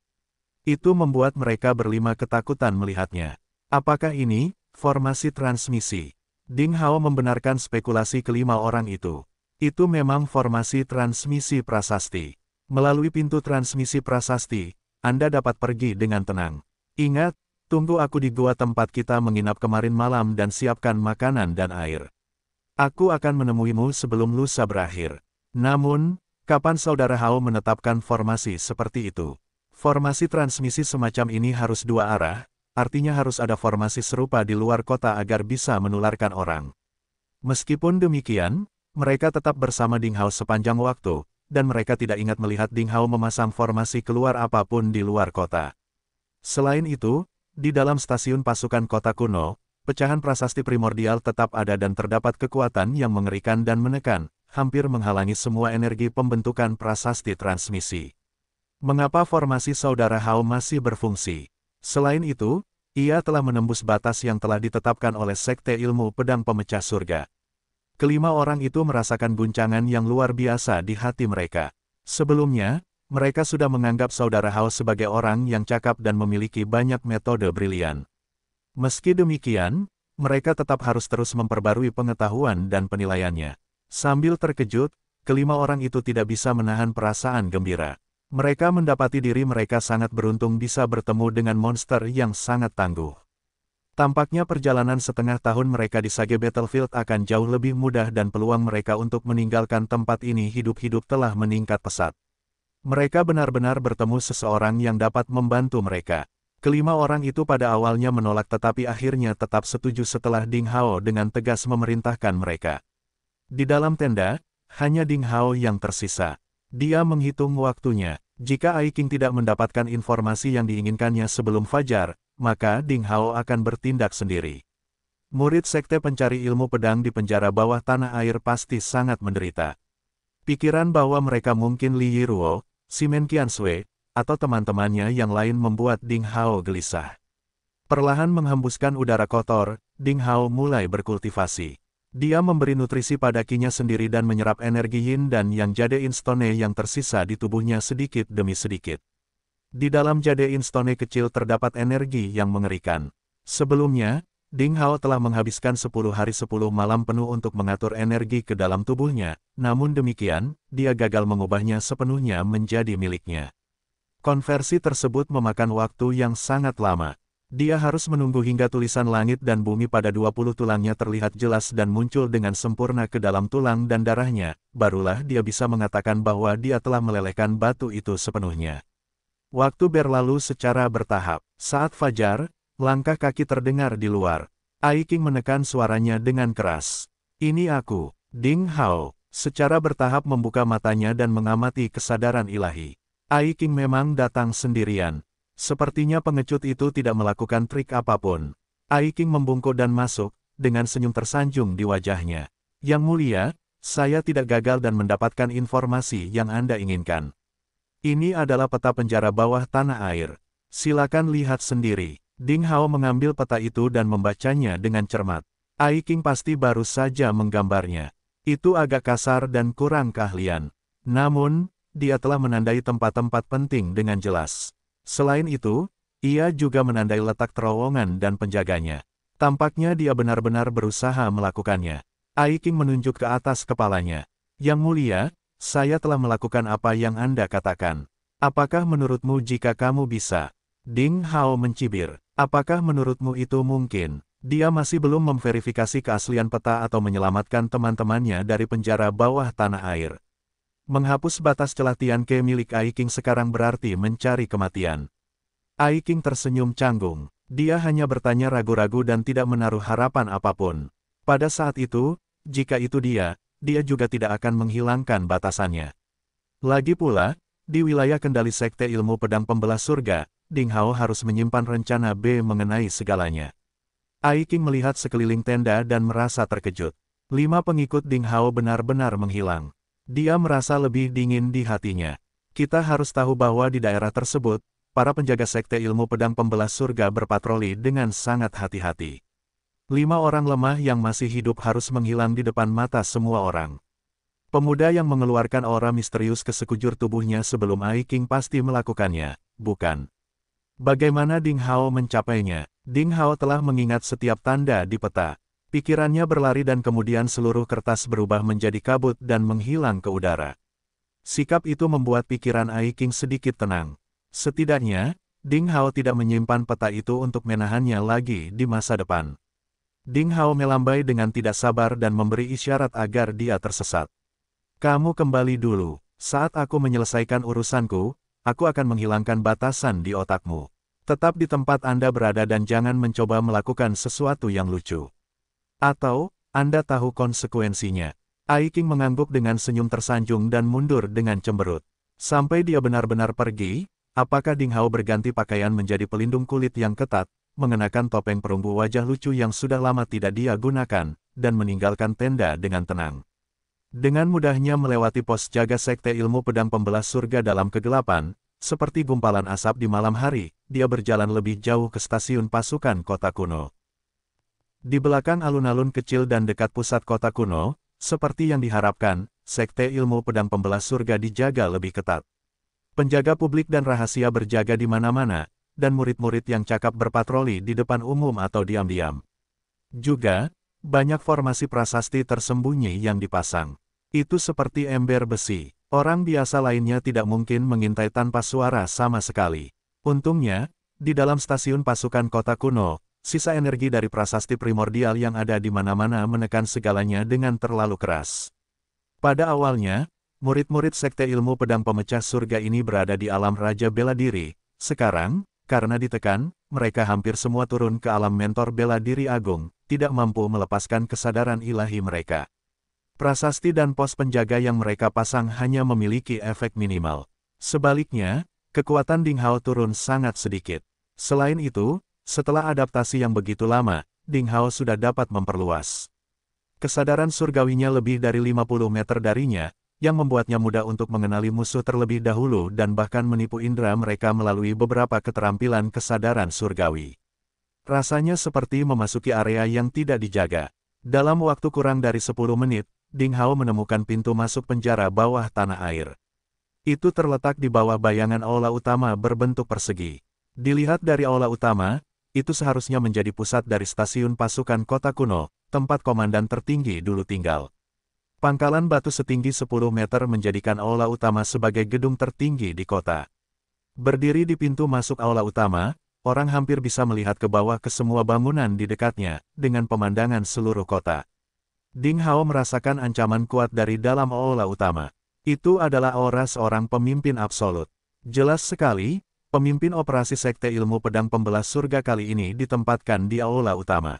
Itu membuat mereka berlima ketakutan melihatnya. Apakah ini formasi transmisi? Ding Hao membenarkan spekulasi kelima orang itu. Itu memang formasi transmisi prasasti. Melalui pintu transmisi prasasti, Anda dapat pergi dengan tenang. Ingat, tunggu aku di gua tempat kita menginap kemarin malam dan siapkan makanan dan air. Aku akan menemuimu sebelum lusa berakhir. Namun, kapan saudara Hao menetapkan formasi seperti itu? Formasi transmisi semacam ini harus dua arah, artinya harus ada formasi serupa di luar kota agar bisa menularkan orang. Meskipun demikian, mereka tetap bersama Ding Hao sepanjang waktu, dan mereka tidak ingat melihat Ding Hao memasang formasi keluar apapun di luar kota. Selain itu, di dalam stasiun pasukan kota kuno, pecahan prasasti primordial tetap ada dan terdapat kekuatan yang mengerikan dan menekan, hampir menghalangi semua energi pembentukan prasasti transmisi. Mengapa formasi saudara Hao masih berfungsi? Selain itu, ia telah menembus batas yang telah ditetapkan oleh Sekte Ilmu Pedang Pemecah Surga. Kelima orang itu merasakan guncangan yang luar biasa di hati mereka. Sebelumnya, mereka sudah menganggap saudara Hao sebagai orang yang cakap dan memiliki banyak metode brilian. Meski demikian, mereka tetap harus terus memperbarui pengetahuan dan penilaiannya. Sambil terkejut, kelima orang itu tidak bisa menahan perasaan gembira. Mereka mendapati diri mereka sangat beruntung bisa bertemu dengan monster yang sangat tangguh. Tampaknya perjalanan setengah tahun mereka di Sage Battlefield akan jauh lebih mudah dan peluang mereka untuk meninggalkan tempat ini hidup-hidup telah meningkat pesat. Mereka benar-benar bertemu seseorang yang dapat membantu mereka. Kelima orang itu pada awalnya menolak tetapi akhirnya tetap setuju setelah Ding Hao dengan tegas memerintahkan mereka. Di dalam tenda, hanya Ding Hao yang tersisa. Dia menghitung waktunya. Jika Aiking tidak mendapatkan informasi yang diinginkannya sebelum fajar, maka Ding Hao akan bertindak sendiri. Murid sekte pencari ilmu pedang di penjara bawah tanah air pasti sangat menderita. Pikiran bahwa mereka mungkin Li Yiruo, Simen Qiansui, atau teman-temannya yang lain membuat Ding Hao gelisah. Perlahan menghembuskan udara kotor, Ding Hao mulai berkultivasi. Dia memberi nutrisi pada kinya sendiri dan menyerap energi yin dan yang jade instone yang tersisa di tubuhnya sedikit demi sedikit. Di dalam jade instone kecil terdapat energi yang mengerikan. Sebelumnya, Ding Hao telah menghabiskan 10 hari 10 malam penuh untuk mengatur energi ke dalam tubuhnya, namun demikian, dia gagal mengubahnya sepenuhnya menjadi miliknya. Konversi tersebut memakan waktu yang sangat lama. Dia harus menunggu hingga tulisan langit dan bumi pada 20 tulangnya terlihat jelas dan muncul dengan sempurna ke dalam tulang dan darahnya, barulah dia bisa mengatakan bahwa dia telah melelehkan batu itu sepenuhnya. Waktu berlalu secara bertahap. Saat fajar, langkah kaki terdengar di luar. Aiking menekan suaranya dengan keras. Ini aku, Ding Hao, secara bertahap membuka matanya dan mengamati kesadaran ilahi. Aiking memang datang sendirian, Sepertinya pengecut itu tidak melakukan trik apapun. Aiking membungkuk dan masuk, dengan senyum tersanjung di wajahnya. Yang mulia, saya tidak gagal dan mendapatkan informasi yang Anda inginkan. Ini adalah peta penjara bawah tanah air. Silakan lihat sendiri. Ding Hao mengambil peta itu dan membacanya dengan cermat. Aiking pasti baru saja menggambarnya. Itu agak kasar dan kurang keahlian. Namun, dia telah menandai tempat-tempat penting dengan jelas. Selain itu, ia juga menandai letak terowongan dan penjaganya. Tampaknya dia benar-benar berusaha melakukannya. Aiking menunjuk ke atas kepalanya. Yang mulia, saya telah melakukan apa yang Anda katakan. Apakah menurutmu jika kamu bisa? Ding Hao mencibir. Apakah menurutmu itu mungkin? Dia masih belum memverifikasi keaslian peta atau menyelamatkan teman-temannya dari penjara bawah tanah air. Menghapus batas celah Ke milik Aiking sekarang berarti mencari kematian. Aiking tersenyum canggung. Dia hanya bertanya ragu-ragu dan tidak menaruh harapan apapun. Pada saat itu, jika itu dia, dia juga tidak akan menghilangkan batasannya. Lagi pula, di wilayah kendali Sekte Ilmu Pedang Pembelah Surga, Ding Hao harus menyimpan rencana B mengenai segalanya. Aiking melihat sekeliling tenda dan merasa terkejut. Lima pengikut Ding Hao benar-benar menghilang. Dia merasa lebih dingin di hatinya. Kita harus tahu bahwa di daerah tersebut, para penjaga sekte ilmu pedang pembelah surga berpatroli dengan sangat hati-hati. Lima orang lemah yang masih hidup harus menghilang di depan mata semua orang. Pemuda yang mengeluarkan aura misterius ke sekujur tubuhnya sebelum Ai King pasti melakukannya, bukan? Bagaimana Ding Hao mencapainya? Ding Hao telah mengingat setiap tanda di peta. Pikirannya berlari dan kemudian seluruh kertas berubah menjadi kabut dan menghilang ke udara. Sikap itu membuat pikiran Aiking sedikit tenang. Setidaknya, Ding Hao tidak menyimpan peta itu untuk menahannya lagi di masa depan. Ding Hao melambai dengan tidak sabar dan memberi isyarat agar dia tersesat. Kamu kembali dulu. Saat aku menyelesaikan urusanku, aku akan menghilangkan batasan di otakmu. Tetap di tempat Anda berada dan jangan mencoba melakukan sesuatu yang lucu. Atau, Anda tahu konsekuensinya. Aiking mengangguk dengan senyum tersanjung dan mundur dengan cemberut. Sampai dia benar-benar pergi, apakah Ding Hao berganti pakaian menjadi pelindung kulit yang ketat, mengenakan topeng perunggu wajah lucu yang sudah lama tidak dia gunakan, dan meninggalkan tenda dengan tenang. Dengan mudahnya melewati pos jaga sekte ilmu pedang pembelah surga dalam kegelapan, seperti gumpalan asap di malam hari, dia berjalan lebih jauh ke stasiun pasukan kota kuno. Di belakang alun-alun kecil dan dekat pusat kota kuno, seperti yang diharapkan, sekte ilmu pedang pembelah surga dijaga lebih ketat. Penjaga publik dan rahasia berjaga di mana-mana, dan murid-murid yang cakap berpatroli di depan umum atau diam-diam. Juga, banyak formasi prasasti tersembunyi yang dipasang. Itu seperti ember besi. Orang biasa lainnya tidak mungkin mengintai tanpa suara sama sekali. Untungnya, di dalam stasiun pasukan kota kuno, sisa energi dari prasasti primordial yang ada di mana-mana menekan segalanya dengan terlalu keras. Pada awalnya, murid-murid sekte ilmu pedang pemecah surga ini berada di alam Raja Bela Diri. Sekarang, karena ditekan, mereka hampir semua turun ke alam mentor bela diri agung, tidak mampu melepaskan kesadaran ilahi mereka. Prasasti dan pos penjaga yang mereka pasang hanya memiliki efek minimal. Sebaliknya, kekuatan Ding Hao turun sangat sedikit. Selain itu, setelah adaptasi yang begitu lama, Ding Hao sudah dapat memperluas. Kesadaran surgawinya lebih dari 50 meter darinya, yang membuatnya mudah untuk mengenali musuh terlebih dahulu dan bahkan menipu indera mereka melalui beberapa keterampilan kesadaran surgawi. Rasanya seperti memasuki area yang tidak dijaga. Dalam waktu kurang dari 10 menit, Ding Hao menemukan pintu masuk penjara bawah tanah air. Itu terletak di bawah bayangan aula utama berbentuk persegi. Dilihat dari aula utama, itu seharusnya menjadi pusat dari stasiun pasukan kota kuno, tempat komandan tertinggi dulu tinggal. Pangkalan batu setinggi 10 meter menjadikan aula utama sebagai gedung tertinggi di kota. Berdiri di pintu masuk aula utama, orang hampir bisa melihat ke bawah ke semua bangunan di dekatnya, dengan pemandangan seluruh kota. Ding Hao merasakan ancaman kuat dari dalam aula utama. Itu adalah aura seorang pemimpin absolut. Jelas sekali, Pemimpin operasi Sekte Ilmu Pedang Pembelas Surga kali ini ditempatkan di aula utama.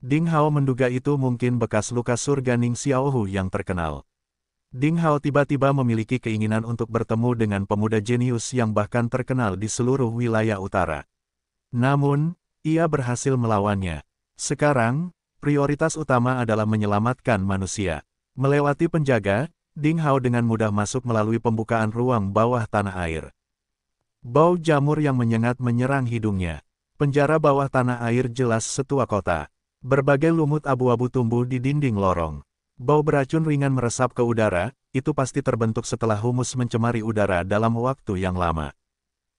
Ding Hao menduga itu mungkin bekas luka surga Ning Xiaohu yang terkenal. Ding Hao tiba-tiba memiliki keinginan untuk bertemu dengan pemuda jenius yang bahkan terkenal di seluruh wilayah utara. Namun, ia berhasil melawannya. Sekarang, prioritas utama adalah menyelamatkan manusia. Melewati penjaga, Ding Hao dengan mudah masuk melalui pembukaan ruang bawah tanah air. Bau jamur yang menyengat menyerang hidungnya. Penjara bawah tanah air jelas setua kota. Berbagai lumut abu-abu tumbuh di dinding lorong. Bau beracun ringan meresap ke udara, itu pasti terbentuk setelah humus mencemari udara dalam waktu yang lama.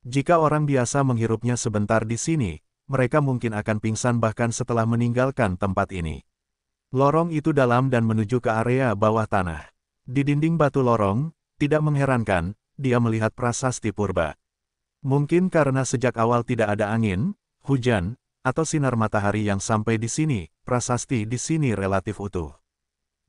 Jika orang biasa menghirupnya sebentar di sini, mereka mungkin akan pingsan bahkan setelah meninggalkan tempat ini. Lorong itu dalam dan menuju ke area bawah tanah. Di dinding batu lorong, tidak mengherankan, dia melihat prasasti purba. Mungkin karena sejak awal tidak ada angin, hujan, atau sinar matahari yang sampai di sini, prasasti di sini relatif utuh.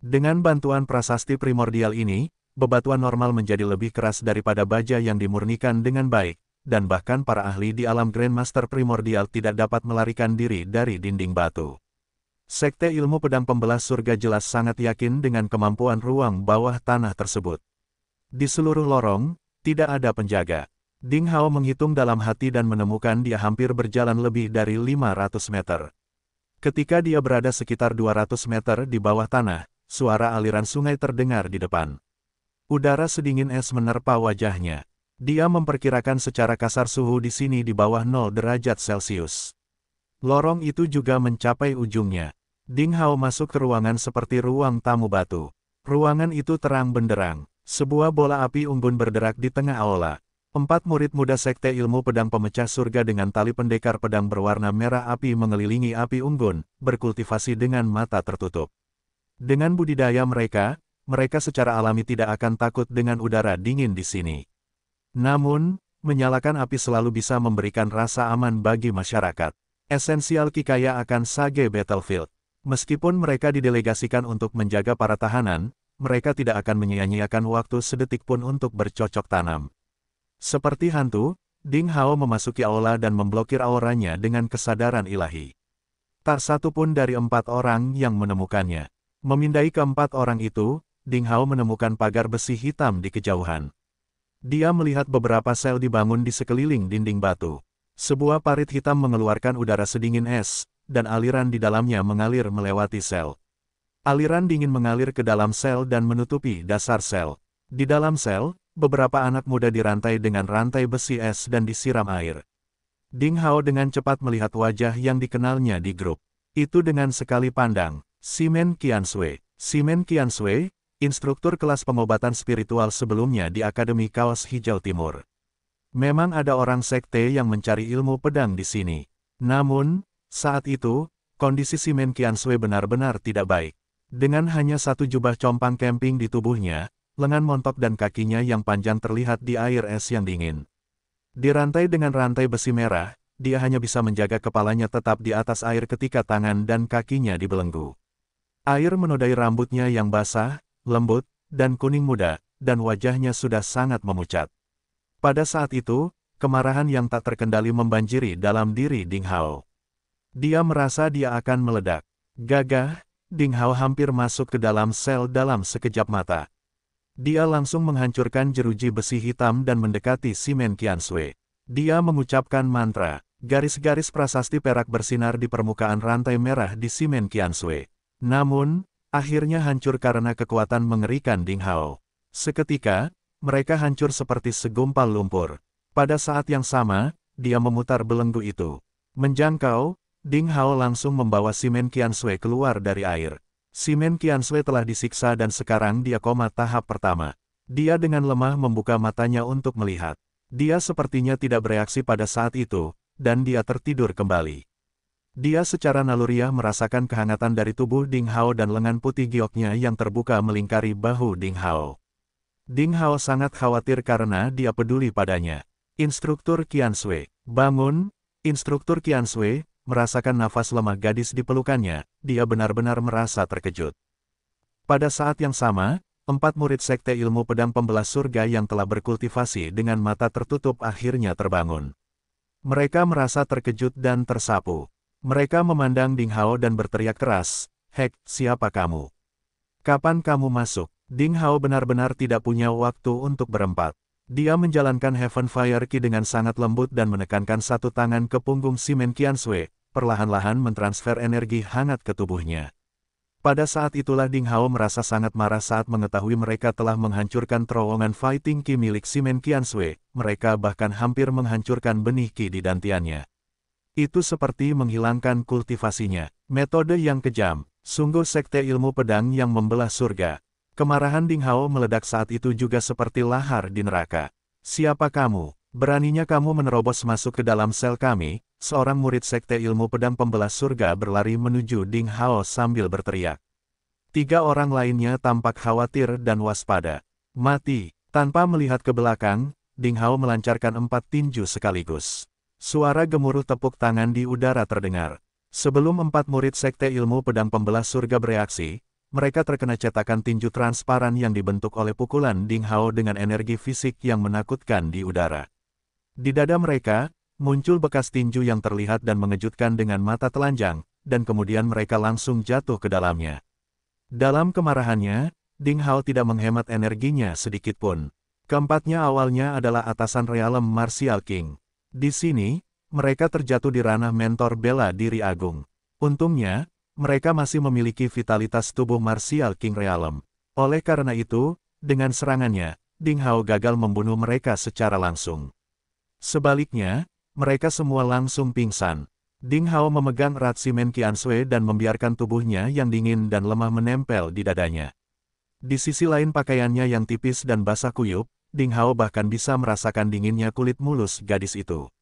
Dengan bantuan prasasti primordial ini, bebatuan normal menjadi lebih keras daripada baja yang dimurnikan dengan baik, dan bahkan para ahli di alam Grandmaster primordial tidak dapat melarikan diri dari dinding batu. Sekte ilmu pedang pembelah surga jelas sangat yakin dengan kemampuan ruang bawah tanah tersebut. Di seluruh lorong, tidak ada penjaga. Ding Hao menghitung dalam hati dan menemukan dia hampir berjalan lebih dari 500 meter. Ketika dia berada sekitar 200 meter di bawah tanah, suara aliran sungai terdengar di depan. Udara sedingin es menerpa wajahnya. Dia memperkirakan secara kasar suhu di sini di bawah 0 derajat Celcius. Lorong itu juga mencapai ujungnya. Ding Hao masuk ke ruangan seperti ruang tamu batu. Ruangan itu terang benderang. Sebuah bola api unggun berderak di tengah aula. Empat murid muda Sekte Ilmu Pedang Pemecah Surga dengan tali pendekar pedang berwarna merah api mengelilingi api unggun, berkultivasi dengan mata tertutup. Dengan budidaya mereka, mereka secara alami tidak akan takut dengan udara dingin di sini. Namun, menyalakan api selalu bisa memberikan rasa aman bagi masyarakat. Esensial Kikaya akan Sage Battlefield. Meskipun mereka didelegasikan untuk menjaga para tahanan, mereka tidak akan menyia-nyiakan waktu sedetik pun untuk bercocok tanam. Seperti hantu, Ding Hao memasuki aula dan memblokir auranya dengan kesadaran ilahi. Tak satu pun dari empat orang yang menemukannya. Memindai keempat orang itu, Ding Hao menemukan pagar besi hitam di kejauhan. Dia melihat beberapa sel dibangun di sekeliling dinding batu. Sebuah parit hitam mengeluarkan udara sedingin es, dan aliran di dalamnya mengalir melewati sel. Aliran dingin mengalir ke dalam sel dan menutupi dasar sel. Di dalam sel, beberapa anak muda dirantai dengan rantai besi es dan disiram air. Ding Hao dengan cepat melihat wajah yang dikenalnya di grup. Itu dengan sekali pandang, Simen Qianshui. Simen Qianshui, instruktur kelas pengobatan spiritual sebelumnya di Akademi Kaos Hijau Timur. Memang ada orang sekte yang mencari ilmu pedang di sini. Namun, saat itu, kondisi Simen Qianshui benar-benar tidak baik. Dengan hanya satu jubah compang camping di tubuhnya, lengan montok dan kakinya yang panjang terlihat di air es yang dingin. Dirantai dengan rantai besi merah, dia hanya bisa menjaga kepalanya tetap di atas air ketika tangan dan kakinya dibelenggu. Air menodai rambutnya yang basah, lembut, dan kuning muda, dan wajahnya sudah sangat memucat. Pada saat itu, kemarahan yang tak terkendali membanjiri dalam diri Ding Hao. Dia merasa dia akan meledak. Gagah, Ding Hao hampir masuk ke dalam sel dalam sekejap mata. Dia langsung menghancurkan jeruji besi hitam dan mendekati Simen Kiansue. Dia mengucapkan mantra, garis-garis prasasti perak bersinar di permukaan rantai merah di Simen Kiansue. Namun, akhirnya hancur karena kekuatan mengerikan Ding Hao. Seketika, mereka hancur seperti segumpal lumpur. Pada saat yang sama, dia memutar belenggu itu. Menjangkau, Ding Hao langsung membawa Simen Kiansue keluar dari air. Simen Kianswe telah disiksa dan sekarang dia koma tahap pertama. Dia dengan lemah membuka matanya untuk melihat. Dia sepertinya tidak bereaksi pada saat itu, dan dia tertidur kembali. Dia secara naluriah merasakan kehangatan dari tubuh Ding Hao dan lengan putih gioknya yang terbuka melingkari bahu Ding Hao. Ding Hao sangat khawatir karena dia peduli padanya. Instruktur Kian Sui, bangun! Instruktur Kian Sui, merasakan nafas lemah gadis di pelukannya, dia benar-benar merasa terkejut. Pada saat yang sama, empat murid sekte ilmu pedang pembelah surga yang telah berkultivasi dengan mata tertutup akhirnya terbangun. Mereka merasa terkejut dan tersapu. Mereka memandang Ding Hao dan berteriak keras, Hek, siapa kamu? Kapan kamu masuk? Ding Hao benar-benar tidak punya waktu untuk berempat. Dia menjalankan Heaven Fire Ki dengan sangat lembut dan menekankan satu tangan ke punggung Simen Kiansue, perlahan-lahan mentransfer energi hangat ke tubuhnya. Pada saat itulah Ding Hao merasa sangat marah saat mengetahui mereka telah menghancurkan terowongan fighting Ki milik Simen Kiansue, mereka bahkan hampir menghancurkan benih Ki di dantiannya. Itu seperti menghilangkan kultivasinya. Metode yang kejam, sungguh sekte ilmu pedang yang membelah surga, Kemarahan Ding Hao meledak saat itu juga seperti lahar di neraka. Siapa kamu? Beraninya kamu menerobos masuk ke dalam sel kami, seorang murid sekte ilmu pedang pembelah surga berlari menuju Ding Hao sambil berteriak. Tiga orang lainnya tampak khawatir dan waspada. Mati, tanpa melihat ke belakang, Ding Hao melancarkan empat tinju sekaligus. Suara gemuruh tepuk tangan di udara terdengar. Sebelum empat murid sekte ilmu pedang pembelah surga bereaksi, mereka terkena cetakan tinju transparan yang dibentuk oleh pukulan Ding Hao dengan energi fisik yang menakutkan di udara. Di dada mereka, muncul bekas tinju yang terlihat dan mengejutkan dengan mata telanjang, dan kemudian mereka langsung jatuh ke dalamnya. Dalam kemarahannya, Ding Hao tidak menghemat energinya sedikit pun. Keempatnya awalnya adalah atasan realem Martial King. Di sini, mereka terjatuh di ranah mentor bela diri agung. Untungnya, mereka masih memiliki vitalitas tubuh Martial King Realm. Oleh karena itu, dengan serangannya, Ding Hao gagal membunuh mereka secara langsung. Sebaliknya, mereka semua langsung pingsan. Ding Hao memegang Ratsimen Qian Sui dan membiarkan tubuhnya yang dingin dan lemah menempel di dadanya. Di sisi lain pakaiannya yang tipis dan basah kuyup, Ding Hao bahkan bisa merasakan dinginnya kulit mulus gadis itu.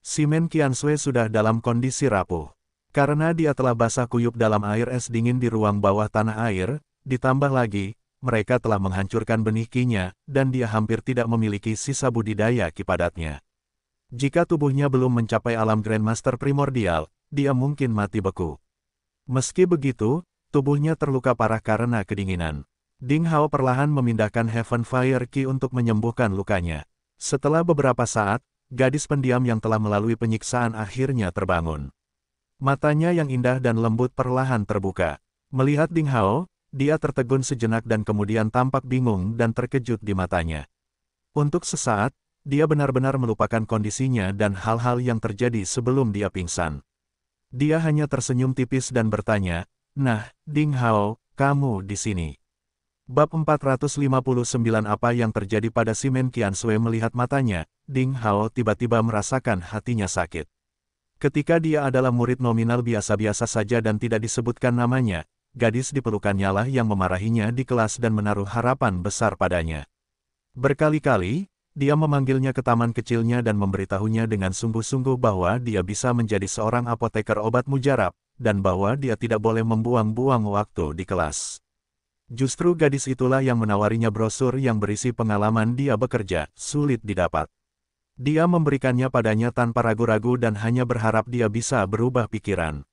Simen Qian Sui sudah dalam kondisi rapuh. Karena dia telah basah kuyup dalam air es dingin di ruang bawah tanah air, ditambah lagi, mereka telah menghancurkan benih kinya, dan dia hampir tidak memiliki sisa budidaya kipadatnya. Jika tubuhnya belum mencapai alam Grandmaster primordial, dia mungkin mati beku. Meski begitu, tubuhnya terluka parah karena kedinginan. Ding Hao perlahan memindahkan Heaven Fire Ki untuk menyembuhkan lukanya. Setelah beberapa saat, gadis pendiam yang telah melalui penyiksaan akhirnya terbangun. Matanya yang indah dan lembut perlahan terbuka. Melihat Ding Hao, dia tertegun sejenak dan kemudian tampak bingung dan terkejut di matanya. Untuk sesaat, dia benar-benar melupakan kondisinya dan hal-hal yang terjadi sebelum dia pingsan. Dia hanya tersenyum tipis dan bertanya, Nah, Ding Hao, kamu di sini. Bab 459 Apa yang terjadi pada Simen Kian Sui melihat matanya, Ding Hao tiba-tiba merasakan hatinya sakit. Ketika dia adalah murid nominal biasa-biasa saja dan tidak disebutkan namanya, gadis diperlukannya lah yang memarahinya di kelas dan menaruh harapan besar padanya. Berkali-kali, dia memanggilnya ke taman kecilnya dan memberitahunya dengan sungguh-sungguh bahwa dia bisa menjadi seorang apoteker obat mujarab, dan bahwa dia tidak boleh membuang-buang waktu di kelas. Justru gadis itulah yang menawarinya brosur yang berisi pengalaman dia bekerja, sulit didapat. Dia memberikannya padanya tanpa ragu-ragu dan hanya berharap dia bisa berubah pikiran.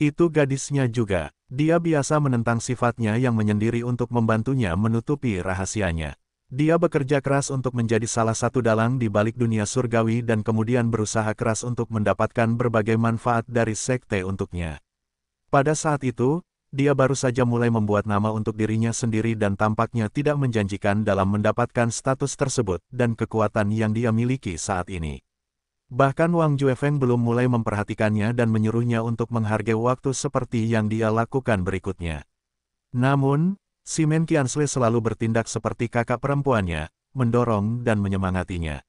Itu gadisnya juga. Dia biasa menentang sifatnya yang menyendiri untuk membantunya menutupi rahasianya. Dia bekerja keras untuk menjadi salah satu dalang di balik dunia surgawi dan kemudian berusaha keras untuk mendapatkan berbagai manfaat dari sekte untuknya. Pada saat itu, dia baru saja mulai membuat nama untuk dirinya sendiri dan tampaknya tidak menjanjikan dalam mendapatkan status tersebut dan kekuatan yang dia miliki saat ini. Bahkan Wang Juefeng belum mulai memperhatikannya dan menyuruhnya untuk menghargai waktu seperti yang dia lakukan berikutnya. Namun, Simen Qiansle selalu bertindak seperti kakak perempuannya, mendorong dan menyemangatinya.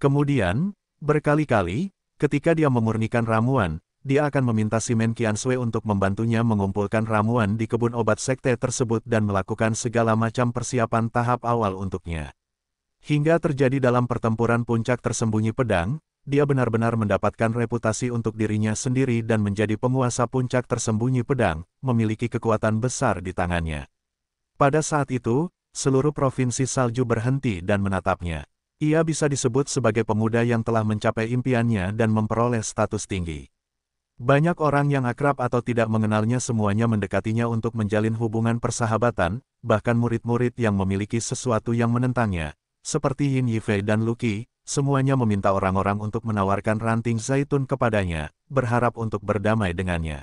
Kemudian, berkali-kali, ketika dia memurnikan ramuan, dia akan meminta Simen Kiansue untuk membantunya mengumpulkan ramuan di kebun obat sekte tersebut dan melakukan segala macam persiapan tahap awal untuknya. Hingga terjadi dalam pertempuran puncak tersembunyi pedang, dia benar-benar mendapatkan reputasi untuk dirinya sendiri dan menjadi penguasa puncak tersembunyi pedang, memiliki kekuatan besar di tangannya. Pada saat itu, seluruh provinsi salju berhenti dan menatapnya. Ia bisa disebut sebagai pemuda yang telah mencapai impiannya dan memperoleh status tinggi. Banyak orang yang akrab atau tidak mengenalnya semuanya mendekatinya untuk menjalin hubungan persahabatan, bahkan murid-murid yang memiliki sesuatu yang menentangnya, seperti Yin Yifei dan Luki, semuanya meminta orang-orang untuk menawarkan ranting zaitun kepadanya, berharap untuk berdamai dengannya.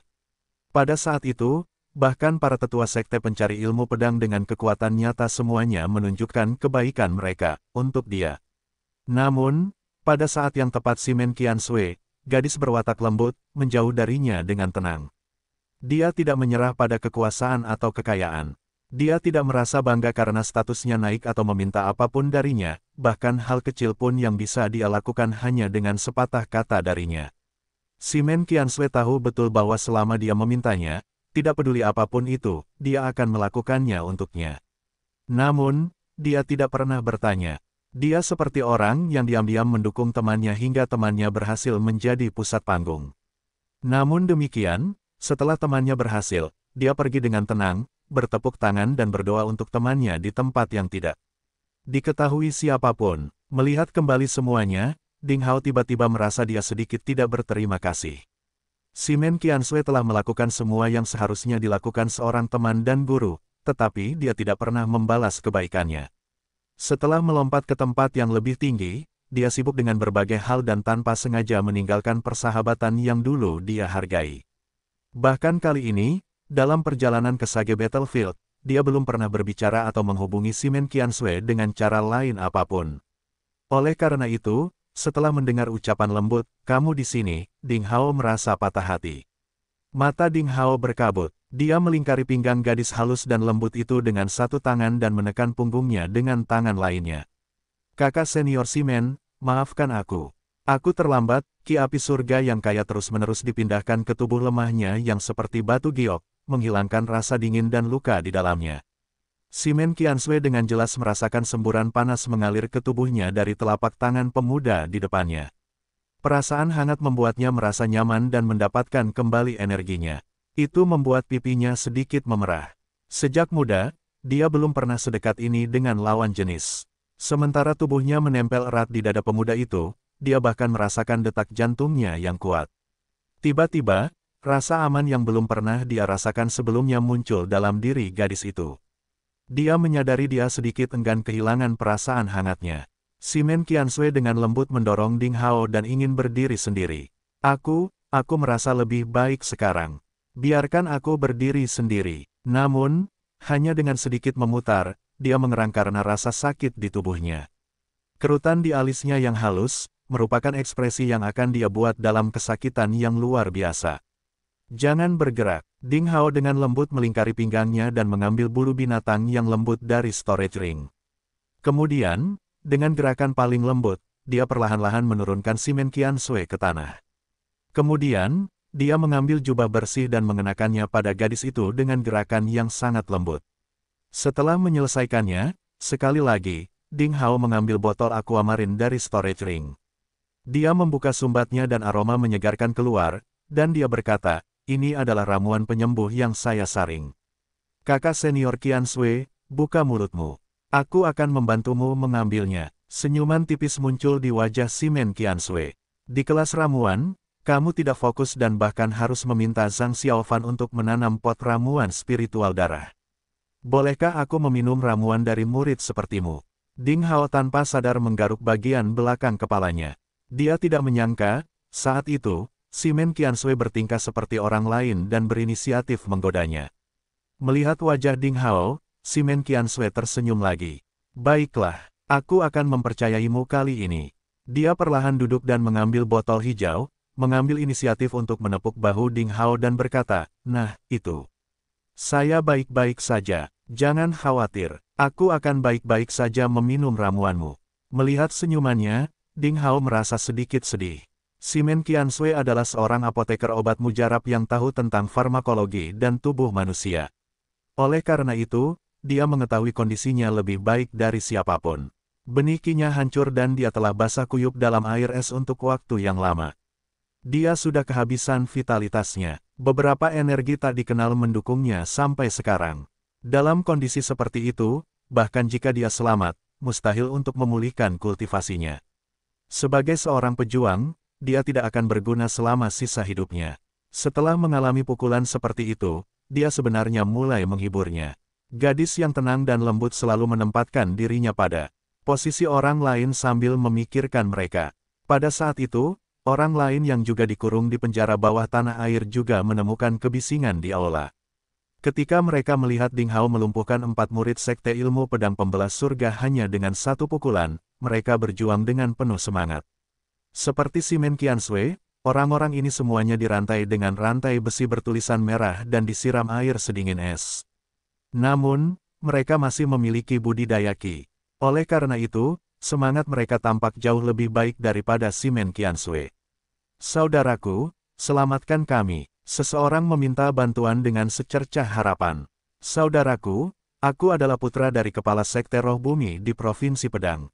Pada saat itu, bahkan para tetua sekte pencari ilmu pedang dengan kekuatan nyata semuanya menunjukkan kebaikan mereka, untuk dia. Namun, pada saat yang tepat Simen Kian Sui, gadis berwatak lembut, menjauh darinya dengan tenang. Dia tidak menyerah pada kekuasaan atau kekayaan. Dia tidak merasa bangga karena statusnya naik atau meminta apapun darinya, bahkan hal kecil pun yang bisa dia lakukan hanya dengan sepatah kata darinya. Simen Kiansue tahu betul bahwa selama dia memintanya, tidak peduli apapun itu, dia akan melakukannya untuknya. Namun, dia tidak pernah bertanya, dia seperti orang yang diam-diam mendukung temannya hingga temannya berhasil menjadi pusat panggung. Namun demikian, setelah temannya berhasil, dia pergi dengan tenang, bertepuk tangan dan berdoa untuk temannya di tempat yang tidak diketahui siapapun. Melihat kembali semuanya, Ding Hao tiba-tiba merasa dia sedikit tidak berterima kasih. Si Kian Sui telah melakukan semua yang seharusnya dilakukan seorang teman dan guru, tetapi dia tidak pernah membalas kebaikannya. Setelah melompat ke tempat yang lebih tinggi, dia sibuk dengan berbagai hal dan tanpa sengaja meninggalkan persahabatan yang dulu dia hargai. Bahkan kali ini, dalam perjalanan ke Sage Battlefield, dia belum pernah berbicara atau menghubungi Simen Kianswe dengan cara lain apapun. Oleh karena itu, setelah mendengar ucapan lembut, kamu di sini, Ding Hao merasa patah hati. Mata Ding Hao berkabut. Dia melingkari pinggang gadis halus dan lembut itu dengan satu tangan dan menekan punggungnya dengan tangan lainnya. Kakak senior Simen, maafkan aku. Aku terlambat, ki api surga yang kaya terus-menerus dipindahkan ke tubuh lemahnya yang seperti batu giok, menghilangkan rasa dingin dan luka di dalamnya. Simen Kianswe dengan jelas merasakan semburan panas mengalir ke tubuhnya dari telapak tangan pemuda di depannya. Perasaan hangat membuatnya merasa nyaman dan mendapatkan kembali energinya. Itu membuat pipinya sedikit memerah. Sejak muda, dia belum pernah sedekat ini dengan lawan jenis. Sementara tubuhnya menempel erat di dada pemuda itu, dia bahkan merasakan detak jantungnya yang kuat. Tiba-tiba, rasa aman yang belum pernah dia rasakan sebelumnya muncul dalam diri gadis itu. Dia menyadari dia sedikit enggan kehilangan perasaan hangatnya. Simen Kiansue dengan lembut mendorong Ding Hao dan ingin berdiri sendiri. Aku, aku merasa lebih baik sekarang. Biarkan aku berdiri sendiri. Namun, hanya dengan sedikit memutar, dia mengerang karena rasa sakit di tubuhnya. Kerutan di alisnya yang halus, merupakan ekspresi yang akan dia buat dalam kesakitan yang luar biasa. Jangan bergerak. Ding Hao dengan lembut melingkari pinggangnya dan mengambil bulu binatang yang lembut dari storage ring. Kemudian, dengan gerakan paling lembut, dia perlahan-lahan menurunkan simen Kian Sui ke tanah. Kemudian, dia mengambil jubah bersih dan mengenakannya pada gadis itu dengan gerakan yang sangat lembut. Setelah menyelesaikannya, sekali lagi, Ding Hao mengambil botol aquamarin dari storage ring. Dia membuka sumbatnya dan aroma menyegarkan keluar, dan dia berkata, ini adalah ramuan penyembuh yang saya saring. Kakak senior Kian Sui, buka mulutmu. Aku akan membantumu mengambilnya. Senyuman tipis muncul di wajah Simen Kianswe. Di kelas ramuan, kamu tidak fokus dan bahkan harus meminta Zhang Xiaofan untuk menanam pot ramuan spiritual darah. Bolehkah aku meminum ramuan dari murid sepertimu? Ding Hao tanpa sadar menggaruk bagian belakang kepalanya. Dia tidak menyangka, saat itu, Simen Kianswe bertingkah seperti orang lain dan berinisiatif menggodanya. Melihat wajah Ding Hao, Simen Kian Sue tersenyum lagi. Baiklah, aku akan mempercayaimu kali ini. Dia perlahan duduk dan mengambil botol hijau, mengambil inisiatif untuk menepuk bahu Ding Hao dan berkata, Nah, itu. Saya baik-baik saja, jangan khawatir, aku akan baik-baik saja meminum ramuanmu. Melihat senyumannya, Ding Hao merasa sedikit sedih. Simen Kian Sui adalah seorang apoteker obat mujarab yang tahu tentang farmakologi dan tubuh manusia. Oleh karena itu, dia mengetahui kondisinya lebih baik dari siapapun. Benikinya hancur dan dia telah basah kuyup dalam air es untuk waktu yang lama. Dia sudah kehabisan vitalitasnya. Beberapa energi tak dikenal mendukungnya sampai sekarang. Dalam kondisi seperti itu, bahkan jika dia selamat, mustahil untuk memulihkan kultivasinya. Sebagai seorang pejuang, dia tidak akan berguna selama sisa hidupnya. Setelah mengalami pukulan seperti itu, dia sebenarnya mulai menghiburnya. Gadis yang tenang dan lembut selalu menempatkan dirinya pada posisi orang lain sambil memikirkan mereka. Pada saat itu, orang lain yang juga dikurung di penjara bawah tanah air juga menemukan kebisingan di aula. Ketika mereka melihat Ding Hao melumpuhkan empat murid sekte ilmu pedang pembelas surga hanya dengan satu pukulan, mereka berjuang dengan penuh semangat. Seperti Simen Kian Sui, orang-orang ini semuanya dirantai dengan rantai besi bertulisan merah dan disiram air sedingin es. Namun, mereka masih memiliki budidaya Qi. Oleh karena itu, semangat mereka tampak jauh lebih baik daripada Simen Qiansui. Saudaraku, selamatkan kami. Seseorang meminta bantuan dengan secercah harapan. Saudaraku, aku adalah putra dari kepala sekte roh bumi di Provinsi Pedang.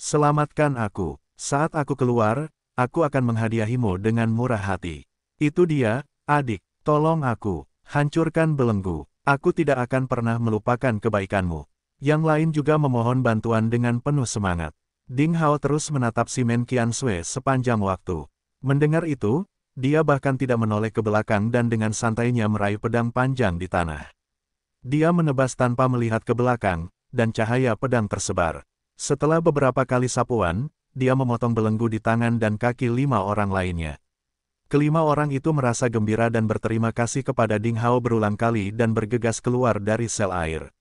Selamatkan aku. Saat aku keluar, aku akan menghadiahimu dengan murah hati. Itu dia, adik. Tolong aku. Hancurkan belenggu. Aku tidak akan pernah melupakan kebaikanmu. Yang lain juga memohon bantuan dengan penuh semangat. Ding Hao terus menatap si Men Qian Sui sepanjang waktu. Mendengar itu, dia bahkan tidak menoleh ke belakang dan dengan santainya meraih pedang panjang di tanah. Dia menebas tanpa melihat ke belakang, dan cahaya pedang tersebar. Setelah beberapa kali sapuan, dia memotong belenggu di tangan dan kaki lima orang lainnya. Kelima orang itu merasa gembira dan berterima kasih kepada Ding Hao berulang kali dan bergegas keluar dari sel air.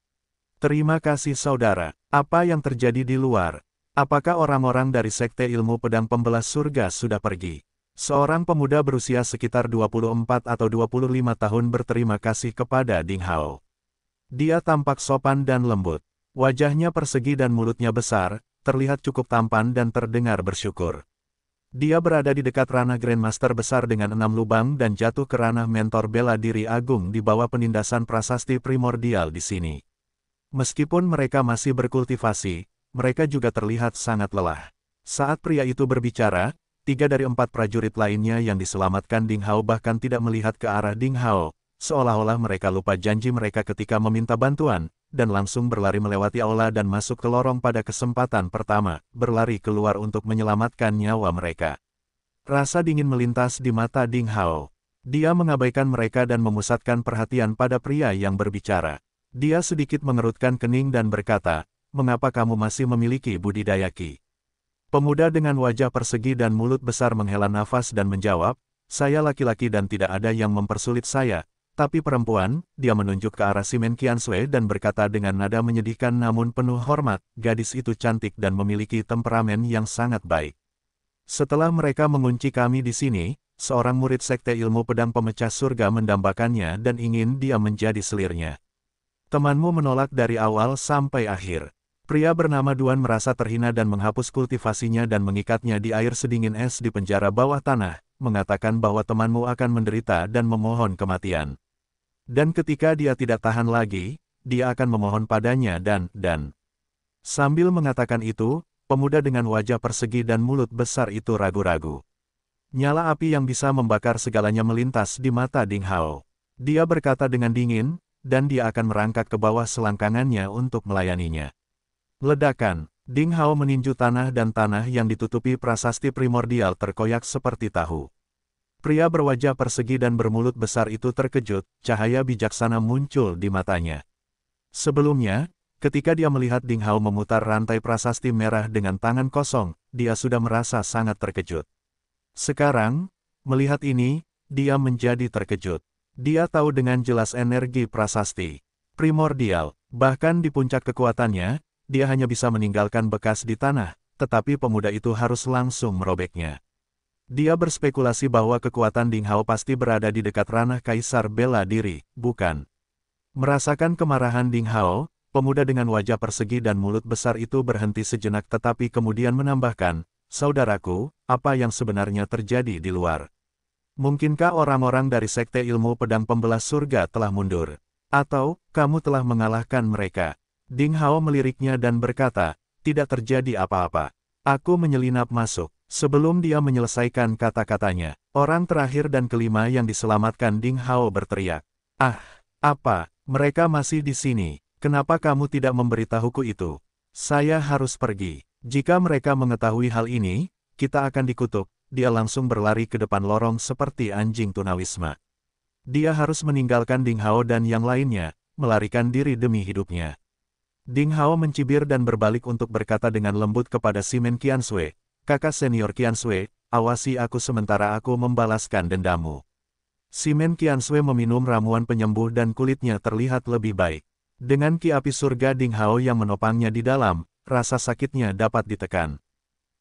Terima kasih saudara. Apa yang terjadi di luar? Apakah orang-orang dari Sekte Ilmu Pedang Pembelas Surga sudah pergi? Seorang pemuda berusia sekitar 24 atau 25 tahun berterima kasih kepada Ding Hao. Dia tampak sopan dan lembut. Wajahnya persegi dan mulutnya besar, terlihat cukup tampan dan terdengar bersyukur. Dia berada di dekat ranah Grandmaster besar dengan enam lubang dan jatuh ke ranah mentor bela diri agung di bawah penindasan prasasti primordial di sini. Meskipun mereka masih berkultivasi, mereka juga terlihat sangat lelah. Saat pria itu berbicara, tiga dari empat prajurit lainnya yang diselamatkan Ding Hao bahkan tidak melihat ke arah Ding Hao, seolah-olah mereka lupa janji mereka ketika meminta bantuan, dan langsung berlari melewati aula dan masuk ke lorong pada kesempatan pertama, berlari keluar untuk menyelamatkan nyawa mereka. Rasa dingin melintas di mata Ding Hao. Dia mengabaikan mereka dan memusatkan perhatian pada pria yang berbicara. Dia sedikit mengerutkan kening dan berkata, mengapa kamu masih memiliki budidaya Ki?" Pemuda dengan wajah persegi dan mulut besar menghela nafas dan menjawab, saya laki-laki dan tidak ada yang mempersulit saya, tapi perempuan, dia menunjuk ke arah Simen Kiansue dan berkata dengan nada menyedihkan namun penuh hormat, gadis itu cantik dan memiliki temperamen yang sangat baik. Setelah mereka mengunci kami di sini, seorang murid sekte ilmu pedang pemecah surga mendambakannya dan ingin dia menjadi selirnya. Temanmu menolak dari awal sampai akhir. Pria bernama Duan merasa terhina dan menghapus kultivasinya dan mengikatnya di air sedingin es di penjara bawah tanah, mengatakan bahwa temanmu akan menderita dan memohon kematian. Dan ketika dia tidak tahan lagi, dia akan memohon padanya dan, dan. Sambil mengatakan itu, pemuda dengan wajah persegi dan mulut besar itu ragu-ragu. Nyala api yang bisa membakar segalanya melintas di mata Ding Hao. Dia berkata dengan dingin, dan dia akan merangkak ke bawah selangkangannya untuk melayaninya. Ledakan, Ding Hao meninju tanah dan tanah yang ditutupi prasasti primordial terkoyak seperti tahu. Pria berwajah persegi dan bermulut besar itu terkejut, cahaya bijaksana muncul di matanya. Sebelumnya, ketika dia melihat Ding Hao memutar rantai prasasti merah dengan tangan kosong, dia sudah merasa sangat terkejut. Sekarang, melihat ini, dia menjadi terkejut. Dia tahu dengan jelas energi prasasti. Primordial, bahkan di puncak kekuatannya, dia hanya bisa meninggalkan bekas di tanah, tetapi pemuda itu harus langsung merobeknya. Dia berspekulasi bahwa kekuatan Ding Hao pasti berada di dekat ranah Kaisar bela diri, bukan? Merasakan kemarahan Ding Hao, pemuda dengan wajah persegi dan mulut besar itu berhenti sejenak tetapi kemudian menambahkan, Saudaraku, apa yang sebenarnya terjadi di luar? Mungkinkah orang-orang dari Sekte Ilmu Pedang pembelah Surga telah mundur? Atau, kamu telah mengalahkan mereka? Ding Hao meliriknya dan berkata, tidak terjadi apa-apa. Aku menyelinap masuk. Sebelum dia menyelesaikan kata-katanya, orang terakhir dan kelima yang diselamatkan Ding Hao berteriak. Ah, apa, mereka masih di sini, kenapa kamu tidak memberitahuku itu? Saya harus pergi. Jika mereka mengetahui hal ini, kita akan dikutuk. Dia langsung berlari ke depan lorong seperti anjing tunawisma. Dia harus meninggalkan Ding Hao dan yang lainnya, melarikan diri demi hidupnya. Ding Hao mencibir dan berbalik untuk berkata dengan lembut kepada Simen Qianshui kakak senior Qian Sui, awasi aku sementara aku membalaskan dendamu. Simen Qian Sui meminum ramuan penyembuh dan kulitnya terlihat lebih baik. Dengan Ki Api Surga Ding Hao yang menopangnya di dalam, rasa sakitnya dapat ditekan.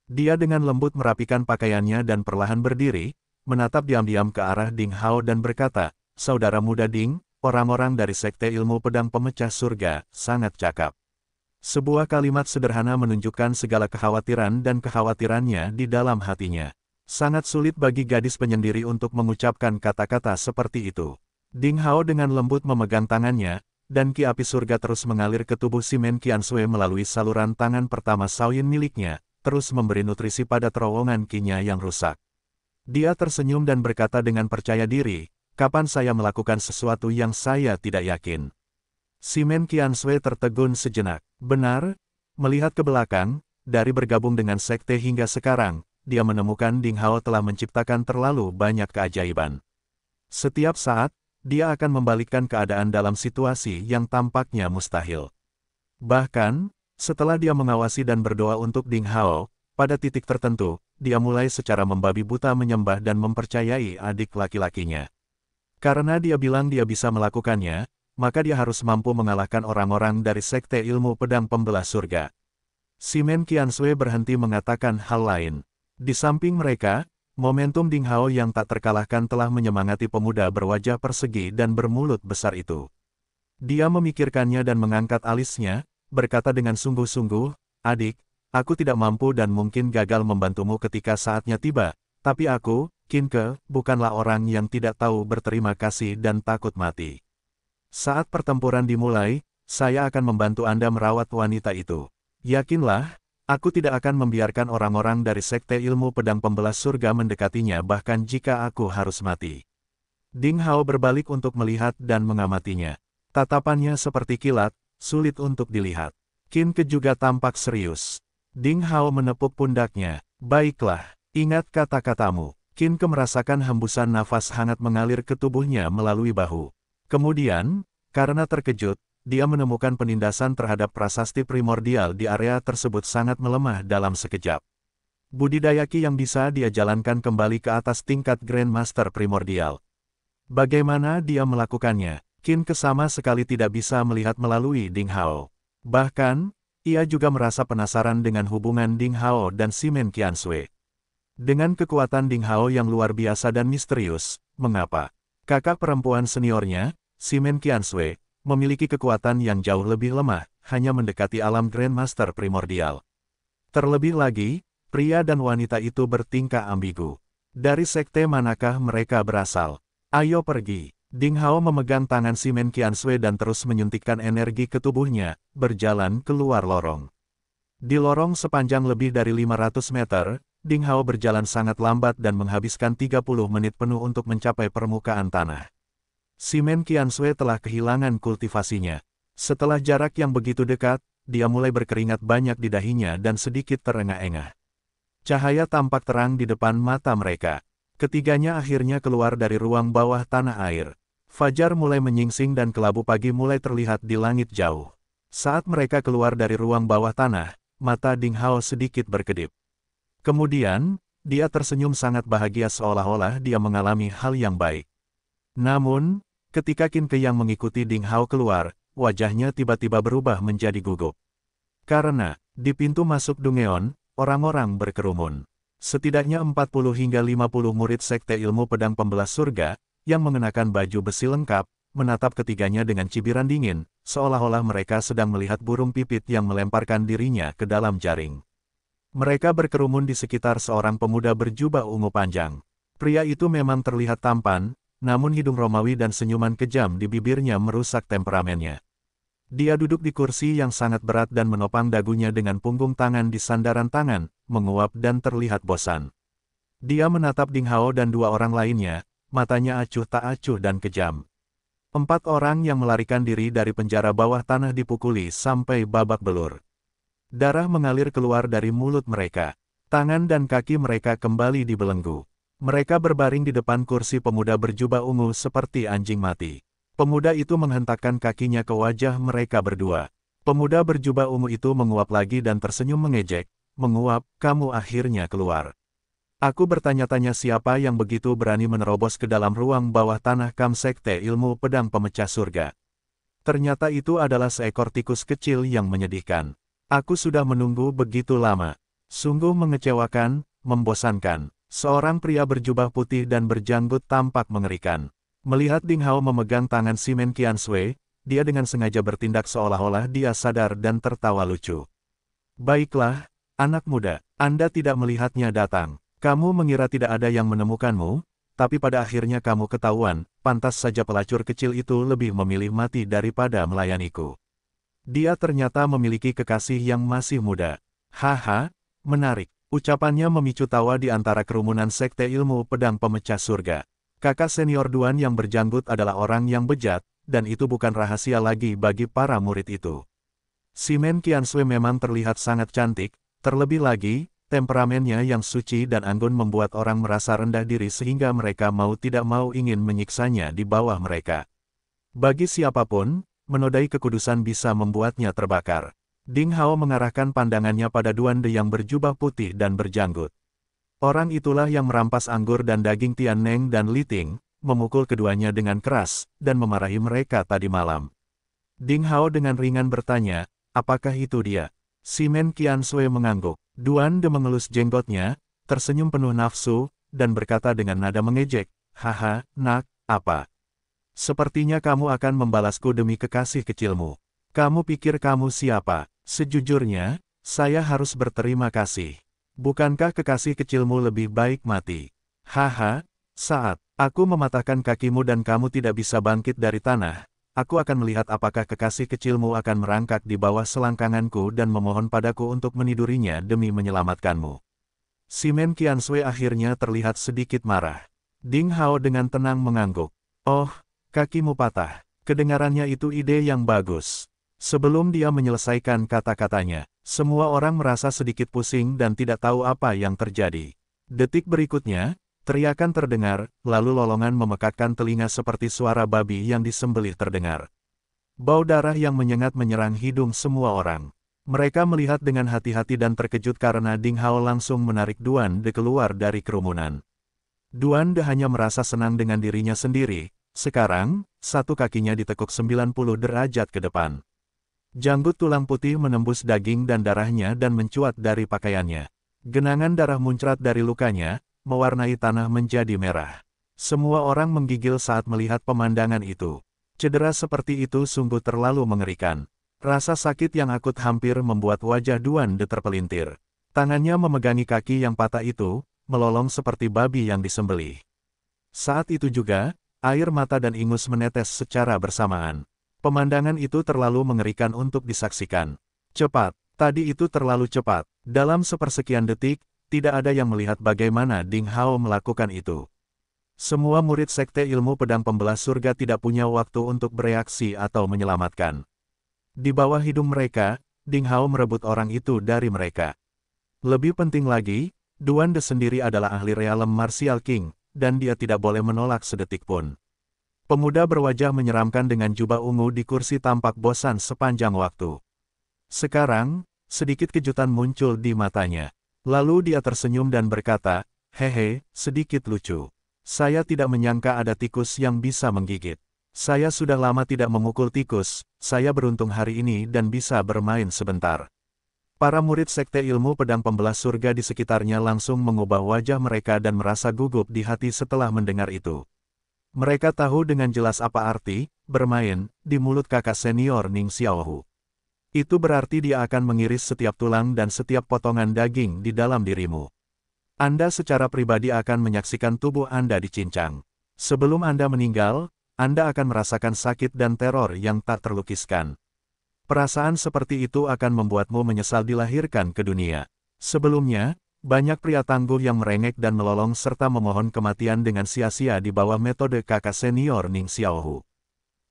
Dia dengan lembut merapikan pakaiannya dan perlahan berdiri, menatap diam-diam ke arah Ding Hao dan berkata, Saudara muda Ding, orang-orang dari Sekte Ilmu Pedang Pemecah Surga, sangat cakap. Sebuah kalimat sederhana menunjukkan segala kekhawatiran dan kekhawatirannya di dalam hatinya. Sangat sulit bagi gadis penyendiri untuk mengucapkan kata-kata seperti itu. Ding Hao dengan lembut memegang tangannya, dan ki api surga terus mengalir ke tubuh Si Men Kian Sui melalui saluran tangan pertama Saoyin miliknya, terus memberi nutrisi pada terowongan kinya yang rusak. Dia tersenyum dan berkata dengan percaya diri, kapan saya melakukan sesuatu yang saya tidak yakin. Simen Qiansui tertegun sejenak. Benar? Melihat ke belakang, dari bergabung dengan sekte hingga sekarang, dia menemukan Ding Hao telah menciptakan terlalu banyak keajaiban. Setiap saat, dia akan membalikkan keadaan dalam situasi yang tampaknya mustahil. Bahkan, setelah dia mengawasi dan berdoa untuk Ding Hao, pada titik tertentu, dia mulai secara membabi buta menyembah dan mempercayai adik laki-lakinya. Karena dia bilang dia bisa melakukannya, maka dia harus mampu mengalahkan orang-orang dari sekte ilmu pedang pembelah surga. Kian Sui berhenti mengatakan hal lain. Di samping mereka, momentum Ding Hao yang tak terkalahkan telah menyemangati pemuda berwajah persegi dan bermulut besar itu. Dia memikirkannya dan mengangkat alisnya, berkata dengan sungguh-sungguh, Adik, aku tidak mampu dan mungkin gagal membantumu ketika saatnya tiba, tapi aku, Kinke, bukanlah orang yang tidak tahu berterima kasih dan takut mati. Saat pertempuran dimulai, saya akan membantu Anda merawat wanita itu. Yakinlah, aku tidak akan membiarkan orang-orang dari sekte ilmu pedang pembelas surga mendekatinya bahkan jika aku harus mati. Ding Hao berbalik untuk melihat dan mengamatinya. Tatapannya seperti kilat, sulit untuk dilihat. Qin Ke juga tampak serius. Ding Hao menepuk pundaknya. Baiklah, ingat kata-katamu. Qin Ke merasakan hembusan nafas hangat mengalir ke tubuhnya melalui bahu. Kemudian, karena terkejut, dia menemukan penindasan terhadap prasasti primordial di area tersebut sangat melemah dalam sekejap. Budidaya Ki yang bisa dia jalankan kembali ke atas tingkat Grandmaster primordial. Bagaimana dia melakukannya, Qin kesama sekali tidak bisa melihat melalui Ding Hao. Bahkan, ia juga merasa penasaran dengan hubungan Ding Hao dan Simen Qiansui. Dengan kekuatan Ding Hao yang luar biasa dan misterius, mengapa kakak perempuan seniornya, Simen Kianswe, memiliki kekuatan yang jauh lebih lemah, hanya mendekati alam Grandmaster primordial. Terlebih lagi, pria dan wanita itu bertingkah ambigu. Dari sekte manakah mereka berasal? Ayo pergi. Ding Hao memegang tangan Simen Kianswe dan terus menyuntikkan energi ke tubuhnya, berjalan keluar lorong. Di lorong sepanjang lebih dari 500 meter, Ding Hao berjalan sangat lambat dan menghabiskan 30 menit penuh untuk mencapai permukaan tanah. Simen Qiansue telah kehilangan kultivasinya. Setelah jarak yang begitu dekat, dia mulai berkeringat banyak di dahinya dan sedikit terengah-engah. Cahaya tampak terang di depan mata mereka. Ketiganya akhirnya keluar dari ruang bawah tanah air. Fajar mulai menyingsing dan kelabu pagi mulai terlihat di langit jauh. Saat mereka keluar dari ruang bawah tanah, mata Ding Hao sedikit berkedip. Kemudian, dia tersenyum sangat bahagia seolah-olah dia mengalami hal yang baik. Namun, ketika Qin Ke yang mengikuti Ding Hao keluar, wajahnya tiba-tiba berubah menjadi gugup. Karena, di pintu masuk Dungeon, orang-orang berkerumun. Setidaknya 40 hingga 50 murid Sekte Ilmu Pedang Pembelas Surga, yang mengenakan baju besi lengkap, menatap ketiganya dengan cibiran dingin, seolah-olah mereka sedang melihat burung pipit yang melemparkan dirinya ke dalam jaring. Mereka berkerumun di sekitar seorang pemuda berjubah ungu panjang. Pria itu memang terlihat tampan, namun hidung Romawi dan senyuman kejam di bibirnya merusak temperamennya. Dia duduk di kursi yang sangat berat dan menopang dagunya dengan punggung tangan di sandaran tangan, menguap dan terlihat bosan. Dia menatap Ding Hao dan dua orang lainnya, matanya acuh tak acuh dan kejam. Empat orang yang melarikan diri dari penjara bawah tanah dipukuli sampai babak belur. Darah mengalir keluar dari mulut mereka. Tangan dan kaki mereka kembali dibelenggu. Mereka berbaring di depan kursi pemuda berjubah ungu seperti anjing mati. Pemuda itu menghentakkan kakinya ke wajah mereka berdua. Pemuda berjubah ungu itu menguap lagi dan tersenyum mengejek, menguap, kamu akhirnya keluar. Aku bertanya-tanya siapa yang begitu berani menerobos ke dalam ruang bawah tanah kam sekte ilmu pedang pemecah surga. Ternyata itu adalah seekor tikus kecil yang menyedihkan. Aku sudah menunggu begitu lama. Sungguh mengecewakan, membosankan. Seorang pria berjubah putih dan berjanggut tampak mengerikan. Melihat Ding Hao memegang tangan Simen Kian Sui, dia dengan sengaja bertindak seolah-olah dia sadar dan tertawa lucu. Baiklah, anak muda, Anda tidak melihatnya datang. Kamu mengira tidak ada yang menemukanmu, tapi pada akhirnya kamu ketahuan, pantas saja pelacur kecil itu lebih memilih mati daripada melayaniku. Dia ternyata memiliki kekasih yang masih muda. Haha, menarik. Ucapannya memicu tawa di antara kerumunan sekte ilmu pedang pemecah surga. Kakak senior Duan yang berjanggut adalah orang yang bejat, dan itu bukan rahasia lagi bagi para murid itu. Si Kian Sui memang terlihat sangat cantik, terlebih lagi, temperamennya yang suci dan anggun membuat orang merasa rendah diri sehingga mereka mau tidak mau ingin menyiksanya di bawah mereka. Bagi siapapun, menodai kekudusan bisa membuatnya terbakar. Ding Hao mengarahkan pandangannya pada Duan De yang berjubah putih dan berjanggut. Orang itulah yang merampas anggur dan daging Tian Neng dan Li Ting, memukul keduanya dengan keras, dan memarahi mereka tadi malam. Ding Hao dengan ringan bertanya, apakah itu dia? Simen Kian Sui mengangguk. Duan De mengelus jenggotnya, tersenyum penuh nafsu, dan berkata dengan nada mengejek, Haha, nak, apa? Sepertinya kamu akan membalasku demi kekasih kecilmu. Kamu pikir kamu siapa? Sejujurnya, saya harus berterima kasih. Bukankah kekasih kecilmu lebih baik mati? Haha, saat aku mematahkan kakimu dan kamu tidak bisa bangkit dari tanah, aku akan melihat apakah kekasih kecilmu akan merangkak di bawah selangkanganku dan memohon padaku untuk menidurinya demi menyelamatkanmu. Si Simen Sui akhirnya terlihat sedikit marah. Ding Hao dengan tenang mengangguk. Oh, kakimu patah. Kedengarannya itu ide yang bagus. Sebelum dia menyelesaikan kata-katanya, semua orang merasa sedikit pusing dan tidak tahu apa yang terjadi. Detik berikutnya, teriakan terdengar, lalu lolongan memekakkan telinga seperti suara babi yang disembelih terdengar. Bau darah yang menyengat menyerang hidung semua orang. Mereka melihat dengan hati-hati dan terkejut karena Ding Hao langsung menarik Duan De keluar dari kerumunan. Duan De hanya merasa senang dengan dirinya sendiri. Sekarang, satu kakinya ditekuk 90 derajat ke depan. Janggut tulang putih menembus daging dan darahnya dan mencuat dari pakaiannya. Genangan darah muncrat dari lukanya, mewarnai tanah menjadi merah. Semua orang menggigil saat melihat pemandangan itu. Cedera seperti itu sungguh terlalu mengerikan. Rasa sakit yang akut hampir membuat wajah Duan de terpelintir. Tangannya memegangi kaki yang patah itu, melolong seperti babi yang disembelih. Saat itu juga, air mata dan ingus menetes secara bersamaan. Pemandangan itu terlalu mengerikan untuk disaksikan. Cepat, tadi itu terlalu cepat. Dalam sepersekian detik, tidak ada yang melihat bagaimana Ding Hao melakukan itu. Semua murid sekte ilmu pedang pembelah surga tidak punya waktu untuk bereaksi atau menyelamatkan. Di bawah hidung mereka, Ding Hao merebut orang itu dari mereka. Lebih penting lagi, Duan De sendiri adalah ahli realem Martial King, dan dia tidak boleh menolak sedetik pun. Pemuda berwajah menyeramkan dengan jubah ungu di kursi tampak bosan sepanjang waktu. Sekarang, sedikit kejutan muncul di matanya. Lalu dia tersenyum dan berkata, Hehe, sedikit lucu. Saya tidak menyangka ada tikus yang bisa menggigit. Saya sudah lama tidak memukul tikus, saya beruntung hari ini dan bisa bermain sebentar. Para murid sekte ilmu pedang pembelah surga di sekitarnya langsung mengubah wajah mereka dan merasa gugup di hati setelah mendengar itu. Mereka tahu dengan jelas apa arti, bermain, di mulut kakak senior Ning Xiaohu. Itu berarti dia akan mengiris setiap tulang dan setiap potongan daging di dalam dirimu. Anda secara pribadi akan menyaksikan tubuh Anda dicincang. Sebelum Anda meninggal, Anda akan merasakan sakit dan teror yang tak terlukiskan. Perasaan seperti itu akan membuatmu menyesal dilahirkan ke dunia. Sebelumnya, banyak pria tangguh yang merengek dan melolong serta memohon kematian dengan sia-sia di bawah metode kakak senior Ning Xiaohu.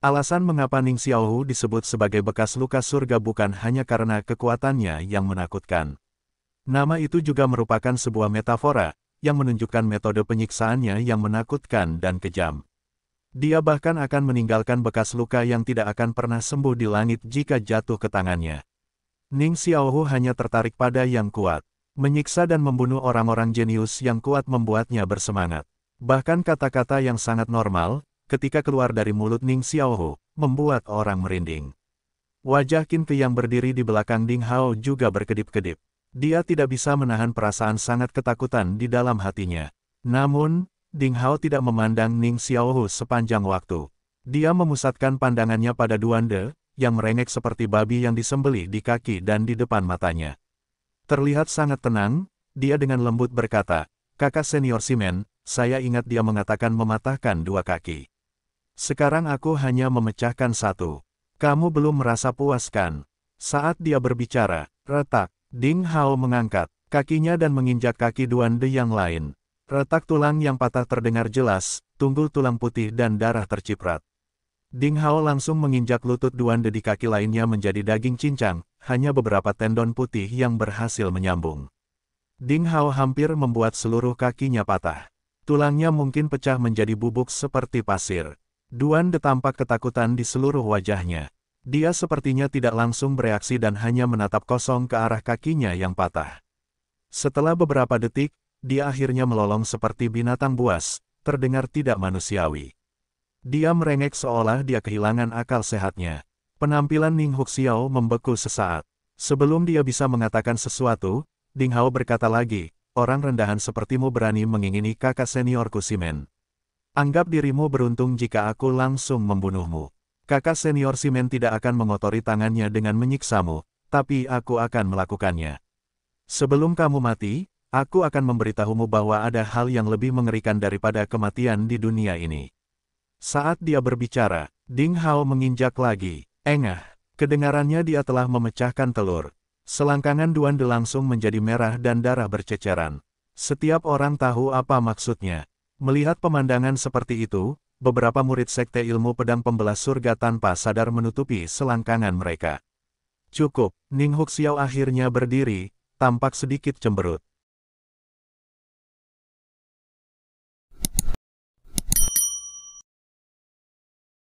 Alasan mengapa Ning Xiaohu disebut sebagai bekas luka surga bukan hanya karena kekuatannya yang menakutkan. Nama itu juga merupakan sebuah metafora, yang menunjukkan metode penyiksaannya yang menakutkan dan kejam. Dia bahkan akan meninggalkan bekas luka yang tidak akan pernah sembuh di langit jika jatuh ke tangannya. Ning Xiaohu hanya tertarik pada yang kuat. Menyiksa dan membunuh orang-orang jenius yang kuat membuatnya bersemangat. Bahkan kata-kata yang sangat normal, ketika keluar dari mulut Ning Xiaohu, membuat orang merinding. Wajah Qin yang berdiri di belakang Ding Hao juga berkedip-kedip. Dia tidak bisa menahan perasaan sangat ketakutan di dalam hatinya. Namun, Ding Hao tidak memandang Ning Xiaohu sepanjang waktu. Dia memusatkan pandangannya pada Duande, yang merengek seperti babi yang disembelih di kaki dan di depan matanya. Terlihat sangat tenang, dia dengan lembut berkata, kakak senior Simen, saya ingat dia mengatakan mematahkan dua kaki. Sekarang aku hanya memecahkan satu. Kamu belum merasa puaskan. Saat dia berbicara, retak, Ding Hao mengangkat kakinya dan menginjak kaki Duan De yang lain. Retak tulang yang patah terdengar jelas, tunggul tulang putih dan darah terciprat. Ding Hao langsung menginjak lutut Duan De di kaki lainnya menjadi daging cincang, hanya beberapa tendon putih yang berhasil menyambung. Ding Hao hampir membuat seluruh kakinya patah. Tulangnya mungkin pecah menjadi bubuk seperti pasir. Duan tampak ketakutan di seluruh wajahnya. Dia sepertinya tidak langsung bereaksi dan hanya menatap kosong ke arah kakinya yang patah. Setelah beberapa detik, dia akhirnya melolong seperti binatang buas, terdengar tidak manusiawi. Dia merengek seolah dia kehilangan akal sehatnya. Penampilan Ning Huxiao membeku sesaat. Sebelum dia bisa mengatakan sesuatu, Ding Hao berkata lagi, orang rendahan sepertimu berani mengingini kakak seniorku Simen. Anggap dirimu beruntung jika aku langsung membunuhmu. Kakak senior Simen tidak akan mengotori tangannya dengan menyiksamu, tapi aku akan melakukannya. Sebelum kamu mati, aku akan memberitahumu bahwa ada hal yang lebih mengerikan daripada kematian di dunia ini. Saat dia berbicara, Ding Hao menginjak lagi. Engah, kedengarannya dia telah memecahkan telur. Selangkangan Duande langsung menjadi merah dan darah berceceran. Setiap orang tahu apa maksudnya. Melihat pemandangan seperti itu, beberapa murid sekte ilmu pedang pembelas surga tanpa sadar menutupi selangkangan mereka. Cukup, Ning Huxiao akhirnya berdiri, tampak sedikit cemberut.